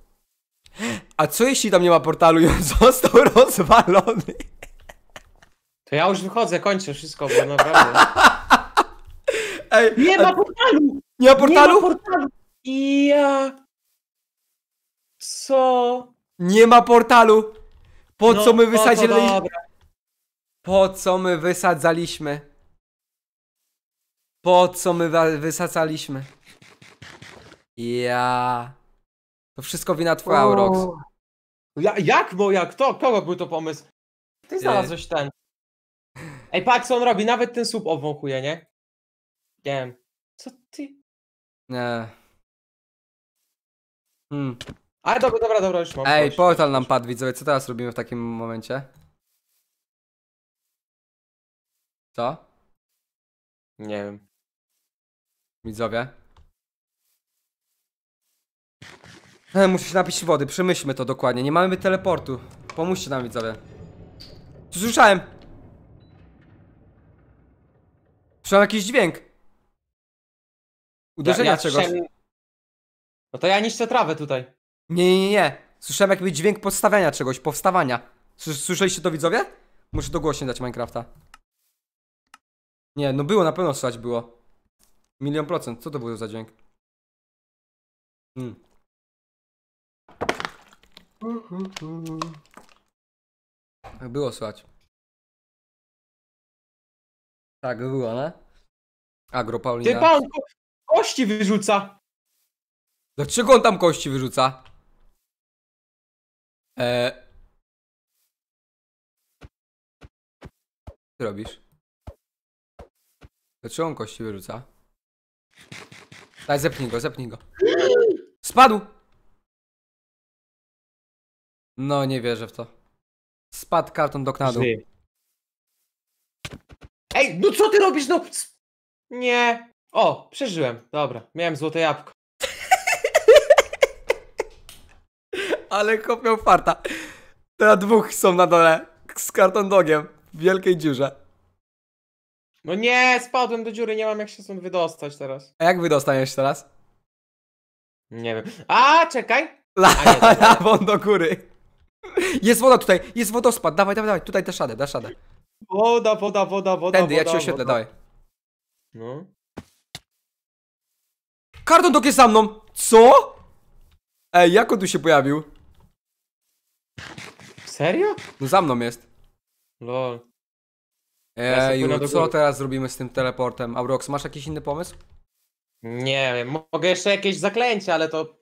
a co jeśli tam nie ma portalu i on został rozwalony? To ja już wychodzę, kończę wszystko, bo naprawdę. Ej, nie ma e, portalu! Nie ma portalu? Nie ma portalu! Ja... Co? Nie ma portalu! Po no, co my wysadziliśmy? Po co my wysadzaliśmy? Po co my wysadzaliśmy? Ja... To wszystko wina twoja, o... Aurox. Ja, jak moja? Kto? Kogo był to pomysł? Ty znalazłeś ten. Ej, patrz co on robi, nawet ten słup obwąchuje, nie? Nie wiem. Co ty? Nie. Hmm. Ale dobra, dobra, dobra, już mam. Ej, portal nam padł, widzowie, co teraz robimy w takim momencie? Co? Nie wiem. Widzowie? Musisz napić wody, przemyślmy to dokładnie. Nie mamy teleportu. Pomóżcie nam widzowie. Słyszałem! Słyszałem jakiś dźwięk. Uderzenia ja, ja czegoś. No to ja niszczę trawę tutaj. Nie, nie, nie, Słyszałem jakby dźwięk podstawiania czegoś, powstawania. Słyszeliście to widzowie? Muszę to głośniej dać Minecrafta. Nie, no było, na pewno słychać było. Milion procent. Co to był za dźwięk? Hmm. Tak było słychać. Tak było, ne? Agro Paulina. Ty pan ko kości wyrzuca. Dlaczego on tam kości wyrzuca? Eee... Co robisz? Dlaczego on kości wyrzuca? Daj, zepnij go, zepnij go. Spadł! No, nie wierzę w to. Spadł karton do knadu. Ży. Ej, no co ty robisz, no? Nie. O, przeżyłem. Dobra, miałem złote jabłko. Ale chłop farta. Teraz dwóch są na dole. Z karton dogiem. W wielkiej dziurze. No nie, spadłem do dziury, nie mam jak się stąd wydostać teraz. A jak wydostaniesz teraz? Nie wiem. A, czekaj! A, nie, Lawą do góry. Jest woda tutaj, jest wodospad, dawaj, dawaj, dawaj, tutaj też radę, dasz radę. Woda, woda, woda, woda, Tędy, woda, ja ci oświetlę, woda. dawaj. No. Karton dog jest za mną! Co? Ej, jak on tu się pojawił? Serio? No za mną jest. Lol. Ej, sobie co teraz zrobimy z tym teleportem? Aurox, masz jakiś inny pomysł? Nie wiem, mogę jeszcze jakieś zaklęcie, ale to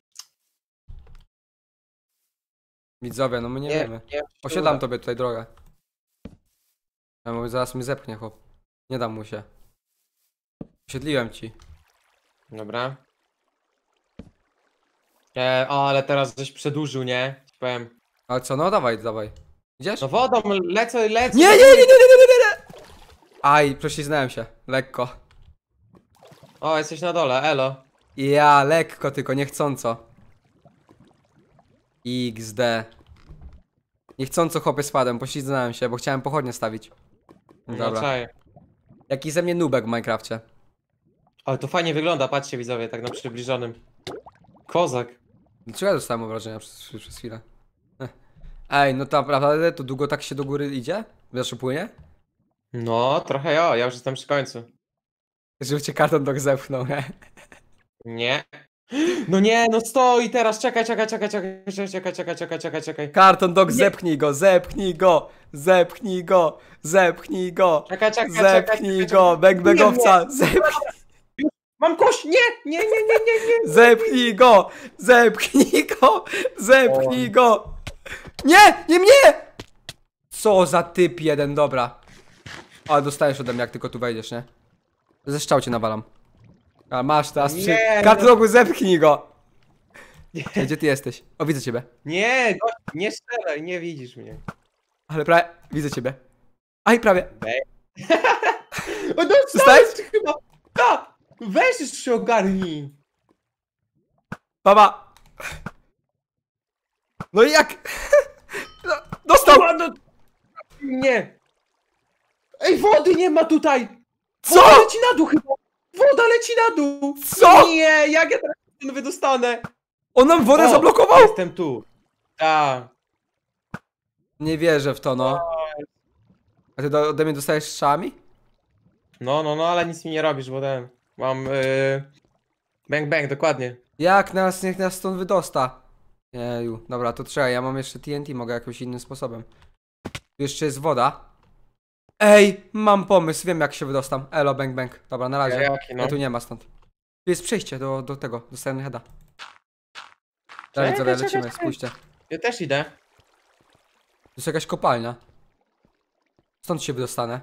Widzowie, no my nie, Nie, wiemy. nie, Posiadam tobie tutaj drogę. Ja mówię, zaraz mi zepchnie chłop. Nie dam mu się. Osiedliłem ci. Dobra. E, o, ale teraz żeś przedłużył, nie? Ci Powiem. Ale co, no dawaj, dawaj. Idziesz? No wodą, lecę, lecę. Nie, nie, nie, nie, nie, nie, nie, nie, nie. Aj, prześliznąłem się. Lekko. O, jesteś na dole, elo. Ja, lekko tylko, niechcąco. XD. Niechcąco chłopie spadłem, poślizgnąłem się, bo chciałem pochodnie stawić. No Dobra. No Jaki ze mnie nubek w Minecrafcie. Ale to fajnie wygląda, patrzcie widzowie, tak na przybliżonym. Kozak. Dlaczego no ja dostałem obrażenia przez, przez chwilę? Ej, no to naprawdę to długo tak się do góry idzie? Zawsze płynie? No, trochę ja, ja już jestem przy końcu. Żeby cię karton dog zepchnął, nie? Nie. No nie, no stoi teraz, czekaj, czekaj, czekaj, czekaj, czekaj, czekaj, czekaj, czekaj, czekaj, czekaj. Karton dog, zepchnij go, zepchnij go, zepchnij go, zepchnij go, zepchnij go, backbagowca, zepchnij. Mam kość, nie, nie, nie, nie, nie, nie. Zepchnij go, zepchnij go, zepchnij go. Nie, nie mnie! Co za typ jeden, dobra. Ale dostajesz ode mnie, jak tylko tu wejdziesz, nie? Ze szczał cię nawalam. A masz teraz przy... Nie, no. Katrogu, zepchnij go! Nie. Gdzie ty jesteś? O, widzę ciebie. Nie, nie strzelaj, nie widzisz mnie. Ale prawie... Widzę ciebie. Aj, prawie. o, no, chyba... Tak! Weź już się ogarnij! Baba! No i jak? No, dostał! no... Nie! Ej, wody nie ma tutaj! Co? Wody ci na chyba! Woda leci na dół! Co? Nie, jak ja teraz ten wydostanę? On nam wodę o, zablokował? Jestem tu. Tak. Nie wierzę w to, no. A ty do, ode mnie dostajesz szami? No, no, no, ale nic mi nie robisz, bo ten... Mam, yy... Bang, bang, dokładnie. Jak nas, niech nas stąd wydosta. Jeju, dobra, to trzeba, ja mam jeszcze TNT, mogę jakimś innym sposobem. Tu jeszcze jest woda. Ej, mam pomysł, wiem jak się wydostam. Elo, bang, bang. Dobra, na razie. Jaki, no? Ja tu nie ma stąd. Tu jest przejście do, do tego, do Sternheada. Dalej, co lecimy, czekaj. spójrzcie. Ja też idę. To jest jakaś kopalnia. Stąd się wydostanę.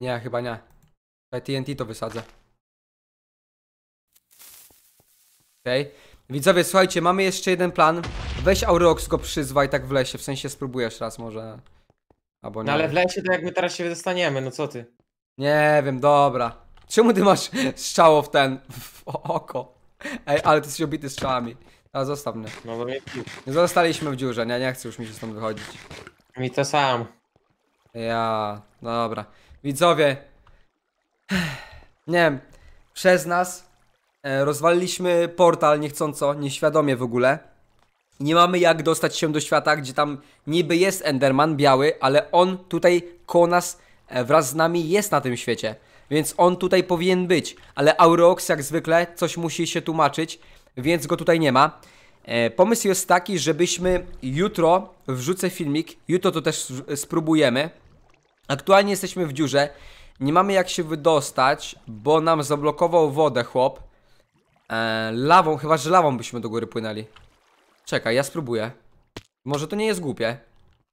Nie, chyba nie. Tutaj TNT to wysadzę. Okej. Okay. Widzowie, słuchajcie, mamy jeszcze jeden plan. Weź Aurox go przyzwaj tak w lesie, w sensie spróbujesz raz może. Albo no nie. No ale w lesie to jakby teraz się dostaniemy, no co ty? Nie wiem, dobra. Czemu ty masz strzało w ten... w oko? Ej, ale ty jesteś obity strzałami. A zostaw mnie. No bo mnie pił. Zostaliśmy w dziurze, nie, nie chcę już mi się stąd wychodzić. Mi to sam. Ja, dobra. Widzowie, nie wiem, przez nas e, rozwaliliśmy portal niechcąco, nieświadomie w ogóle nie mamy jak dostać się do świata, gdzie tam niby jest Enderman biały, ale on tutaj koło nas e, wraz z nami jest na tym świecie. Więc on tutaj powinien być, ale Aurox jak zwykle coś musi się tłumaczyć, więc go tutaj nie ma. E, pomysł jest taki, żebyśmy jutro, wrzucę filmik, jutro to też spróbujemy. Aktualnie jesteśmy w dziurze, nie mamy jak się wydostać, bo nam zablokował wodę chłop. E, lawą, chyba że lawą byśmy do góry płynęli. Czekaj, ja spróbuję. Może to nie jest głupie.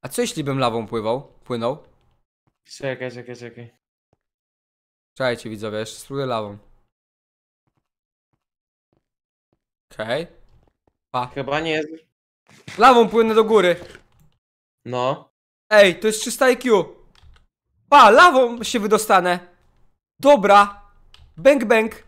A co jeśli bym lawą pływał? Płynął? Czekaj, czekaj, czekaj. Czekajcie widzowie, jeszcze spróbuję lawą. Okej. Okay. Pa. Chyba nie jest. Lawą płynę do góry. No. Ej, to jest 300 IQ. Pa, lawą się wydostanę. Dobra. Bęk, bęk.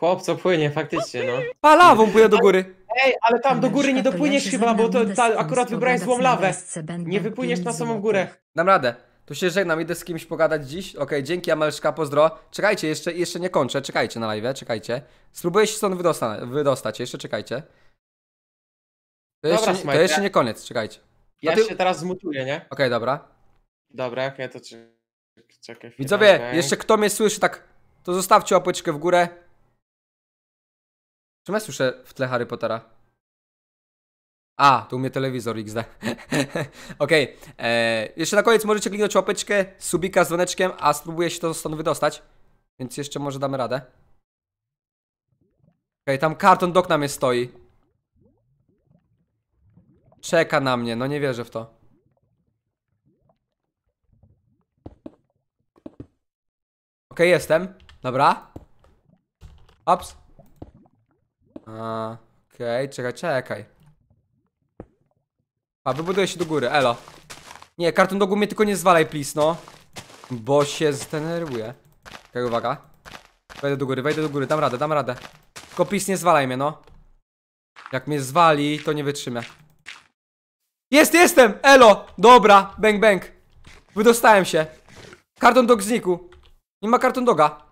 Chłop, co płynie, faktycznie, no. A, lawą płynie do góry. Ej, ale tam do góry nie dopłyniesz chyba, bo to, ta, akurat wybrałeś złą lawę. Nie wypłyniesz na samą górę. Dam radę. Tu się żegnam, idę z kimś pogadać dziś. Okej, okay, dzięki Amelszka, pozdro. Czekajcie, jeszcze, jeszcze nie kończę, czekajcie na live, czekajcie. Spróbuję się stąd wydostać, wydostać, jeszcze czekajcie. To, jeszcze, to jeszcze nie koniec, czekajcie. Ja ty... się teraz zmutuję, nie? Okej, okay, dobra. Dobra, okej, okay, to czekaj. Widzowie, jeszcze kto mnie słyszy tak, to zostawcie łapeczkę w górę. Czemu ja słyszę w tle Harry Pottera? A, tu u mnie telewizor XD. Okej, okay. E, jeszcze na koniec możecie kliknąć łapeczkę, subika z dzwoneczkiem, a spróbuję się to stąd wydostać. Więc jeszcze może damy radę. Okej, okay, tam karton dok na mnie stoi. Czeka na mnie, no nie wierzę w to. Okej, okay, jestem. Dobra. Ups. Okej, okay, czekaj, czekaj. A, wybuduję się do góry, elo. Nie, karton do mnie tylko nie zwalaj, please, no. Bo się zdenerwuję. Czekaj, uwaga. Wejdę do góry, wejdę do góry, dam radę, dam radę. Tylko please nie zwalaj mnie, no. Jak mnie zwali, to nie wytrzymę. Jest, jestem! Elo! Dobra, bang, bang. Wydostałem się. Karton dog znikł. Nie ma karton doga.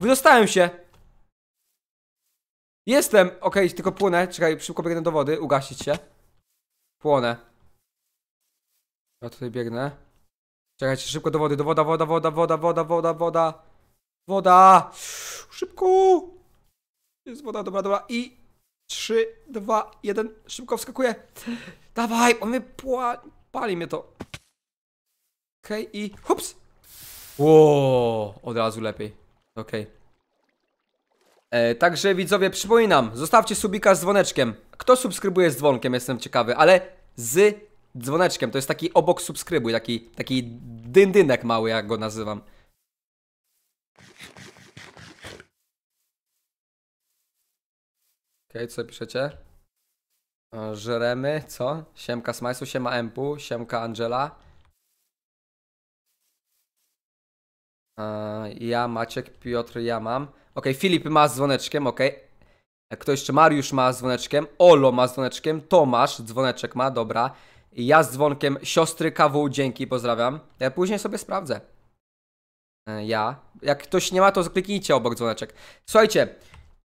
Wydostałem się. Jestem! Okej, okay, tylko płonę. Czekaj, szybko biegnę do wody, ugasić się. Płonę. Ja tutaj biegnę. Czekajcie, szybko do wody, do woda, woda, woda, woda, woda, woda, woda. Woda! Szybko! Jest woda, dobra, dobra. I 3, 2, 1, szybko wskakuję. Dawaj, on mnie pła... pali mnie to. Okej, okay, i hups! Ło, od razu lepiej. Okej. Okay. E, także widzowie, przypominam, zostawcie subika z dzwoneczkiem. Kto subskrybuje z dzwonkiem, jestem ciekawy, ale z dzwoneczkiem. To jest taki obok subskrybuj, taki, taki dyndynek mały, jak go nazywam. Okej, okay, co piszecie? E, żeremy, co? Siemka Smajsu, siema Empu, siemka Angela. E, ja, Maciek, Piotr, ja mam. Ok, Filip ma z dzwoneczkiem, ok. E, Kto jeszcze? Mariusz ma z dzwoneczkiem, Olo ma z dzwoneczkiem, Tomasz dzwoneczek ma, dobra. ja z dzwonkiem siostry KW, dzięki, pozdrawiam. Ja później sobie sprawdzę. E, ja. Jak ktoś nie ma, to kliknijcie obok dzwoneczek. Słuchajcie,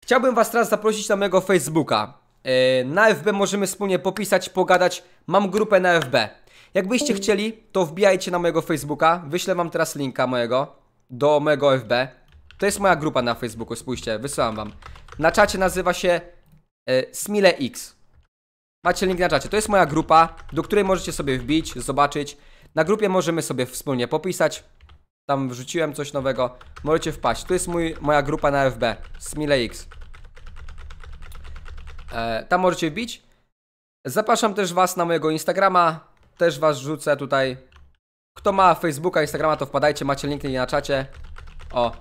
chciałbym was teraz zaprosić na mojego Facebooka. E, na FB możemy wspólnie popisać, pogadać. Mam grupę na FB. Jakbyście chcieli, to wbijajcie na mojego Facebooka. Wyślę wam teraz linka mojego do mojego FB. To jest moja grupa na Facebooku, spójrzcie, wysyłam wam. Na czacie nazywa się y, e, SmileX. Macie link na czacie. To jest moja grupa, do której możecie sobie wbić, zobaczyć. Na grupie możemy sobie wspólnie popisać. Tam wrzuciłem coś nowego. Możecie wpaść. To jest mój, moja grupa na FB. SmileX. E, tam możecie wbić. Zapraszam też Was na mojego Instagrama. Też Was rzucę tutaj. Kto ma Facebooka, Instagrama, to wpadajcie. Macie link na czacie. O,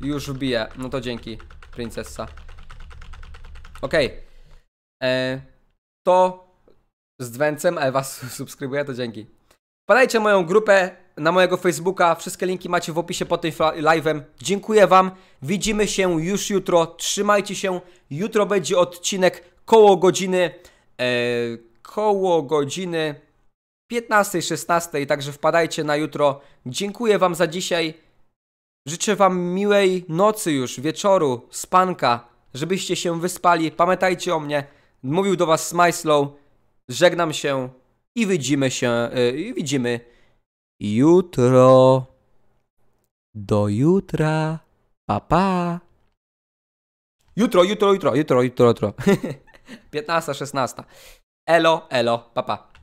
już wbiję. No to dzięki, princesa. Okej. Okay. E, to z dwęcem, a was subskrybuje, to dzięki. Wpadajcie moją grupę na mojego Facebooka. Wszystkie linki macie w opisie pod tym live'em. Dziękuję Wam. Widzimy się już jutro. Trzymajcie się. Jutro będzie odcinek koło godziny. E, koło godziny 15-16. Także wpadajcie na jutro. Dziękuję Wam za dzisiaj. Życzę Wam miłej nocy już, wieczoru, spanka, żebyście się wyspali. Pamiętajcie o mnie. Mówił do Was Smyslow. Żegnam się i widzimy się, y, i widzimy jutro. Do jutra. Pa, pa. Jutro, jutro, jutro, jutro, jutro, jutro. 15, 16. Elo, elo, papa. Pa.